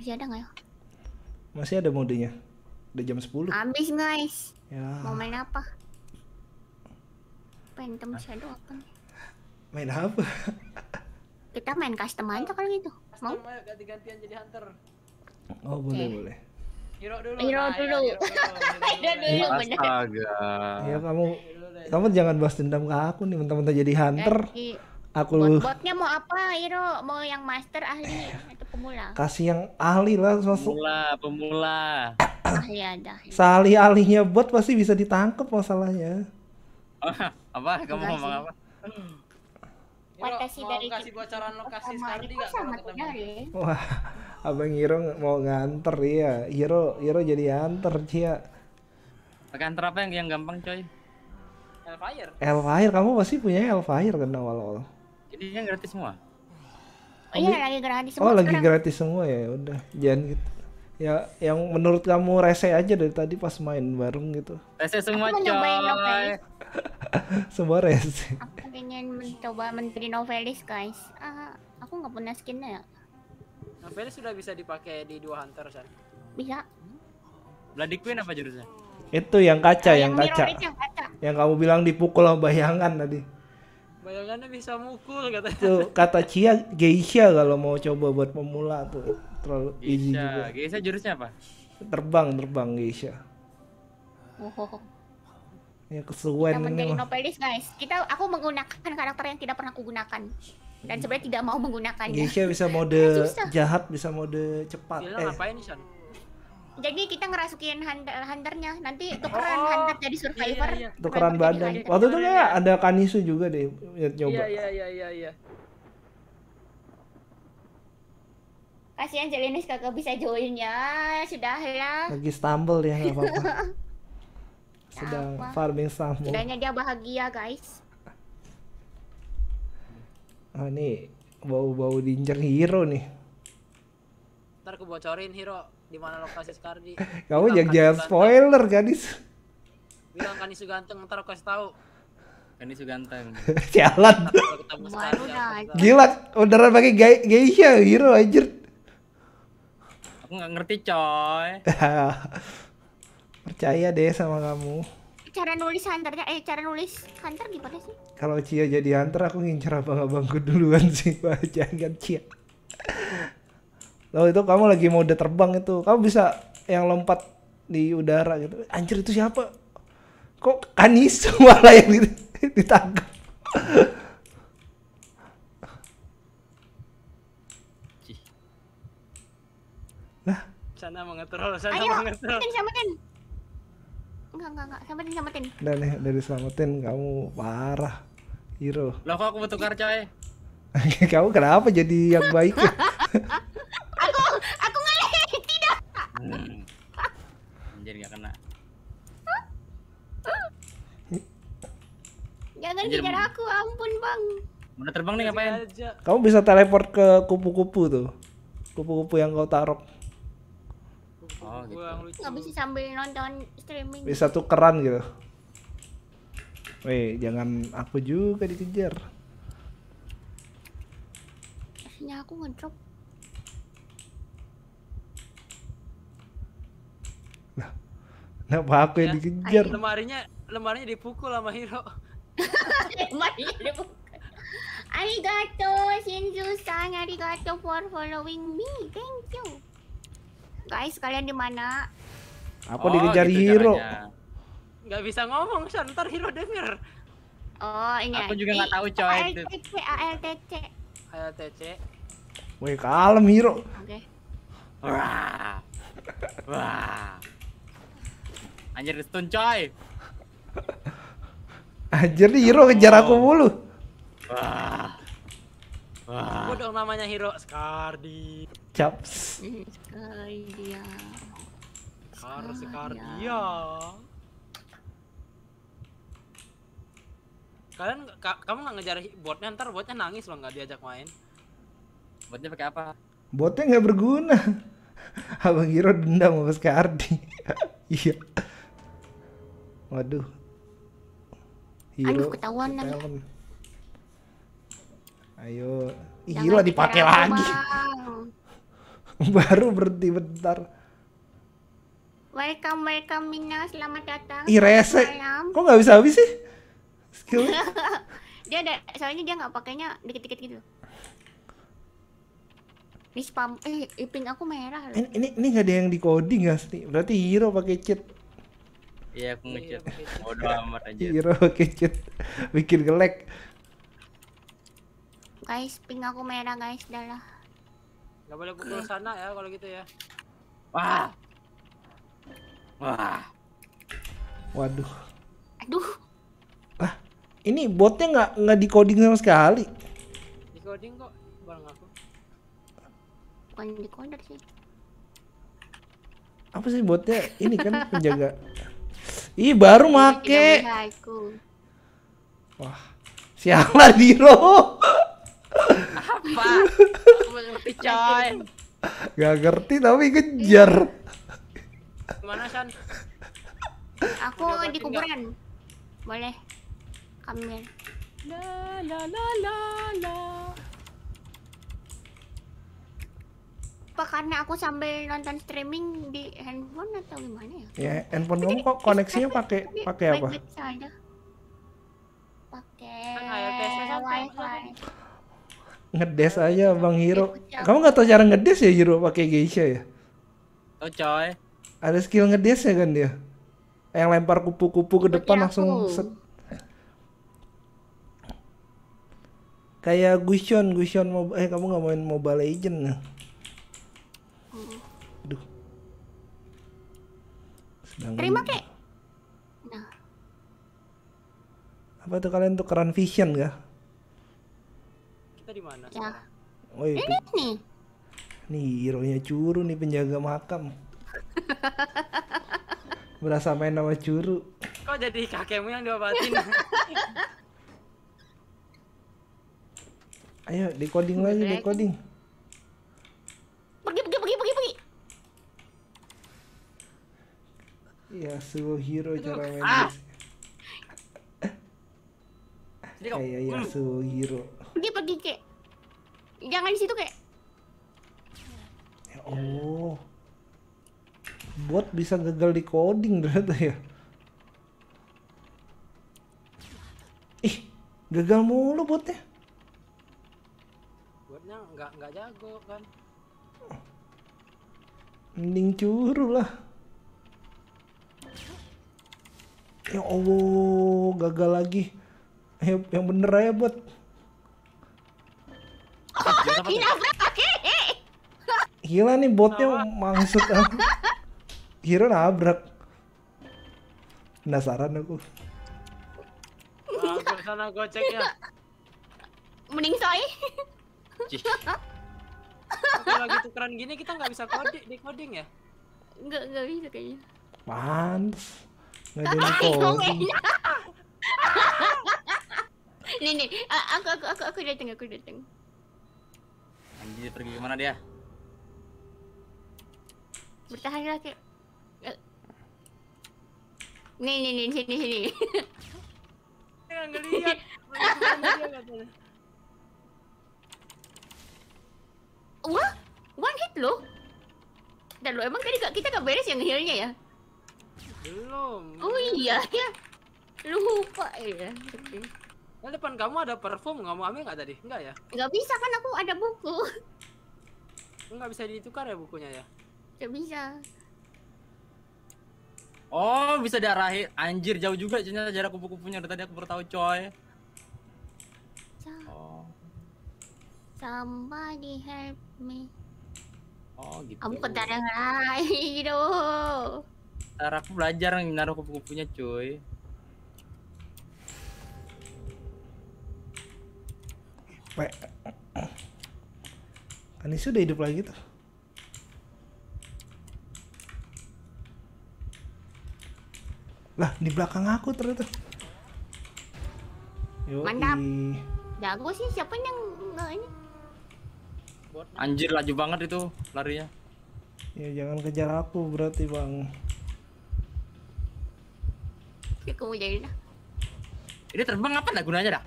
Masih ada nggak ya? Masih ada modenya. Udah jam 10. Habis, guys. Ya. Mau main apa? main teman shadow apa nih? Main apa? Kita main custom aja kalau gitu. Mau? ganti-gantian jadi hunter. Oh, boleh, okay. boleh. Hero dulu. Hero nah, dulu. Hero dulu. Astaga. Ya kamu kamu jangan bahas dendam ke aku nih mentah-mentah jadi hunter aku Bot botnya mau apa Iro mau yang master ahli atau pemula kasih yang ahli lah masuk pemula pemula ahli iya, ada ahli iya. ahlinya bot pasti bisa ditangkap masalahnya oh, apa kamu mau ngomong apa Fantasi dari kasih bocoran lokasi sekarang juga sama Wah, Abang Iro mau nganter ya. Iro, Iro jadi anter, Cia. akan anter apa yang yang gampang, coy? Elfire. Elfire, kamu pasti punya Elfire kan awal-awal jadinya gratis semua oh, iya lagi gratis semua oh sekarang. lagi gratis semua ya udah jangan gitu ya yang menurut kamu rese aja dari tadi pas main bareng gitu rese semua aku coy novelis. semua rese aku pengen mencoba menteri novelis guys uh, aku nggak punya skinnya ya novelis sudah bisa dipakai di dua hunter kan bisa Bloody Queen apa jurusnya? Itu yang kaca, nah, yang, yang kaca. yang kaca. Yang kamu bilang dipukul sama bayangan tadi bayangannya bisa mukul katanya tuh kata Cia geisha kalau mau coba buat pemula tuh terlalu geisha. juga geisha jurusnya apa terbang terbang geisha oh ya keseruan kita menjadi mah. guys kita aku menggunakan karakter yang tidak pernah aku gunakan dan sebenarnya tidak mau menggunakannya geisha bisa mode nah, jahat bisa mode cepat Gila, eh ngapain jadi kita ngerasukin hunter eh, hunternya nanti tukeran oh, hunter jadi survivor iya, iya. iya. tukeran badan waktu itu kayak ada kanisu juga deh ya, nyoba iya, iya iya iya iya kasihan Jelinis kakak bisa join ya sudahlah ya. lagi stumble ya apa-apa sedang apa. farming sama Kayaknya dia bahagia guys ah nih bau-bau danger hero nih ntar kebocorin hero di mana lokasi Scardi. Kamu jangan jangan spoiler gadis. Bilang Kanisu ganteng ntar aku kasih tahu. Kanisu ganteng. Jalan. Gila, udaran pakai gay, gaya hero anjir. Aku nggak ngerti coy. Percaya deh sama kamu. Cara nulis hunternya, eh cara nulis hunter gimana sih? Kalau Cia jadi hunter aku ngincer abang bangku duluan sih, Pak. Jangan Cia. Lalu itu kamu lagi mode terbang itu kamu bisa yang lompat di udara gitu anjir itu siapa kok Kaniso malah yang ditangkap Lah, sana mengetrol sana Ayo, mengetrol samatin samatin enggak enggak enggak samatin samatin udah nih dari selamatin kamu parah hero Loh kok aku butuh coy kamu kenapa jadi yang baik ya? Hmm. Anjir gak kena Jangan kejar aku, ampun bang Mana terbang nih ngapain? Kamu bisa teleport ke kupu-kupu tuh Kupu-kupu yang kau taruh Oh, gitu. Gak bisa sambil nonton streaming Bisa tuh tukeran gitu Weh, jangan aku juga dikejar Akhirnya aku ngedrop Kenapa aku yang ya, dikejar? Lemarinya lemarinya dipukul sama Hiro. lemarinya dipukul. Arigato Shinju-san, arigato for following me. Thank you. Guys, kalian di mana? Apa oh, dikejar gitu Hiro? Caranya. Gak bisa ngomong, Sean. Ntar Hiro denger. Oh, iya. Aku juga nggak eh, tahu coy. ALTC, ALTC. ALTC. Woi kalem Hiro. Oke. Okay. Wah. Wah. Anjir stun coy. Anjir nih Hiro ngejar aku mulu. Wah. Wah. Aku dong namanya Hiro Skardi. Caps. Skardia. Harus Skardia. Kalian ka kamu nggak ngejar botnya ntar botnya nangis loh nggak diajak main. Botnya pakai apa? Botnya nggak berguna. Abang Hiro dendam sama Skardi. iya. Waduh. Hero. Aduh ketahuan lagi. Ayo, Ih, hero dipakai lagi. Baru berhenti bentar. Welcome, welcome Mina, selamat datang. Ih, rese. Kok nggak bisa habis sih? Skill. dia ada, soalnya dia nggak pakainya dikit-dikit gitu. Ini spam, eh, iping aku merah. Loh. Ini ini nggak ada yang di coding sih? Berarti hero pakai cheat. Iya, aku iya, ngecet. Bodoh amat aja. Hero kecet. Bikin gelek. Guys, ping aku merah, guys. Dah lah. Gak boleh pukul sana ya kalau gitu ya. Wah. Wah. Waduh. Aduh. Lah, ini botnya nggak nggak decoding sama sekali. Decoding kok barang aku. Bukan decoder sih. Apa sih botnya? Ini kan penjaga Ih baru make. Wah, siapa Diro? Apa? ngerti Gak ngerti tapi kejar. Mana San? Aku di kuburan. Boleh. Kamil. La la la la la. apa karena aku sambil nonton streaming di handphone atau gimana ya? Ya, handphone kamu kok koneksinya kan pakai pakai apa? Pakai kan Ngedes aja Bang Hiro. Kamu nggak tahu cara ngedes ya Hiro pakai Geisha ya? Oh coy. Ada skill ngedes ya kan dia? Yang lempar kupu-kupu ke depan langsung set. Kayak Gusion, Gusion mau eh kamu nggak main Mobile Legend ya? Terima kek. Nah. Apa tuh kalian tuh tukeran vision ya? Kita di mana? Ya. Oh, iya, ini nih. Nih, hero-nya curu nih penjaga makam. Berasa main nama curu. Kok jadi kakekmu yang diobatin? Ayo, decoding lagi, decoding. Pergi, pergi, pergi. Ya, suhu hero cara main. Ah. suhu ya dia Pergi pergi kek. Jangan di situ kek. oh. Bot bisa gagal di coding ternyata ya. Ih, gagal mulu botnya. Botnya nggak nggak jago kan. Mending curu lah. ya allah gagal lagi yang, eh, yang bener aja buat gila nih botnya maksud aku kira nabrak penasaran aku Mampir sana goceknya mending soi kalau gitu tukeran gini kita nggak bisa coding, decoding ya nggak nggak bisa kayaknya Pants. Nggak ada yang Nih nih, aku aku aku aku dateng aku dateng. Anjir, pergi kemana dia? Bertahanlah ke. Eh. Nih nih nih sini sini. nggak ngeliat. Wah, one hit loh. Dan lo emang tadi kita gak beres yang healnya ya? Belum. Oh iya ya. Lupa ya. Di Nah, depan kamu ada parfum, nggak mau ambil nggak tadi? Enggak ya? Enggak bisa kan aku ada buku. Enggak bisa ditukar ya bukunya ya? Enggak bisa. Oh, bisa diarahin. Anjir, jauh juga ternyata jarak buku punya Dari tadi aku baru tahu, coy. Oh. Somebody help me. Oh, gitu. Kamu ke yang lain dong. Ntar aku belajar naruh kupu-kupunya cuy. Pe. Anis udah hidup lagi tuh. Lah, di belakang aku ternyata. Yoi. Mantap. Jago sih siapa yang ini? Anjir laju banget itu larinya. Ya jangan kejar aku berarti, Bang kamu jadi dah. Ini terbang apa enggak gunanya dah?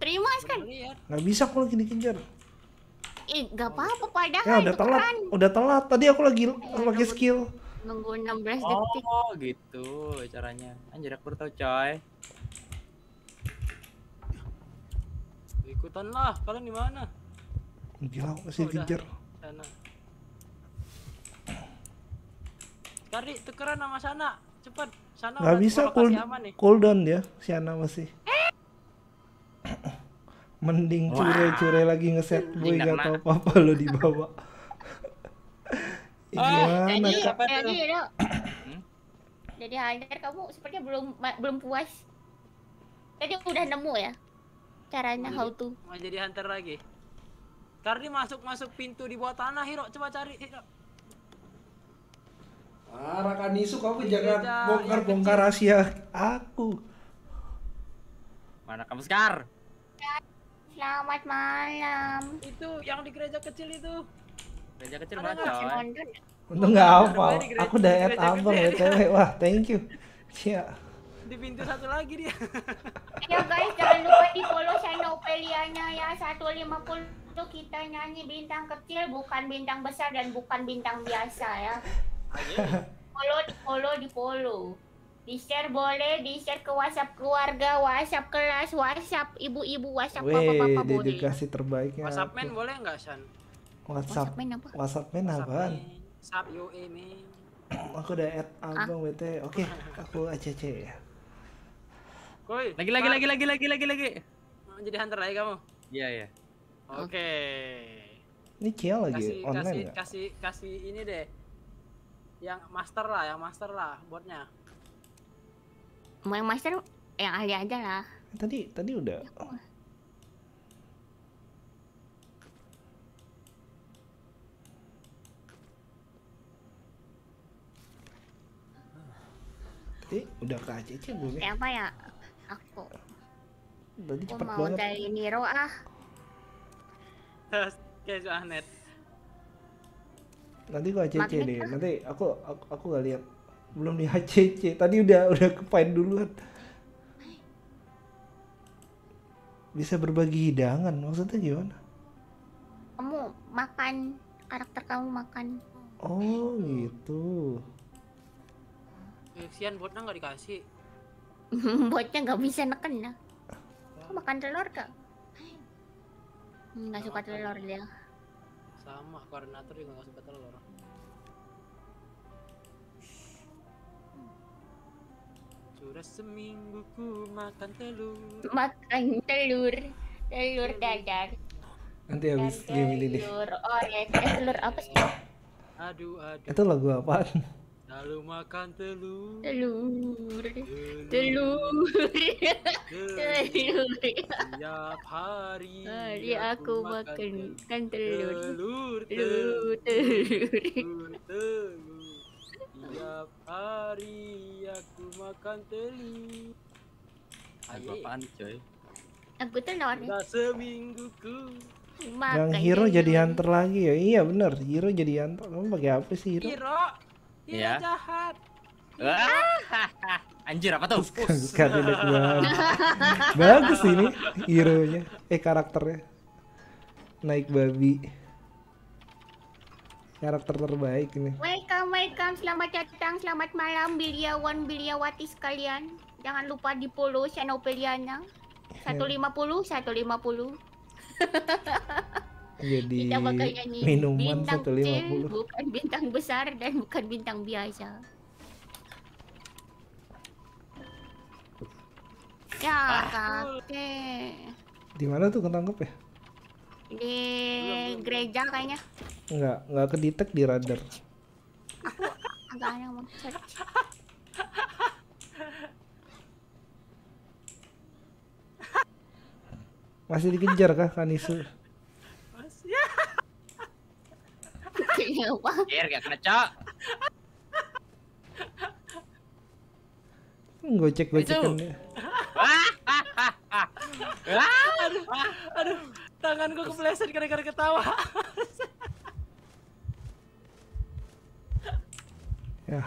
Terima kan? Nggak bisa aku lagi dikejar. Eh, nggak apa-apa padahal. Ya, udah telat. Kan. Udah telat. Tadi aku lagi ya, aku lagi nunggu, skill. Nunggu 16 oh, detik. Oh, gitu caranya. Anjir aku tahu, coy. Ikutan lah, kalian di mana? Gila, aku masih oh, Sana. Cari tukeran sama sana, cepat. Sana Gak bisa cool, aman, down cooldown dia, Siana masih. Mending cure-cure lagi ngeset boy gak tau apa-apa lo dibawa. Eh, gimana? Jadi, jadi, jadi hmm? kamu sepertinya belum belum puas. Tadi udah nemu ya caranya how to. Mau jadi hunter lagi. Kardi masuk masuk pintu di bawah tanah Hiro, coba cari Hiro kan isu kamu iya, jaga iya, iya, bongkar-bongkar rahasia aku. Mana kamu Sekar? Ya, selamat malam. Itu yang di gereja kecil itu. Gereja kecil mana coy? Ya? Untung nggak apa. Aku udah add abang ya Wah, thank you. Iya. Yeah. Di pintu satu lagi dia. ya guys, jangan lupa di follow channel Pelianya ya Satu lima 150 kita nyanyi bintang kecil bukan bintang besar dan bukan bintang biasa ya. Follow, follow di follow. Di share boleh, di share ke WhatsApp keluarga, WhatsApp kelas, WhatsApp ibu-ibu, WhatsApp bapak-bapak boleh. dedikasi terbaiknya. WhatsApp men boleh nggak San? WhatsApp, WhatsApp men apa? WhatsApp men apa WhatsApp eh, Aku udah add abang ah. BT. Oke, okay, aku ACC ya. Koi. Lagi lagi lagi lagi lagi lagi oh, lagi. Jadi hunter lagi kamu. Iya iya. Oke. Okay. Ini Cia lagi kasih, online kasih, kasih kasih ini deh yang master lah yang master lah botnya mau yang master yang ahli aja lah tadi tadi udah ya, tadi udah ke ACC gue siapa ya? ya aku tadi cepet mau banget mau dari Niro ah Kayak Ahmed nanti gua ACC Magnet deh kan? nanti aku aku aku gak lihat belum di ACC tadi udah udah kepain duluan bisa berbagi hidangan maksudnya gimana kamu makan karakter kamu makan oh gitu Kesian botnya nggak dikasih botnya nggak bisa neken ya makan telur gak nggak suka telur dia sama koordinator juga nggak sempat telur sudah seminggu ku makan telur makan telur telur dadar nanti habis game ini telur oh ya telur apa sih aduh aduh itu lagu apaan Lalu makan telur. Telur. Telur. Telur. telur. Setiap hari, hari aku, makan, kan telur. Telur. Telur. Telur. Telur. telur. Setiap hari aku makan telur. Lagu apaan coy? Aku telur. Sudah seminggu ku Makan yang Hero jadi hunter lagi ya? Iya bener, Hero jadi hunter. Kamu pakai apa sih Hero? Hero Iya, jahat. Ah, anjir apa tuh? Bukan Bagus ini hero-nya, eh karakternya. Naik babi. Karakter terbaik ini. Welcome, welcome. Selamat datang, selamat malam biliawan biliawati sekalian. Jangan lupa di follow channel iya. satu 150, 150. jadi kita bakal nyanyi minuman bintang 150 puluh bukan bintang besar dan bukan bintang biasa ya ah. kakek di mana tuh ketangkep ya di gereja kayaknya enggak enggak kedetek di radar agak aneh mau masih dikejar kah Kanisu? Iya, Pak. Anjir, gak kena, Cok. Gocek-gocekan dia. aduh, aduh, tangan gue kepleset gara-gara ketawa. ya.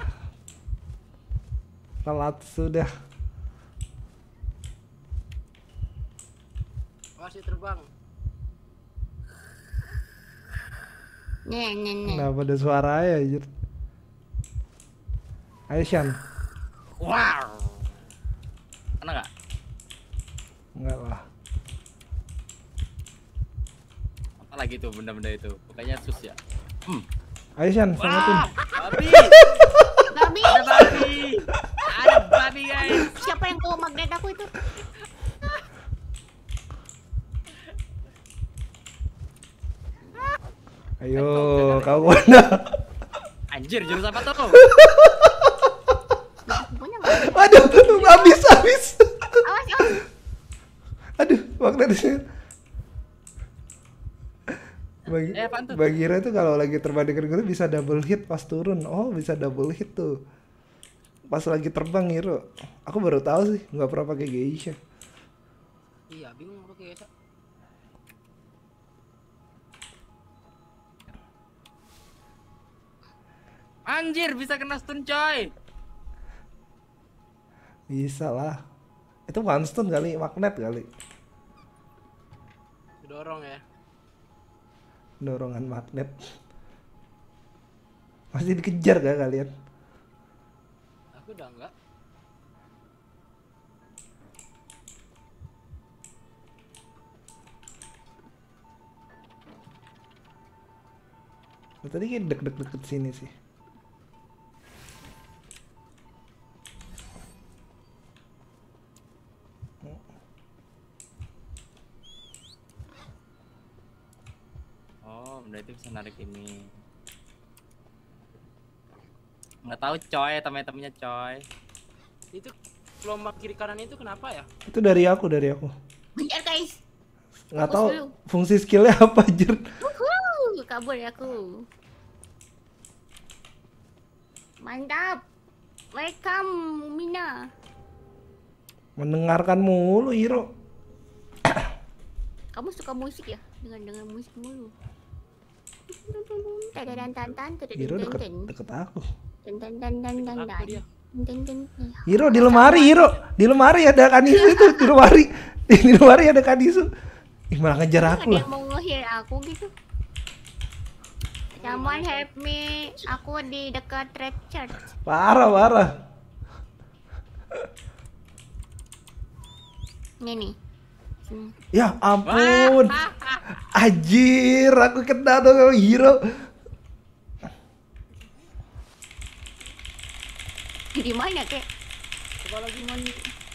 Telat sudah. Masih terbang. Nyenyenyen. Kenapa ada suara ya, anjir? Ayo, Shan. Wow. Kena nggak? Enggak lah. Apa lagi tuh benda-benda itu? Pokoknya sus ya. Hmm. Ayo, Shan, selamatin. Babi. babi. Ada babi. Ada babi, guys. Siapa yang bawa magnet aku itu? Ayo, kau mana? Anjir, jurus apa tuh? Aduh, habis habis. Aduh, waktu di sini. Bagi, eh, Bagira itu kalau lagi terbang di kereta bisa double hit pas turun. Oh, bisa double hit tuh. Pas lagi terbang Hiro. Aku baru tahu sih, nggak pernah pakai Geisha. Iya, bingung pakai Geisha. Gitu. Anjir, bisa kena stun coy. Bisa lah. Itu one stun kali, magnet kali. Dorong ya. Dorongan magnet. Masih dikejar gak kalian? Aku udah enggak. Nah, tadi kayak deg-deg deket sini sih. benda itu bisa narik ini nggak tahu coy temen-temennya coy itu lomba kiri kanan itu kenapa ya itu dari aku dari aku biar guys nggak tahu fungsi skillnya apa jir kabur ya aku mantap welcome Mina mendengarkan mulu Iro kamu suka musik ya dengan dengan musik mulu Hiro deket, deket aku. Hiro di lemari, Hiro di lemari ada kanisu itu di lemari, di lemari ada kanisu. Ih malah ngejar aku lah. Ada mau ngejar aku gitu. Someone help me, aku di dekat red church. Parah parah. Ini nih langsung. Ya ampun. Ajir, aku kena dong hero. Di mana, Kek? Coba lagi main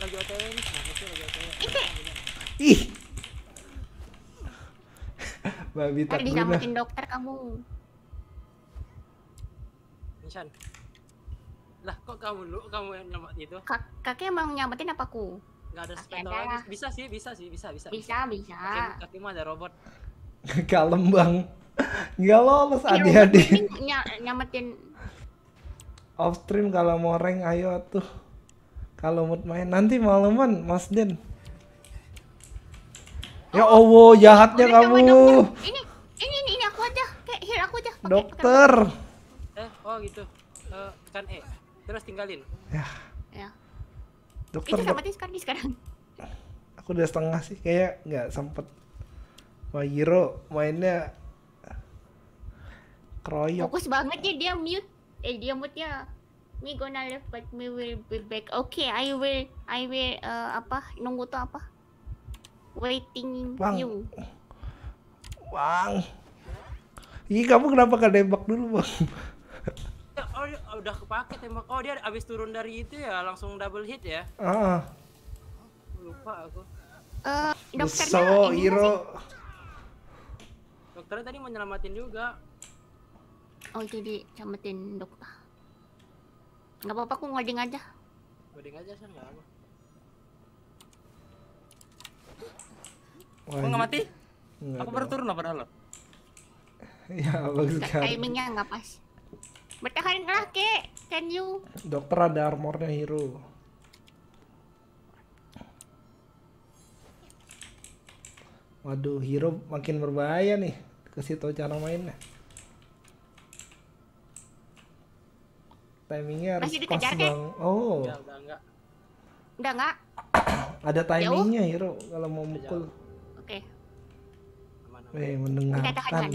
lagi OTW nih, nah, lagi OTW. Ih. Babi tak guna. Disambutin dokter kamu. Nisan. Lah, kok kamu lu kamu yang nyamatin itu? Kak kakek emang nyamatin apa aku? nggak ada spendol lagi bisa sih bisa sih bisa bisa bisa bisa kaki, kakimu ada robot kalem bang nggak lolos adi-adi iya, ny nyametin off stream kalau mau rank ayo tuh kalau mau main nanti malaman mas Den ya oh, Allah oh, jahatnya kamu ini, ini ini ini aku aja kayak here aku aja dokter eh oh gitu uh, kan eh e. terus tinggalin ya Dokter. Itu sama sekarang sekarang. Aku udah setengah sih, kayak nggak sempet. Wajiro mainnya keroyok. Fokus banget ya dia mute. Eh dia mute ya. Me gonna left but me will be back. Oke, okay, I will I will uh, apa? Nunggu tuh apa? Waiting Bang. you. Bang. Ih, kamu kenapa gak nembak dulu, Bang? oh udah kepake tembak oh dia abis turun dari itu ya langsung double hit ya ah lupa aku uh, dokternya so, oh, Iro dokternya tadi menyelamatin juga oh jadi nyelamatin dokter Gak apa-apa aku ngoding aja ngoding aja saya nggak apa Kok nggak mati? Enggak aku baru turun apa dah lo? Ya, bagus sekali. Timingnya nggak pas. Bertahan lah, kek. Can you? Dokter ada armornya hero. Waduh, hero makin berbahaya nih. Kasih tau cara mainnya. Timingnya harus Masih dikejar, pas bang. Oh. Ya, udah, udah enggak. ada timingnya hero kalau mau mukul. Oke. Okay. Eh, mendengarkan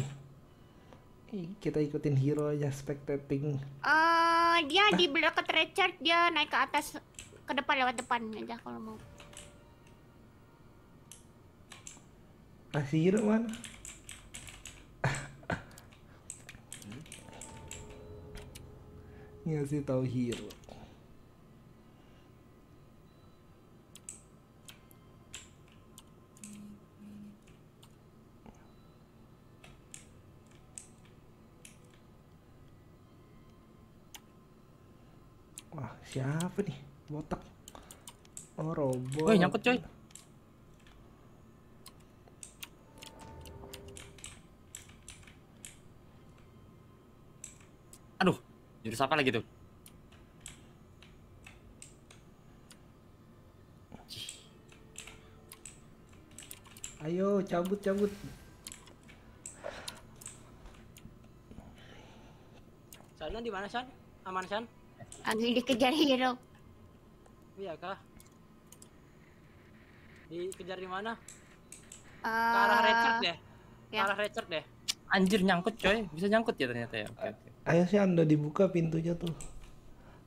kita ikutin hero aja spectating uh, dia di belakang Richard dia naik ke atas ke depan lewat depan aja kalau mau masih ah, hero mana ngasih tahu hero Wah, siapa nih? Botak. Oh, robot. Woi, nyangkut, coy. Aduh, jurus apa lagi tuh? Ayo, cabut, cabut. Sana di mana, San? Aman, San? Kami dikejar hero. Iya kah? Dikejar di mana? Uh, ke eh, arah Richard deh. Ya. Ke arah Richard deh. Anjir nyangkut coy, bisa nyangkut ya ternyata ya. Okay, Ayo sih Anda dibuka pintunya tuh.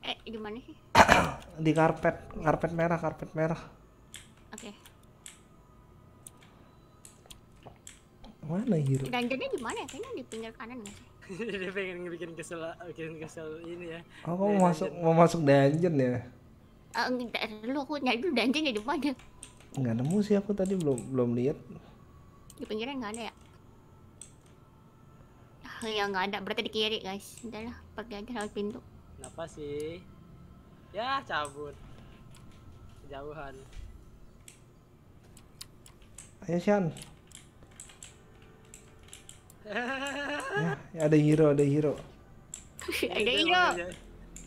Eh, di mana sih? di karpet, karpet merah, karpet merah. Oke. Okay. Mana hero? Dungeonnya di mana ya? Kayaknya di pinggir kanan nggak sih? Dia pengen bikin kesel, bikin kesel ini ya. Oh, kamu mau masuk mau masuk dungeon ya? Uh, enggak, lu aku nyari dulu dungeonnya di mana? Enggak nemu sih aku tadi belum belum lihat. Di pinggiran enggak ada ya? Oh ya nggak ada, berarti di kiri guys. Udahlah, pergi aja lewat pintu. Kenapa sih? Ya cabut. Jauhan. Ayo Sean, Ya, ya, ada hero, ada hero. ada dia hero.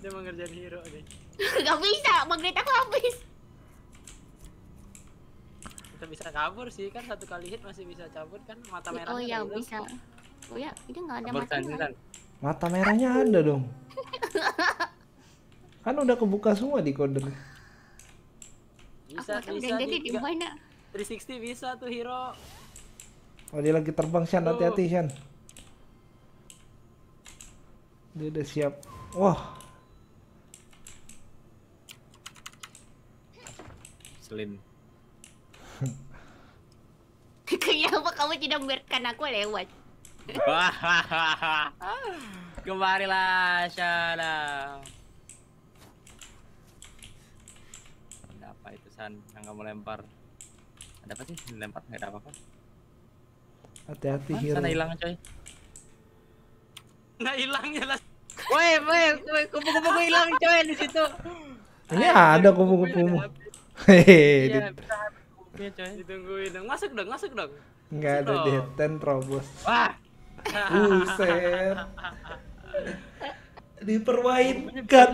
dia mau ngerjain hero deh. Gak bisa, magnet aku habis. Kita bisa kabur sih kan satu kali hit masih bisa cabut kan mata merah. Oh iya bisa. Oh iya, itu nggak ada mata kan? merah. Mata merahnya ada dong. kan udah kebuka semua di coder. Bisa, aku bisa, bisa di mana? 360 bisa tuh hero. Oh dia lagi terbang Shan, oh. hati-hati Shan. Dia udah siap. Wah. Selin. Kenapa kamu tidak membiarkan aku lewat? lah, Shana. Ada apa itu San yang kamu lempar? Ada apa sih? Lempar nggak ada apa-apa. Hati-hati hero. Sana hilang coy. Nah hilang ya, lah. Woi, woi, kupu-kupu gue hilang coy di situ. Ini ada kupu-kupumu. Hehehe. Iya, bisa coy. Ditungguin dong. Masuk dong, masuk dong. Enggak ada di ten terobos. Wah. Buset. Diperwainkan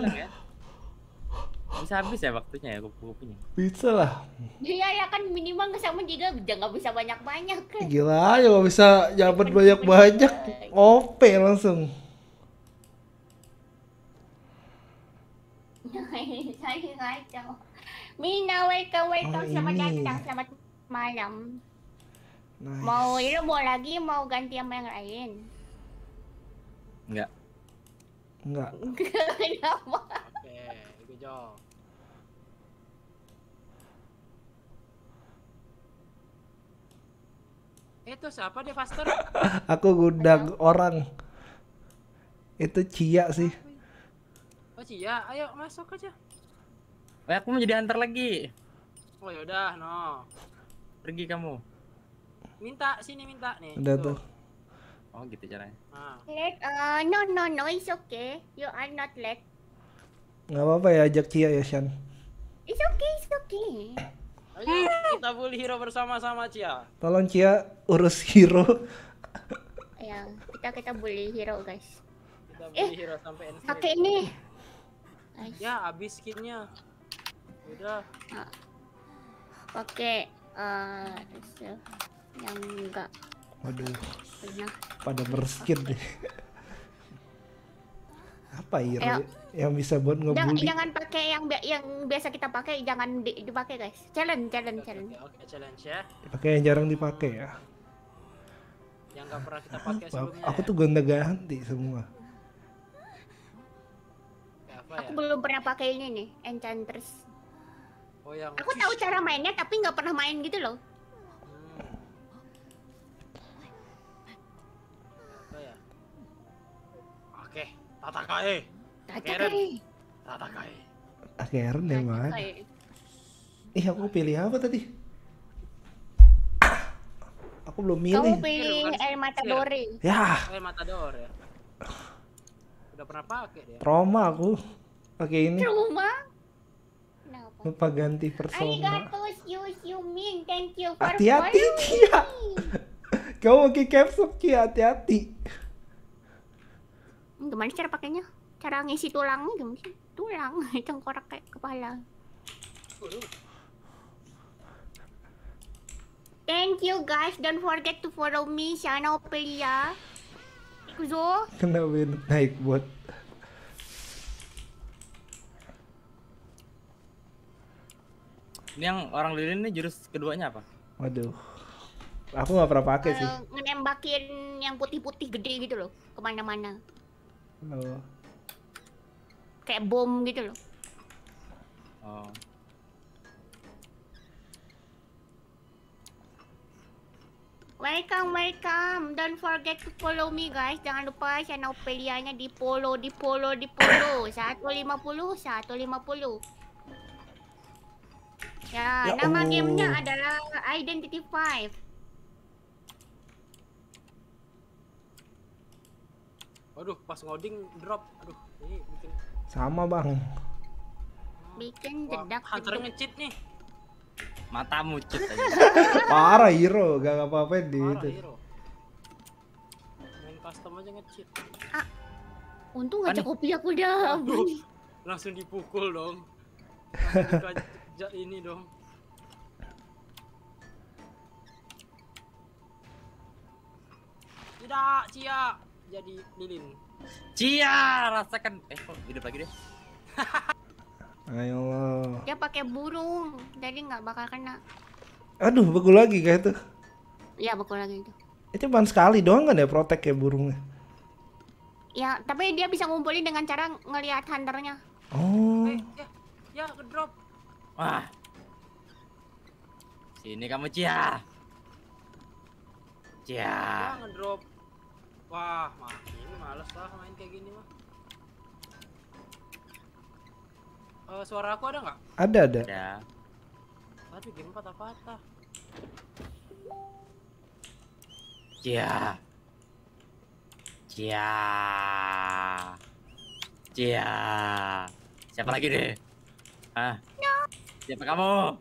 bisa habis ya waktunya ya kupu-kupunya bisa lah iya ya kan minimal sama juga nggak bisa banyak banyak kan gila ya nggak bisa dapat banyak banyak op langsung Mina, welcome, welcome, oh, selamat datang, selamat malam. Nice. Mau ini mau lagi, mau ganti sama yang lain? Enggak. Enggak. Kenapa? Oke, ikut jong. Itu siapa dia pastor? aku gudang orang. Itu Cia sih. Oh Cia, ayo masuk aja. Eh, aku mau jadi hunter lagi. Oh ya udah, no. Pergi kamu. Minta, sini minta nih. Udah gitu. tuh. Oh gitu caranya. Ah. Let, uh, no no no, it's okay. You are not let. Gak apa-apa ya ajak Cia ya, Shan. It's okay, it's okay. Ayo kita bully hero bersama-sama Cia. Tolong Cia urus hero. ya, kita kita bully hero guys. Kita bully eh, hero sampai end. Pakai ini. Ya, habis skinnya. Udah. Pakai uh, eh, eh, yang enggak. Waduh. Pada berskin deh apa ya yang bisa buat ngebully jangan, jangan pakai yang yang biasa kita pakai jangan di, dipakai guys challenge challenge challenge oke okay, okay, challenge ya pakai yang jarang dipakai ya yang gak pernah kita pakai sebelumnya aku ya. tuh gonta ganti semua ya, apa aku ya? belum pernah pakai ini nih enchantress oh, yang... aku tahu cara mainnya tapi nggak pernah main gitu loh 戦え戦え戦え Akhirnya deh, Mak. Ih, aku pilih apa tadi? Aku belum milih. Kamu pilih iya, air mata dore. Ya. Air mata dore. Ya. Udah pernah pakai dia. Trauma aku. Pakai ini. Trauma? Lupa ganti persona. Hati-hati, Kia. Kamu pakai capsule, Kia. Hati-hati gimana cara pakainya cara ngisi tulangnya gimana sih tulang cengkorak kayak kepala Thank you guys, don't forget to follow me, Shana ya. Opelia. Kuzo. Kenapa naik buat? Ini yang orang lilin ini jurus keduanya apa? Waduh, aku nggak pernah pakai uh, sih. Eh, ngenembakin yang putih-putih gede gitu loh, kemana-mana. Halo. Kayak bom gitu loh. Oh. Welcome, welcome. Don't forget to follow me guys. Jangan lupa channel pilihannya di follow, di follow, di follow. 150, 150. Ya, ya nama gamenya adalah Identity 5. Waduh, pas ngoding drop. Aduh, ini bikin sama, Bang. Bikin jedak. Hunter gitu. ngecit nih. Matamu cit aja. Parah hero, gak apa-apa di itu. Hero. Main custom aja ngecit. Ah. Untung enggak cukup kopi ya, aku dah. Aduh, langsung dipukul dong. Langsung ini dong. Tidak, Cia jadi lilin. Cia, rasakan. Eh, kok hidup lagi deh. Ayo Dia pakai burung, jadi nggak bakal kena. Aduh, beku lagi kayak itu. Iya, beku lagi itu. Itu ban sekali doang kan ya protek ya burungnya. Ya, tapi dia bisa ngumpulin dengan cara ngelihat hunternya. Oh. Eh, ya, ya drop. Wah. Sini kamu Cia. Cia. Ya, ngedrop. Wah, mati. Males lah main kayak gini mah. Uh, suara aku ada nggak? Ada, ada. Ada. Tapi game patah-patah. apa cia Ya. Ya. Siapa lagi deh? Ah. Siapa kamu?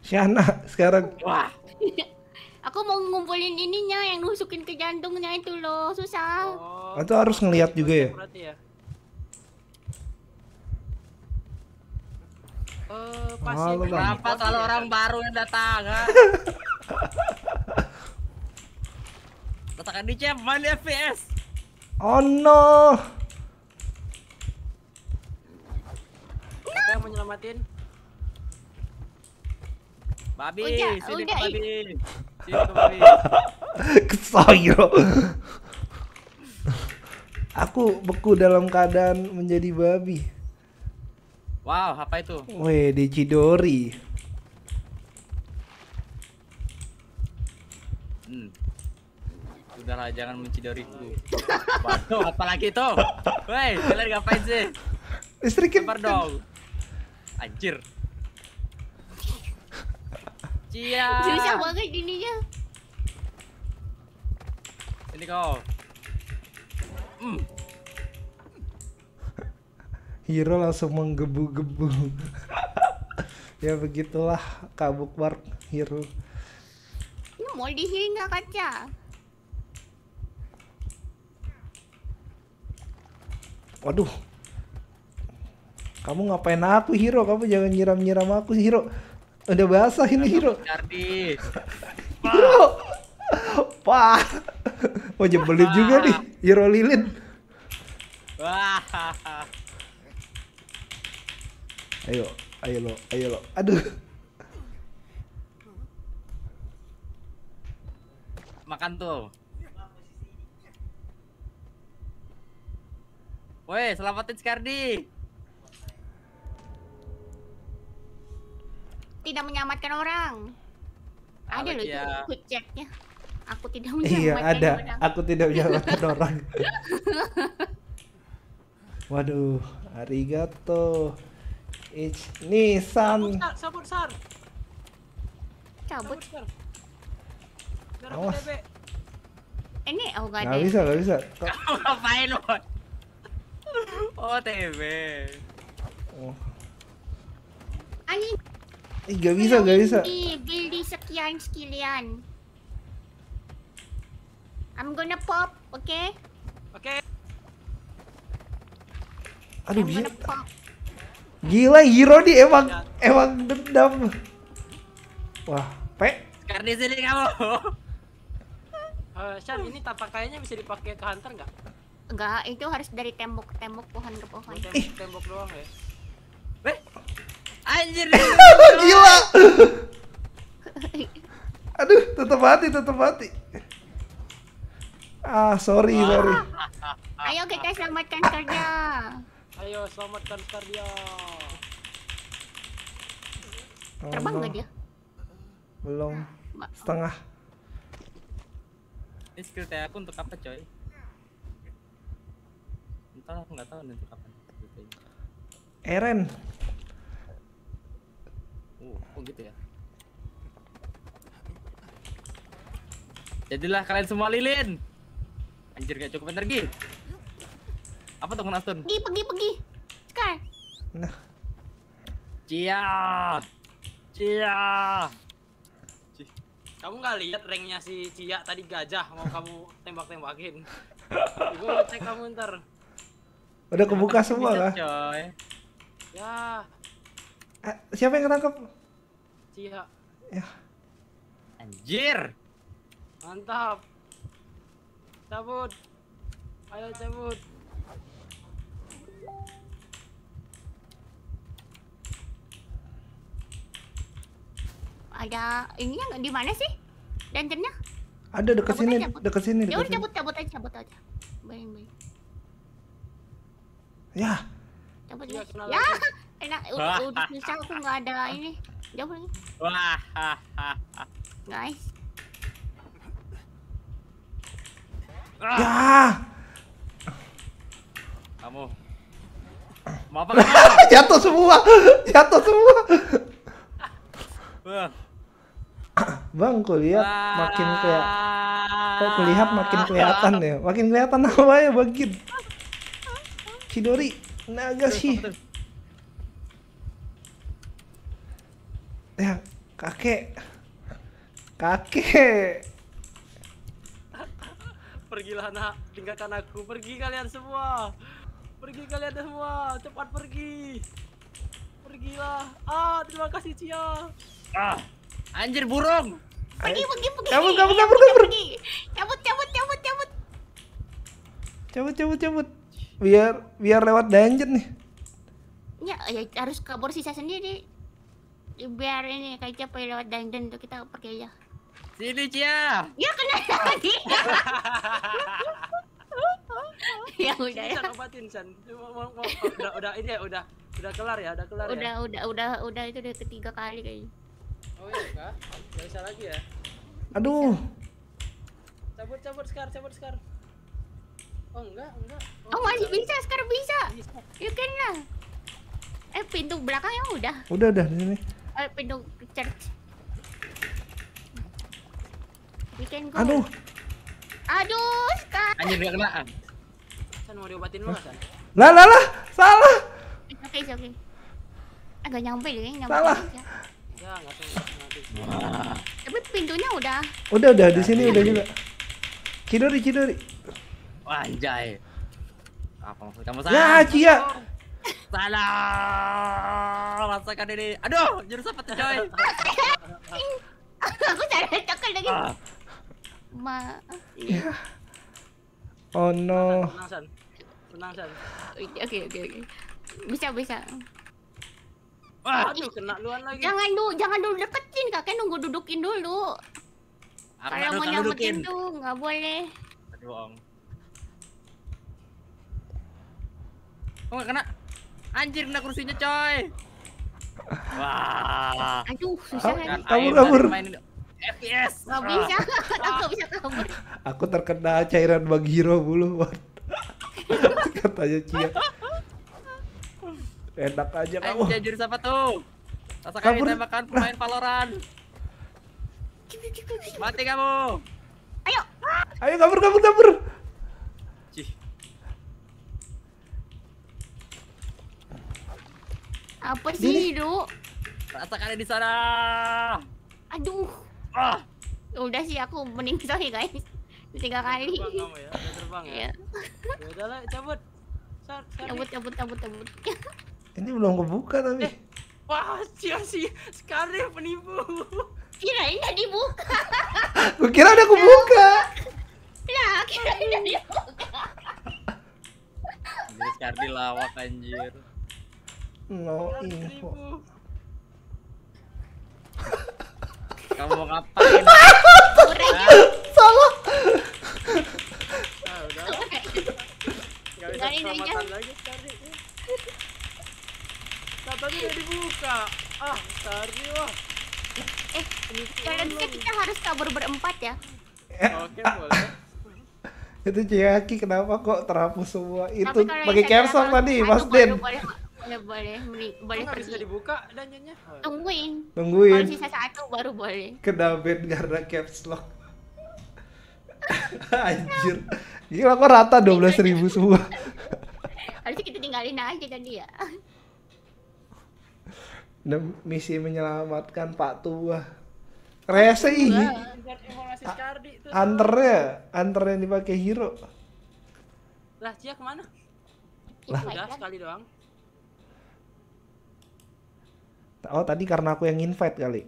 Syana sekarang. Wah. Aku mau ngumpulin ininya yang nusukin ke jantungnya itu loh, susah. Oh, itu harus ngelihat juga ya. ya? Uh, pasti oh, kenapa kalau orang baru yang datang? Katakan di cep, mana FPS? Oh no. Siapa yang mau nyelamatin? Babi, udah, sini udah, babi. Kesoyo. Aku beku dalam keadaan menjadi babi. Wow, apa itu? Weh, Dejidori. Hmm. Udahlah, jangan mencidoriku. Waduh, apalagi itu? Woi, kalian ngapain sih? kita dong. Anjir. Cia. Susah banget ininya. Sini kau. Hmm. Hero langsung menggebu-gebu. ya begitulah kabuk war hero. Ini mau nggak kaca. Waduh. Kamu ngapain aku hero? Kamu jangan nyiram-nyiram aku hero. Udah basah ini Hiro. Hiro. Pak. Mau jebelin juga nih Hiro lilin. Wah. Ayo, ayo lo, ayo lo. Aduh. Makan tuh. Woi, selamatin Skardi. tidak menyelamatkan orang. Ada loh ya. itu quick checknya. Aku tidak iya, menyelamatkan iya, ada. orang. Aku tidak menyelamatkan orang. Waduh, arigato. Ich Nissan. Sabur sar. Cabut. Awas. Ini oh enggak ada. Enggak bisa, enggak bisa. ngapain lo? Oh, TV. Oh. Anjing. Eh, gak bisa, gak bisa. Di sekian sekilian. I'm gonna pop, oke? Oke. Okay. Aduh, gila. Gila, hero nih emang emang dendam. Wah, pe. Karena di sini kamu. Eh, Sean, ini tapak kayaknya bisa dipakai ke hunter nggak? Enggak, itu harus dari tembok-tembok pohon ke pohon. Tembok-tembok doang ya. Eh? Anjir. Gila. Aduh, tetap mati, tetap mati. Ah, sorry, Wah. sorry. Ayo kita selamatkan Stardia. Ayo selamatkan Stardia. Terbang lagi dia? Belum. Ah, Setengah. Ini skill teh aku untuk apa, coy? Entahlah, aku nggak tahu nanti kapan. Eren, Oh, gitu ya. Jadilah kalian semua lilin. Anjir gak cukup energi. Apa tuh Astun? Pergi, pergi, pergi. Sekar. Nah. Cia. Cia. Kamu nggak lihat ringnya si Cia tadi gajah mau kamu tembak-tembakin. Gue mau cek kamu ntar. Udah kebuka semua lah. Ya. Eh, siapa yang ketangkep? Cia. Ya. Anjir. Mantap. Cabut. Ayo cabut. Ada ininya di mana sih? Dungeonnya? Ada dekat sini, dekat sini. Ya udah cabut, cabut aja, cabut aja. Bayang, bayang. Ya. Cabut iya, ya. enak. Udah, udah bisa aku nggak ada ini jauh lagi. Wah. Guys. Ah. Kamu. kamu? Jatuh semua. Jatuh semua. Bang, kulihat makin kayak kok kulihat makin kelihatan ya. Makin kelihatan apa ya, Bagin? Chidori, Naga sih. ya kakek kakek pergilah nak tinggalkan aku pergi kalian semua pergi kalian semua cepat pergi pergilah ah terima kasih Cia ah anjir burung pergi pergi pergi cabut cabut cabut cabut cabut cabut cabut cabut cabut cabut cabut biar biar lewat dungeon nih ya, ya harus kabur sisa sendiri biar ini kaca pergi lewat dungeon tuh kita pakai ya sini Cia ya kena lagi ya udah ya obatin San udah udah ini ya udah udah kelar ya udah kelar ya. udah ya? udah udah udah itu udah ketiga kali kayaknya oh iya kak nggak bisa lagi ya aduh cabut cabut sekar cabut sekar oh enggak enggak oh, oh masih bisa sekar bisa, bisa. you can lah eh pintu belakangnya udah udah udah di sini open the church. We can go. Aduh. Aduh, sekarang. Anjir enggak kena. San mau diobatin lu San. Lah lah lah, salah. Oke, okay, oke. Okay. Agak nyampe deh, nyampe. Salah. Aja. Ya, enggak ya, tahu. Tapi pintunya udah. Udah, udah di sini udah juga. Kidori, kidori. Wah, anjay. Apa maksudnya Ya, Cia. Salah. Rasakan ini. Aduh, jurus apa tuh, coy? Aku salah cokel lagi. Ah. Ma. Iya. Oh no. Tenang, San. Tenang, San. Oke, oke, oke. Bisa, bisa. Wah, aduh kena luan lagi. Jangan dulu, jangan dulu deketin kakek nunggu dudukin dulu. Aku Kalau mau nyametin tuh nggak boleh. Aduh, Om. Oh, kena. Anjir kena kursinya coy. Wah. Aduh, susah kan. Kabur kabur. FPS. Gak bisa. Aku gak bisa kabur. Aku terkena cairan Bang hero bulu. Katanya Cia. Enak aja kamu. Ayo jurus apa tuh? Rasakan kabur. tembakan pemain Valorant. Mati kamu. Ayo. Ayo kabur kabur kabur. Apa sih, Dini? Du? Rasakan di sana. Aduh. Ah. Ya udah sih aku mending sorry ya, guys. Tiga kali. Terbang kamu ya, udah terbang ya. Iya. ya lah, cabut. Sar, cabut, cabut, cabut, cabut. Ini belum kebuka tapi. Eh. Wah, sia sih. sekali ya, penipu. Kira ini tadi buka. Gue kira udah kebuka. Nah, iya, kirain udah dibuka. Ini Skardi lawak anjir. No info. Iya, Kamu mau ngapain? Salah. Ah, udah. Gak bisa selamatan lagi cari. Katanya nah, dibuka. Ah, cari wah. Eh, kayaknya kita harus kabur berempat ya. Oke, boleh itu ciaki kenapa kok terhapus semua itu pakai caption tadi Mas Den Ya boleh, Meni, boleh pergi. bisa dibuka danjanya? Oh. Tungguin. Tungguin. Kalau sisa satu baru boleh. Kedabet karena caps lock. Anjir. Gila kok rata 12 ribu semua. Harusnya kita tinggalin aja tadi ya. Misi menyelamatkan Pak Tua. Rese ini. Anternya, anternya dipakai Hero. Lah, dia kemana? Lah, sekali doang. Oh tadi karena aku yang invite kali.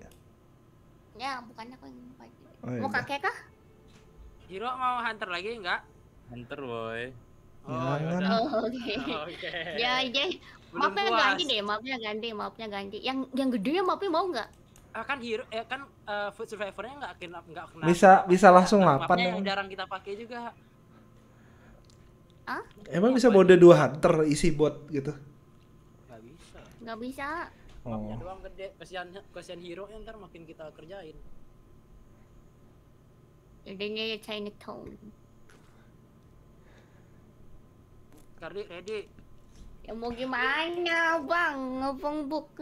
Ya bukannya aku yang invite. Oh, iya. Mau kakek kah? Hiro mau hunter lagi enggak? Hunter boy. Oh, ya, oh oke. Okay. Oh, okay. ya ya. Mapnya ganti deh, maafnya ganti, mapnya ganti. Yang yang gede ya maafnya mau nggak? Akan ah, kan hero eh, kan uh, food survivornya nggak kena nggak kena bisa bisa langsung lapan yang ya. jarang kita pakai juga Ah? emang bisa mode dua hunter isi bot gitu Gak bisa Gak bisa Bapaknya oh. doang gede. Kasihan kasihan hero yang ntar makin kita kerjain. Adanya ya Chinatown. Kardi, ready. Ya mau gimana, Bang? Ngobong buk.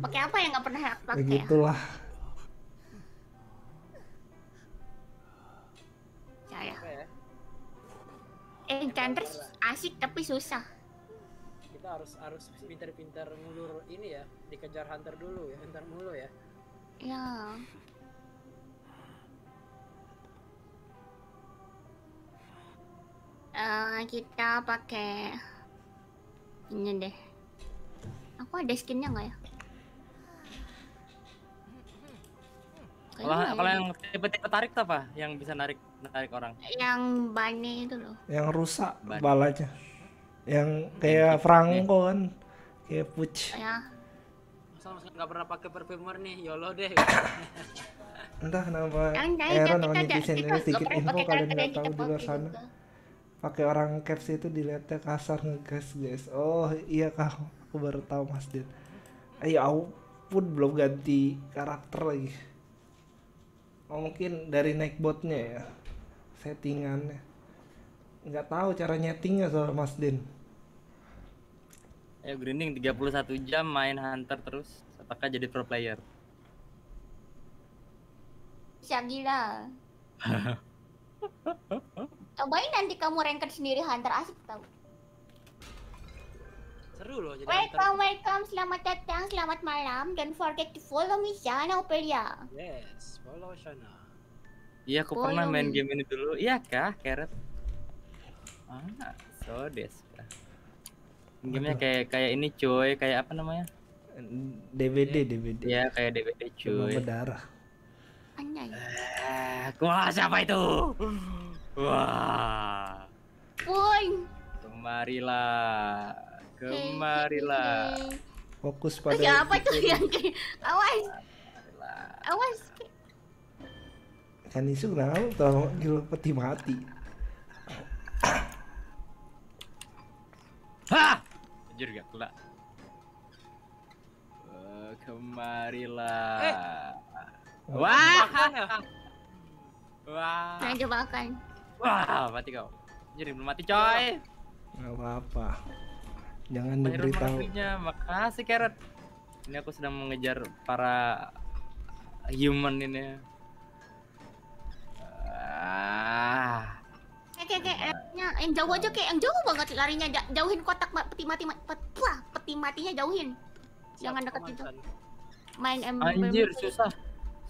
Pakai apa yang nggak pernah pakai? Ya? Begitulah. Ya, ya. Eh, asik tapi susah kita harus harus pintar-pintar ngulur ini ya dikejar hunter dulu ya hunter mulu ya ya uh, kita pakai ini deh aku ada skinnya nggak ya kalau kalau yang tipe-tipe tarik apa yang bisa narik narik orang yang bani itu loh yang rusak balanya yang kayak Franco kan kayak puc ya. pernah pakai perfumer nih, yolo ya deh. Entah kenapa Aaron sama netizen ini sedikit info kalian gak tau di luar sana. Gitu. Pakai orang caps itu dilihatnya kasar ngegas guys. Oh iya kak aku baru tahu Mas Din. Ayo aku pun belum ganti karakter lagi. Oh mungkin dari naik botnya ya, settingannya. Nggak tahu cara nyetingnya soal Mas Din Ayo grinding 31 jam main hunter terus. Apakah jadi pro player? Bisa gila. Cobain nanti kamu ranked sendiri hunter asik tau. Seru loh jadi Welcome, hunter. welcome, selamat datang, selamat malam. Don't forget to follow me Shana Opelia. Yes, follow Shana. Iya, aku follow pernah main me. game ini dulu. Iya kah, Keret? Ah, so des. Gamenya kayak kayak ini coy kayak apa namanya? yeah. DVD Ya kayak DVD coy Demam berdarah. Anjay. uh, eh, wah siapa itu? Wah. Woi. Kemarilah. Kemarilah. Fokus pada Ay, apa itu yang kayak awas. Awas. Kan isu kenapa gila peti mati. Ha! Jujur gak pula. Eh, kemarilah. Eh. Wah. Ya? Wah. Nah, jebakan. Wah, mati kau. Jadi belum mati, coy. Gak apa-apa. Jangan diberitahu. Makasih, Carrot. Ini aku sedang mengejar para human ini. Ah. Oke oke, yang jauh aja kayak yang jauh banget larinya jauhin kotak peti mati peti, wah, peti matinya jauhin. Jangan dekat itu. Main Anjir, susah.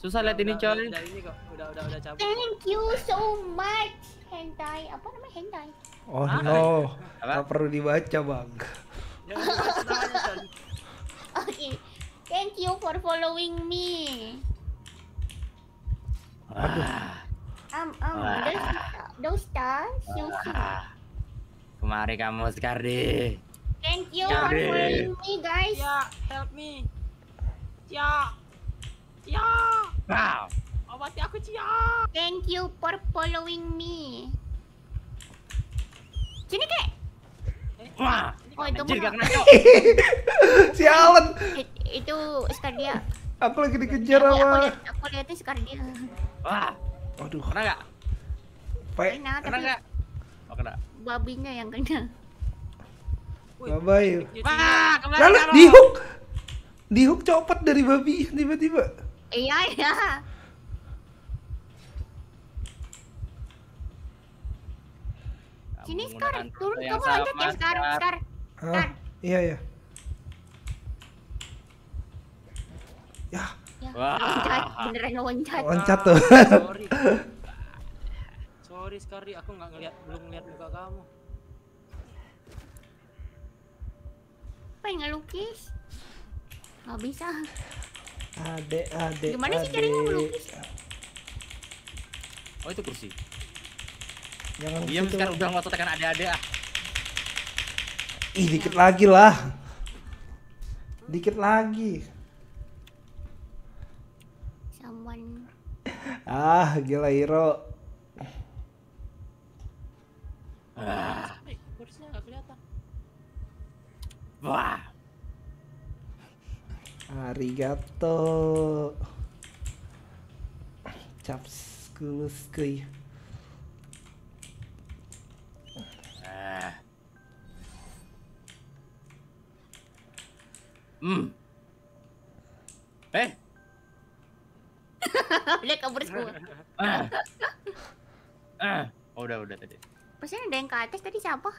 Susah lihat ini coy. ini udah udah udah cabut. Thank you so much. Hentai, apa namanya hentai? Oh no. nggak perlu dibaca, Bang. Oke. Thank you for following me. Aduh. Am, am, Wah. stars, yang Kemari kamu, deh. Thank you for following me, guys. Ya, help me. Ya. Ya. Wow. Obati aku, Cia. Thank you for following me. Sini, Kek. Wah. Oh, itu Anjir, kena, Cok. Sialan. It, itu Skardia. Aku lagi dikejar sama. Aku, lihatnya sekarang dia. Skardia. Wah. Waduh. Kena nggak? Pe. kena nggak? Oh kena. Babinya yang kena. Babai. Wah, Lalu dihook. Dihook copot dari babi tiba-tiba. Iya, iya. Sini sekarang turun kamu loncat ya Scar, Scar. Scar. Ah, iya, iya. Ya. Iya. Wah. loncat, beneran loncat. Loncat tuh. Sorry. Sorry sekali, aku nggak ngeliat, belum ngeliat muka kamu. Apa yang ngelukis? Nggak bisa. Ade, ade, Gimana ade. sih caranya ngelukis Oh itu kursi. Jangan Diam gitu sekarang udah nggak usah tekan ade-ade ah. Ih, dikit lagi lah. Dikit lagi. ah gila hero ah. Eh, Wah. Arigato. Caps kuy. Ah. Hmm. Eh udah kabur semua. ah. Oh, udah udah tadi. Pasti ada yang ke atas tadi siapa?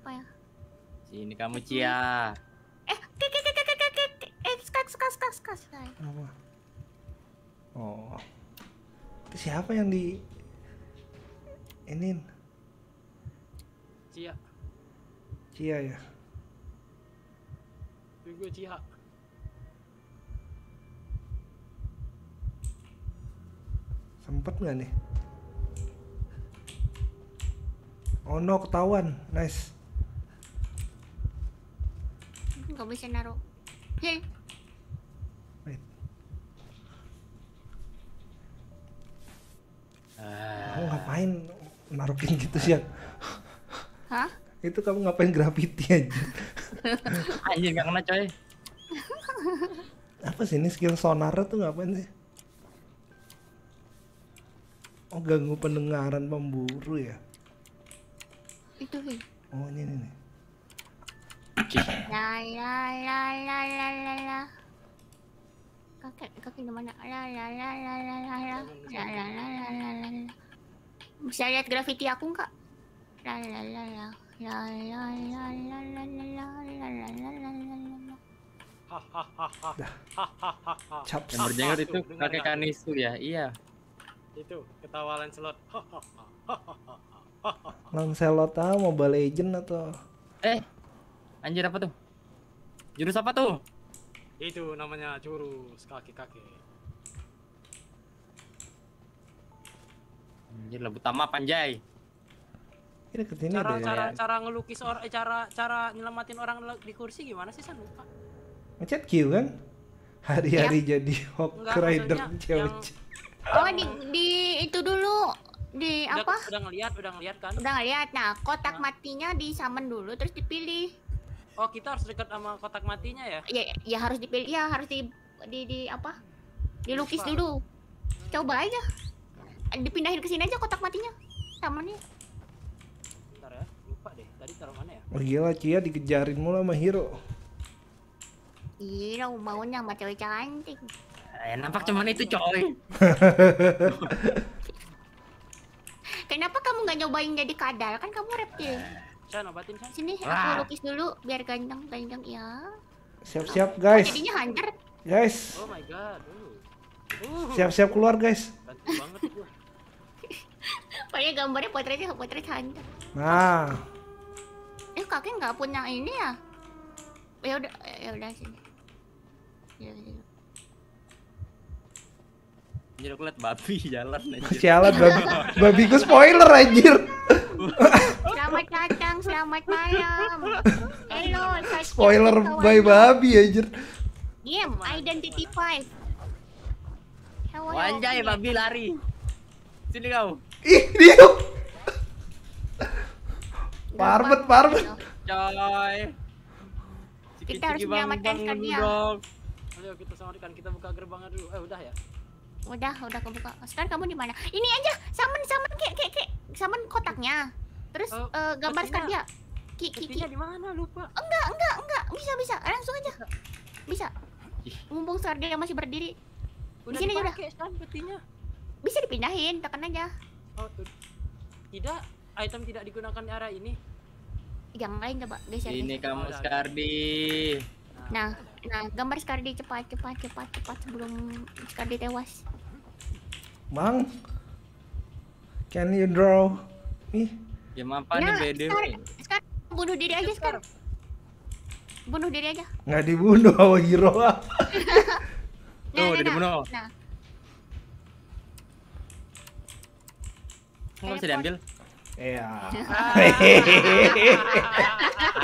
Apa oh, ya? Sini kamu Cia. Eh, kek kek kek kek kek eh skak skak skak skak. Apa? Oh. Itu siapa yang di Enin. Cia. Cia ya. Gue Cia. sempet nggak nih oh no ketahuan nice nggak bisa naruh hei. Ah. Kamu ngapain naruhin gitu sih? Hah? Itu kamu ngapain graffiti aja? Anjir gak kena coy. Apa sih ini skill sonar tuh ngapain sih? Oh, ganggu pendengaran pemburu ya itu sih. oh ini nih la la la la la la la kakek kakek di mana la la la la la la la la la la la la la bisa lihat grafiti aku enggak? la la la la la la la la la la la la la la la Hahaha. Cap. Yang berjenggot itu kakek Kanisu ya? Iya. Itu, ketawa Lancelot. Lancelot ah, Mobile Legend atau? Eh, anjir apa tuh? Jurus apa tuh? Itu namanya jurus kaki-kaki. Anjir lebih utama panjai. Ini sini cara, cara, ya. cara ngelukis orang, eh, cara cara nyelamatin orang di kursi gimana sih saya lupa. Ngechat Q kan? Hari-hari ya. jadi Hawk Rider cewek. Oh di, di itu dulu di udah, apa? Udah ngelihat, udah ngelihat kan? Udah ngelihat. Nah, kotak nah. matinya samen dulu terus dipilih. Oh, kita harus dekat sama kotak matinya ya? Ya, ya harus dipilih, ya harus di di, di apa? Dilukis Lupa. dulu. Coba aja. Dipindahin ke sini aja kotak matinya. Tamannya. Bentar ya. Lupa deh. Tadi taruh mana ya? Oh, gila Cia dikejarin mulu sama Hiro. Hiro maunya sama cewek cantik. Eh, nampak cuman itu coy. Kenapa kamu nggak nyobain jadi kadal? Kan kamu reptil. Saya nobatin saya. Sini Wah. aku lukis dulu biar ganteng ganteng ya. Siap-siap guys. Oh, jadinya hancur. Guys. Oh my god. Uh. Uh. Siap-siap uh. keluar guys. Bantu Pokoknya gambarnya potretnya potret hancur. Nah. Eh kakek nggak punya ini ya? Ya udah ya udah sini. Ya, ya. Anjir aku liat babi jalan anjir. Sialan babi. babi gue spoiler anjir. Selamat datang, selamat malam. Halo, spoiler by babi anjir. Game identity 5. Wanjay babi lari. Sini kau. Ih, dia. Parbet, parbet. Coy. Kita harus menyelamatkan dia. Ayo kita samarkan, kita buka gerbangnya dulu. Eh udah ya udah udah kebuka sekarang kamu di mana ini aja saman saman kek kek kek saman kotaknya terus uh, uh, gambar dia ki ki ki di mana lupa enggak enggak enggak bisa bisa langsung aja bisa mumpung dia masih berdiri di sini aja udah bisa dipindahin tekan aja oh tidak item tidak digunakan di arah ini yang lain coba geser ini geser. kamu skardi nah nah gambar skardi cepat cepat cepat cepat sebelum skardi tewas Bang, can you draw me? Ya apa ya, nih BD? Sekarang, sekarang bunuh diri aja sekarang. Bunuh diri aja. Nggak dibunuh sama hero. ah. Tuh, udah nah, dibunuh. Nah. bisa diambil. Iya. Ah.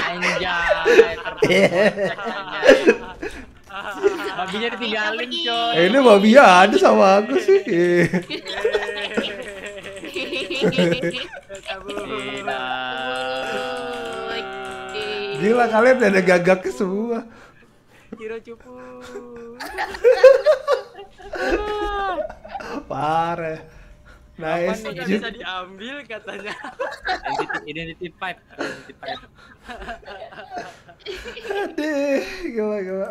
Anjay, Babinya ditinggalin coy. ini babi ada sama aku sih. Gila kalian ada ke semua. Kira cupu. pare Nice. Apa nih bisa diambil katanya? identity, identity pipe. Identity pipe. Aduh, gila gila.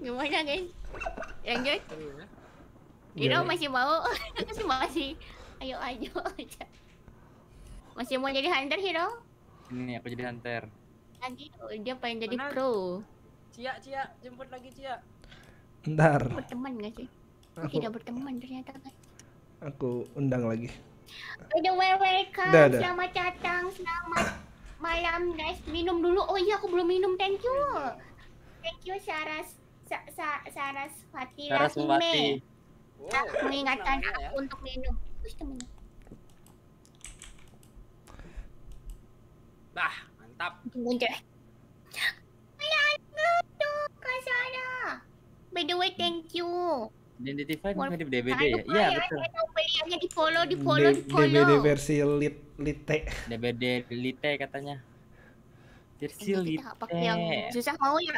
Gimana guys? Lanjut? hero iya. iya. masih mau? masih mau sih Ayo ayo aja. Masih mau jadi hunter Hiro? Ini aku jadi hunter. Lagi oh, dia pengen jadi pro. Cia Cia jemput lagi Cia. Ntar. Berteman gak sih? Aku, Tidak berteman ternyata kan. Aku undang lagi. ada welcome, da, da. selamat datang, selamat malam guys. Minum dulu. Oh iya aku belum minum, thank you. Thank you Saras Sa Sa Saraswati Saraswati. Wow, aku mengingatkan aku ya. untuk minum. Terus temennya. Bah, mantap. Muncul. Iya, By the way, hmm. thank you. Identify mirip DBD ya? Iya, ya, betul. Beliannya di follow, di follow, di follow. DBD versi lit lite. DBD lite katanya. Versi lite. Pakai yang susah mau ya.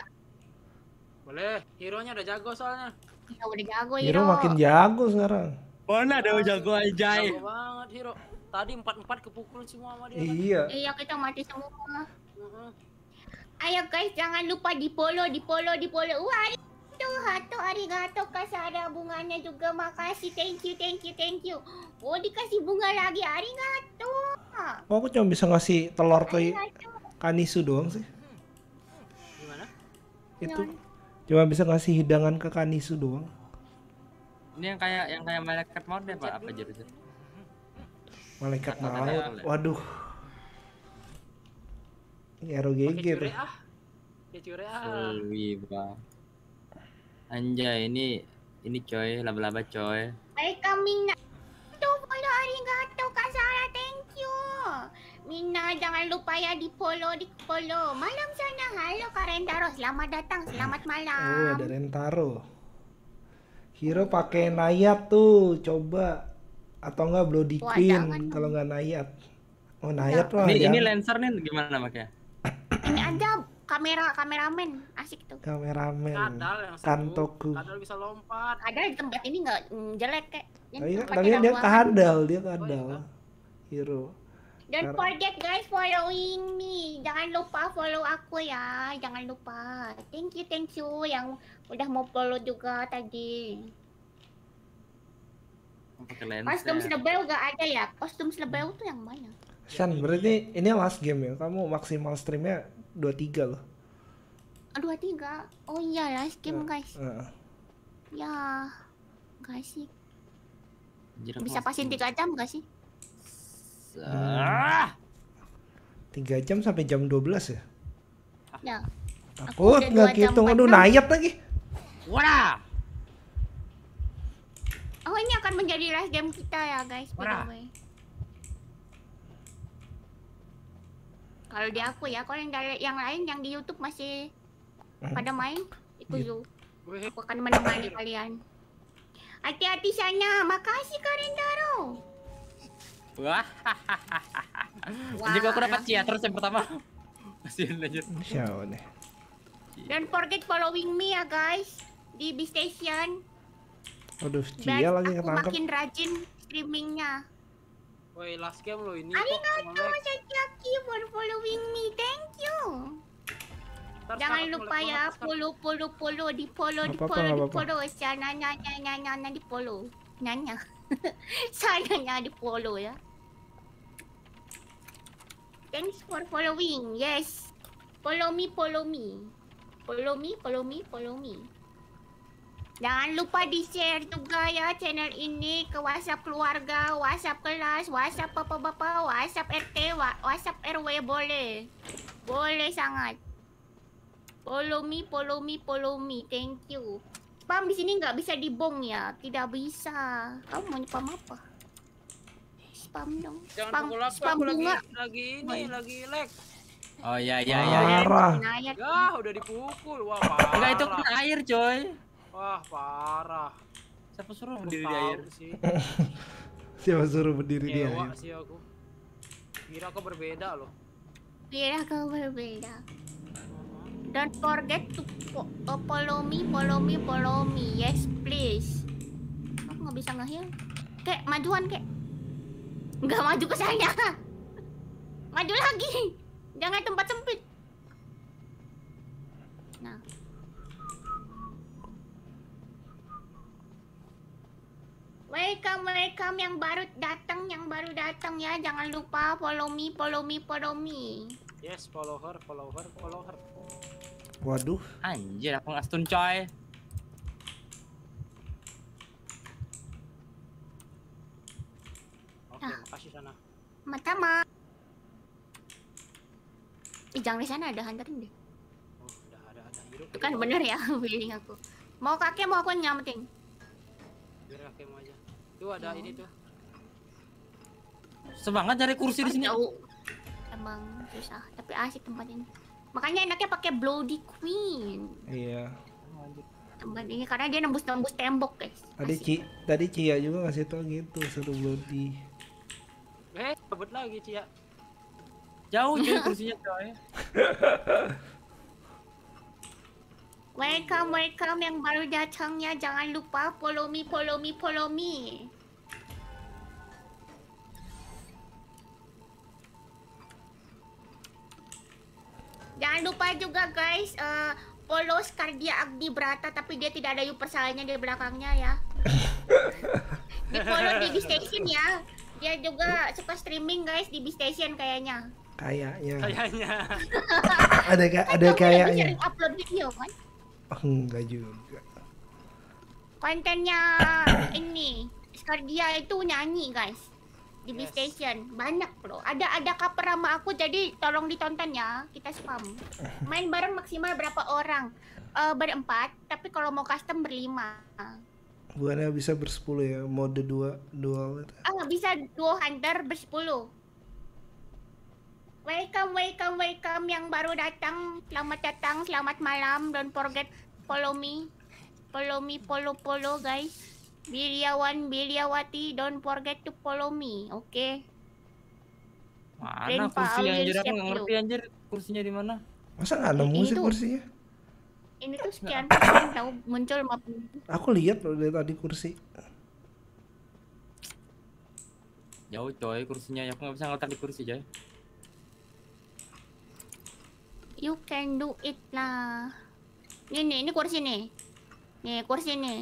Boleh, hero-nya udah jago soalnya. Ya udah jago hero. Hero makin jago sekarang. Mana ada yang jago aja. Jago banget hero. Tadi empat-empat kepukul semua sama dia. Iya. Iya, kita mati semua. Ayo guys, jangan lupa di polo, di polo, di polo. Wah, itu hatu arigato kasih ada bunganya juga. Makasih, thank you, thank you, thank you. Oh, dikasih bunga lagi, arigato. Oh, aku cuma bisa ngasih telur ke Kanisu doang sih. Hmm. Hmm. Gimana? Itu. Cuma bisa ngasih hidangan ke Kanisu doang. Ini yang kayak yang kayak malaikat maut deh, Pak, apa itu? Malaikat maut. Waduh. Ini ROGG tuh. Suwi, ah. Pak. Ah. Anjay, ini ini coy, laba-laba coy. Hai, kami Tuh, follow arigato, Kak Sarah. Thank you. Mina jangan lupa ya di Polo di Polo. Malam sana. Halo Kak Rentaro, selamat datang, selamat malam. Oh, ada Rentaro. Hero pakai Nayat tuh, coba atau enggak Bloody Wah, Queen kalau enggak Nayat. Oh, Nayat lah. Ini, ya. ini lenser nih gimana makanya? ini aja kamera kameramen asik tuh kameramen kadal yang kantoku kadal bisa lompat ada di tempat ini nggak mm, jelek kayak tapi, tapi dia kadal dia kadal oh, hero Don't forget guys following me. Jangan lupa follow aku ya. Jangan lupa. Thank you, thank you yang udah mau follow juga tadi. Kostum lebel gak ada ya? Kostum selebel tuh yang mana? Shan, berarti ini last game ya? Kamu maksimal streamnya 23 loh. 23? Oh iya last game iya, guys. Uh. Ya, gak sih. Bisa pasin 3 jam gak sih? Tiga jam sampai jam 12 ya? Ya. Takut nggak tunggu aduh nayat lagi. Wah. Oh ini akan menjadi last game kita ya guys, by Kalau di aku ya, kalau yang dari yang lain yang di YouTube masih hmm. pada main, itu iya. Zoo. Aku akan menemani kalian. Hati-hati sana. Makasih Karendaro. Wah. Jadi aku dapat Cia terus yang pertama. Masih lanjut. Siapa deh. Don't forget following me ya guys di B Station. Aduh, Cia lagi aku ketangkep. makin rajin streamingnya. Woi, last game lo ini. Arigato, Sasaki for following me. Thank you. Ntar Jangan lupa ya, follow, follow, follow, di follow, di follow, di follow, sana, nanya, nanya, nanya, di follow, nanya, saya nanya, di follow ya. Thanks for following. Yes. Follow me, follow me. Follow me, follow me, follow me. Jangan lupa di-share juga ya channel ini ke WhatsApp keluarga, WhatsApp kelas, WhatsApp bapak-bapak, WhatsApp RT, WhatsApp RW boleh. Boleh sangat. Follow me, follow me, follow me. Thank you. Pam di sini nggak bisa dibong ya? Tidak bisa. Kamu mau nyepam apa? spam dong. Jangan spam, pukul aku, spam aku bunga. lagi, lagi ini, lagi lag. Oh iya iya iya. iya. Parah. Ya, ya, udah dipukul. Wah, parah. Enggak itu kena air, coy. Wah, parah. Siapa suruh berdiri di air? Sih. Siapa suruh berdiri Ewa, di air? sih aku. Kira aku berbeda loh. Kira kau berbeda. Don't forget to follow me, follow me, follow me. Yes, please. Aku nggak bisa ngehil. Kek, majuan kek. Nggak maju ke sana. Maju lagi. Jangan tempat sempit. Nah. Welcome, welcome yang baru datang, yang baru datang ya. Jangan lupa follow me, follow me, follow me. Yes, follow her, follow her, follow her. Waduh. Anjir, aku ngastun coy. Oke, ah. makasih sana. Matama. Ih, jangan di sana ada hunter deh. Oh, ada ada ada Itu kan benar bener ya feeling aku. Mau kakek mau aku nyampetin. Biar kakek mau aja. Tuh ada ini tuh. Semangat cari kursi oh, di sini. Jauh. Emang susah, tapi asik tempat ini. Makanya enaknya pakai Bloody Queen. Iya. Tempat ini karena dia nembus-nembus tembok, guys. Tadi Ci, tadi Cia juga ngasih tau gitu, satu Bloody. Eh, cabut lagi, Cia. Jauh cuy kursinya coy. welcome, welcome yang baru datangnya. Jangan lupa follow me, follow me, follow me. Jangan lupa juga guys, uh, follow Skardia Abdi Brata tapi dia tidak ada yuk persalahannya di belakangnya ya. di follow di station ya. Dia juga suka streaming guys di bistation kayaknya. Kayaknya. Kayaknya. ada kayak ada kayaknya. Sering upload video kan? Oh, enggak juga. Kontennya ini Skardia itu nyanyi guys di yes. B banyak loh. Ada ada cover sama aku jadi tolong ditonton ya. Kita spam. Main bareng maksimal berapa orang? Uh, berempat, tapi kalau mau custom berlima bukannya bisa bersepuluh ya mode dua dual itu ah bisa dua hunter bersepuluh welcome welcome welcome yang baru datang selamat datang selamat malam don't forget follow me follow me follow follow guys Biliawan Biliawati don't forget to follow me oke okay? mana Grandpa kursi anjir aku ngerti anjir kursinya di mana masa nggak ada musik kursinya ini tuh sekian persen tahu muncul map aku lihat loh dari tadi kursi jauh coy kursinya aku nggak bisa ngeliat di kursi coy you can do it lah ini nih ini kursi nih nih kursi nih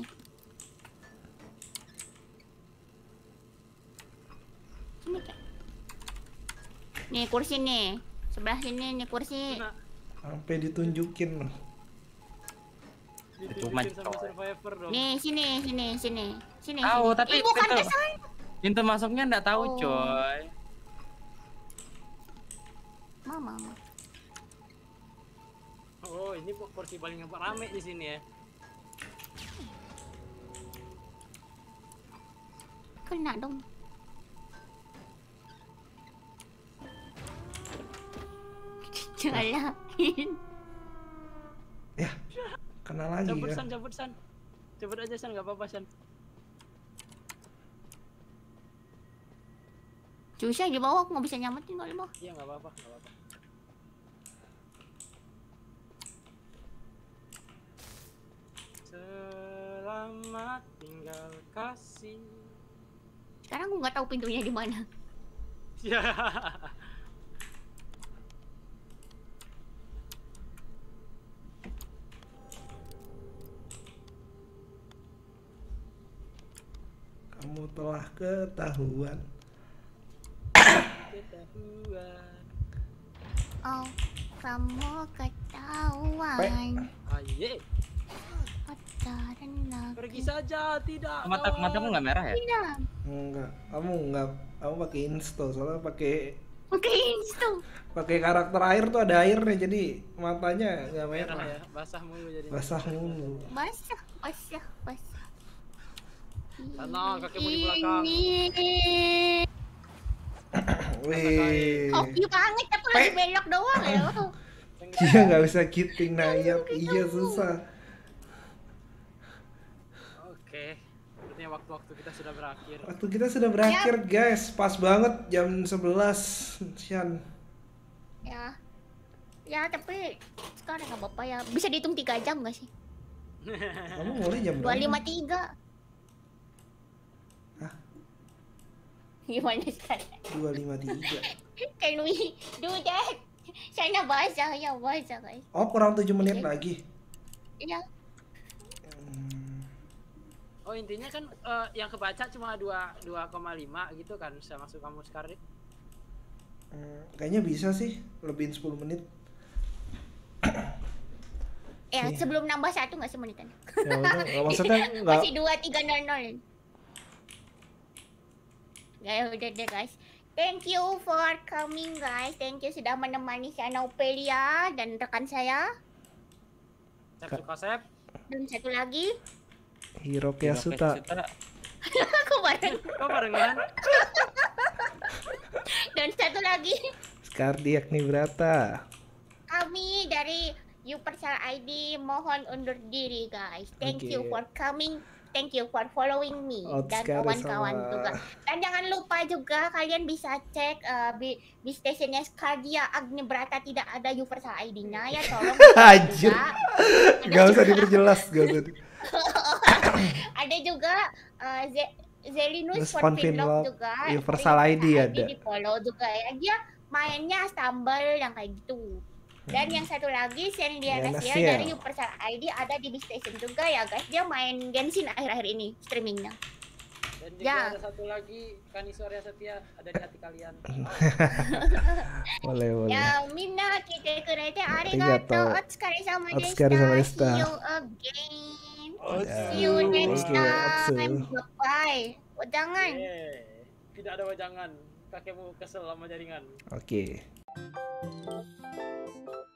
ini nih kursi nih sebelah sini nih kursi sampai ditunjukin loh itu Cuman Nih, sini, sini, sini. Sini. Tahu, sini. tapi eh, bukan pintu, masuknya enggak tahu, oh. coy. Mama, Oh, ini kok porsi paling rame di sini ya. Kena dong. Jalan. ya. Kena lagi cabut, ya. San, cabut San, cabut aja San, nggak apa-apa San. Susah di bawah, aku nggak bisa nyamatin kali lima Iya nggak apa-apa, Selamat tinggal kasih. Sekarang aku nggak tahu pintunya di mana. Ya. kamu telah ketahuan. ketahuan. Oh, kamu ketahuan. Aye. Ah, iya. Pergi saja, tidak. Mata mata kamu nggak merah ya? Tidak. Enggak, kamu nggak, kamu pakai insta soalnya pakai pakai insta. Pakai karakter air tuh ada airnya jadi matanya nggak merah. merah iya, ya. Basah mulu jadi. Basah mulu. Basah, basah, basah. Tenang, kakimu di belakang. Wih. Kopi banget, aku lagi belok doang ya. Dia nggak bisa kiting nayap, iya susah. Oke, sepertinya waktu-waktu kita sudah berakhir. Waktu kita sudah berakhir, ya. guys. Pas banget jam 11, Sian. Ya. Ya, tapi sekarang enggak apa-apa ya. Bisa dihitung 3 jam enggak sih? Kamu mulai jam berapa? 253. You understand? 253 Can we do that? Sana basah ya, basah guys Oh kurang 7 menit okay. lagi Iya hmm. Oh intinya kan uh, yang kebaca cuma 2,5 gitu kan bisa masuk kamu sekarang hmm, Kayaknya bisa sih, lebihin 10 menit Eh, sebelum nambah satu gak semenitan? Ya, maksudnya gak... Masih 2, 3, 0, 0. Ya, ya udah deh guys. Thank you for coming guys. Thank you sudah menemani saya Naupelia dan rekan saya. Satu konsep. Dan satu lagi. Hiroki Asuta. aku bareng? Kok barengan? dan satu lagi. Skardiak Nibrata. Kami dari Upersal ID mohon undur diri guys. Thank okay. you for coming thank you for following me oh, dan kawan-kawan juga. Dan jangan lupa juga kalian bisa cek uh, bi, di stationnya Skardia Agni Brata tidak ada Universal ID-nya ya tolong. aja Gak usah diperjelas, gak usah. ada juga uh, eh, Z Zelinus for Finlock juga. ID, ID ada. Di follow juga ya. Dia mainnya stumble yang kayak gitu. Dan yang satu lagi Shen di atas ya. dari Universal ID ada di Station juga ya guys. Dia main Genshin akhir-akhir ini streamingnya. Dan juga ya. ada satu lagi Kanisoria Setia ada di hati kalian. boleh boleh. Ya minna kita kurete arigato. Otsukare sama desu Otsukare sama desu See you again. Oh, See you next time. Bye bye. Wajangan. Tidak ada wajangan. Kakekmu kesel sama jaringan. Oke. Okay. Thank you.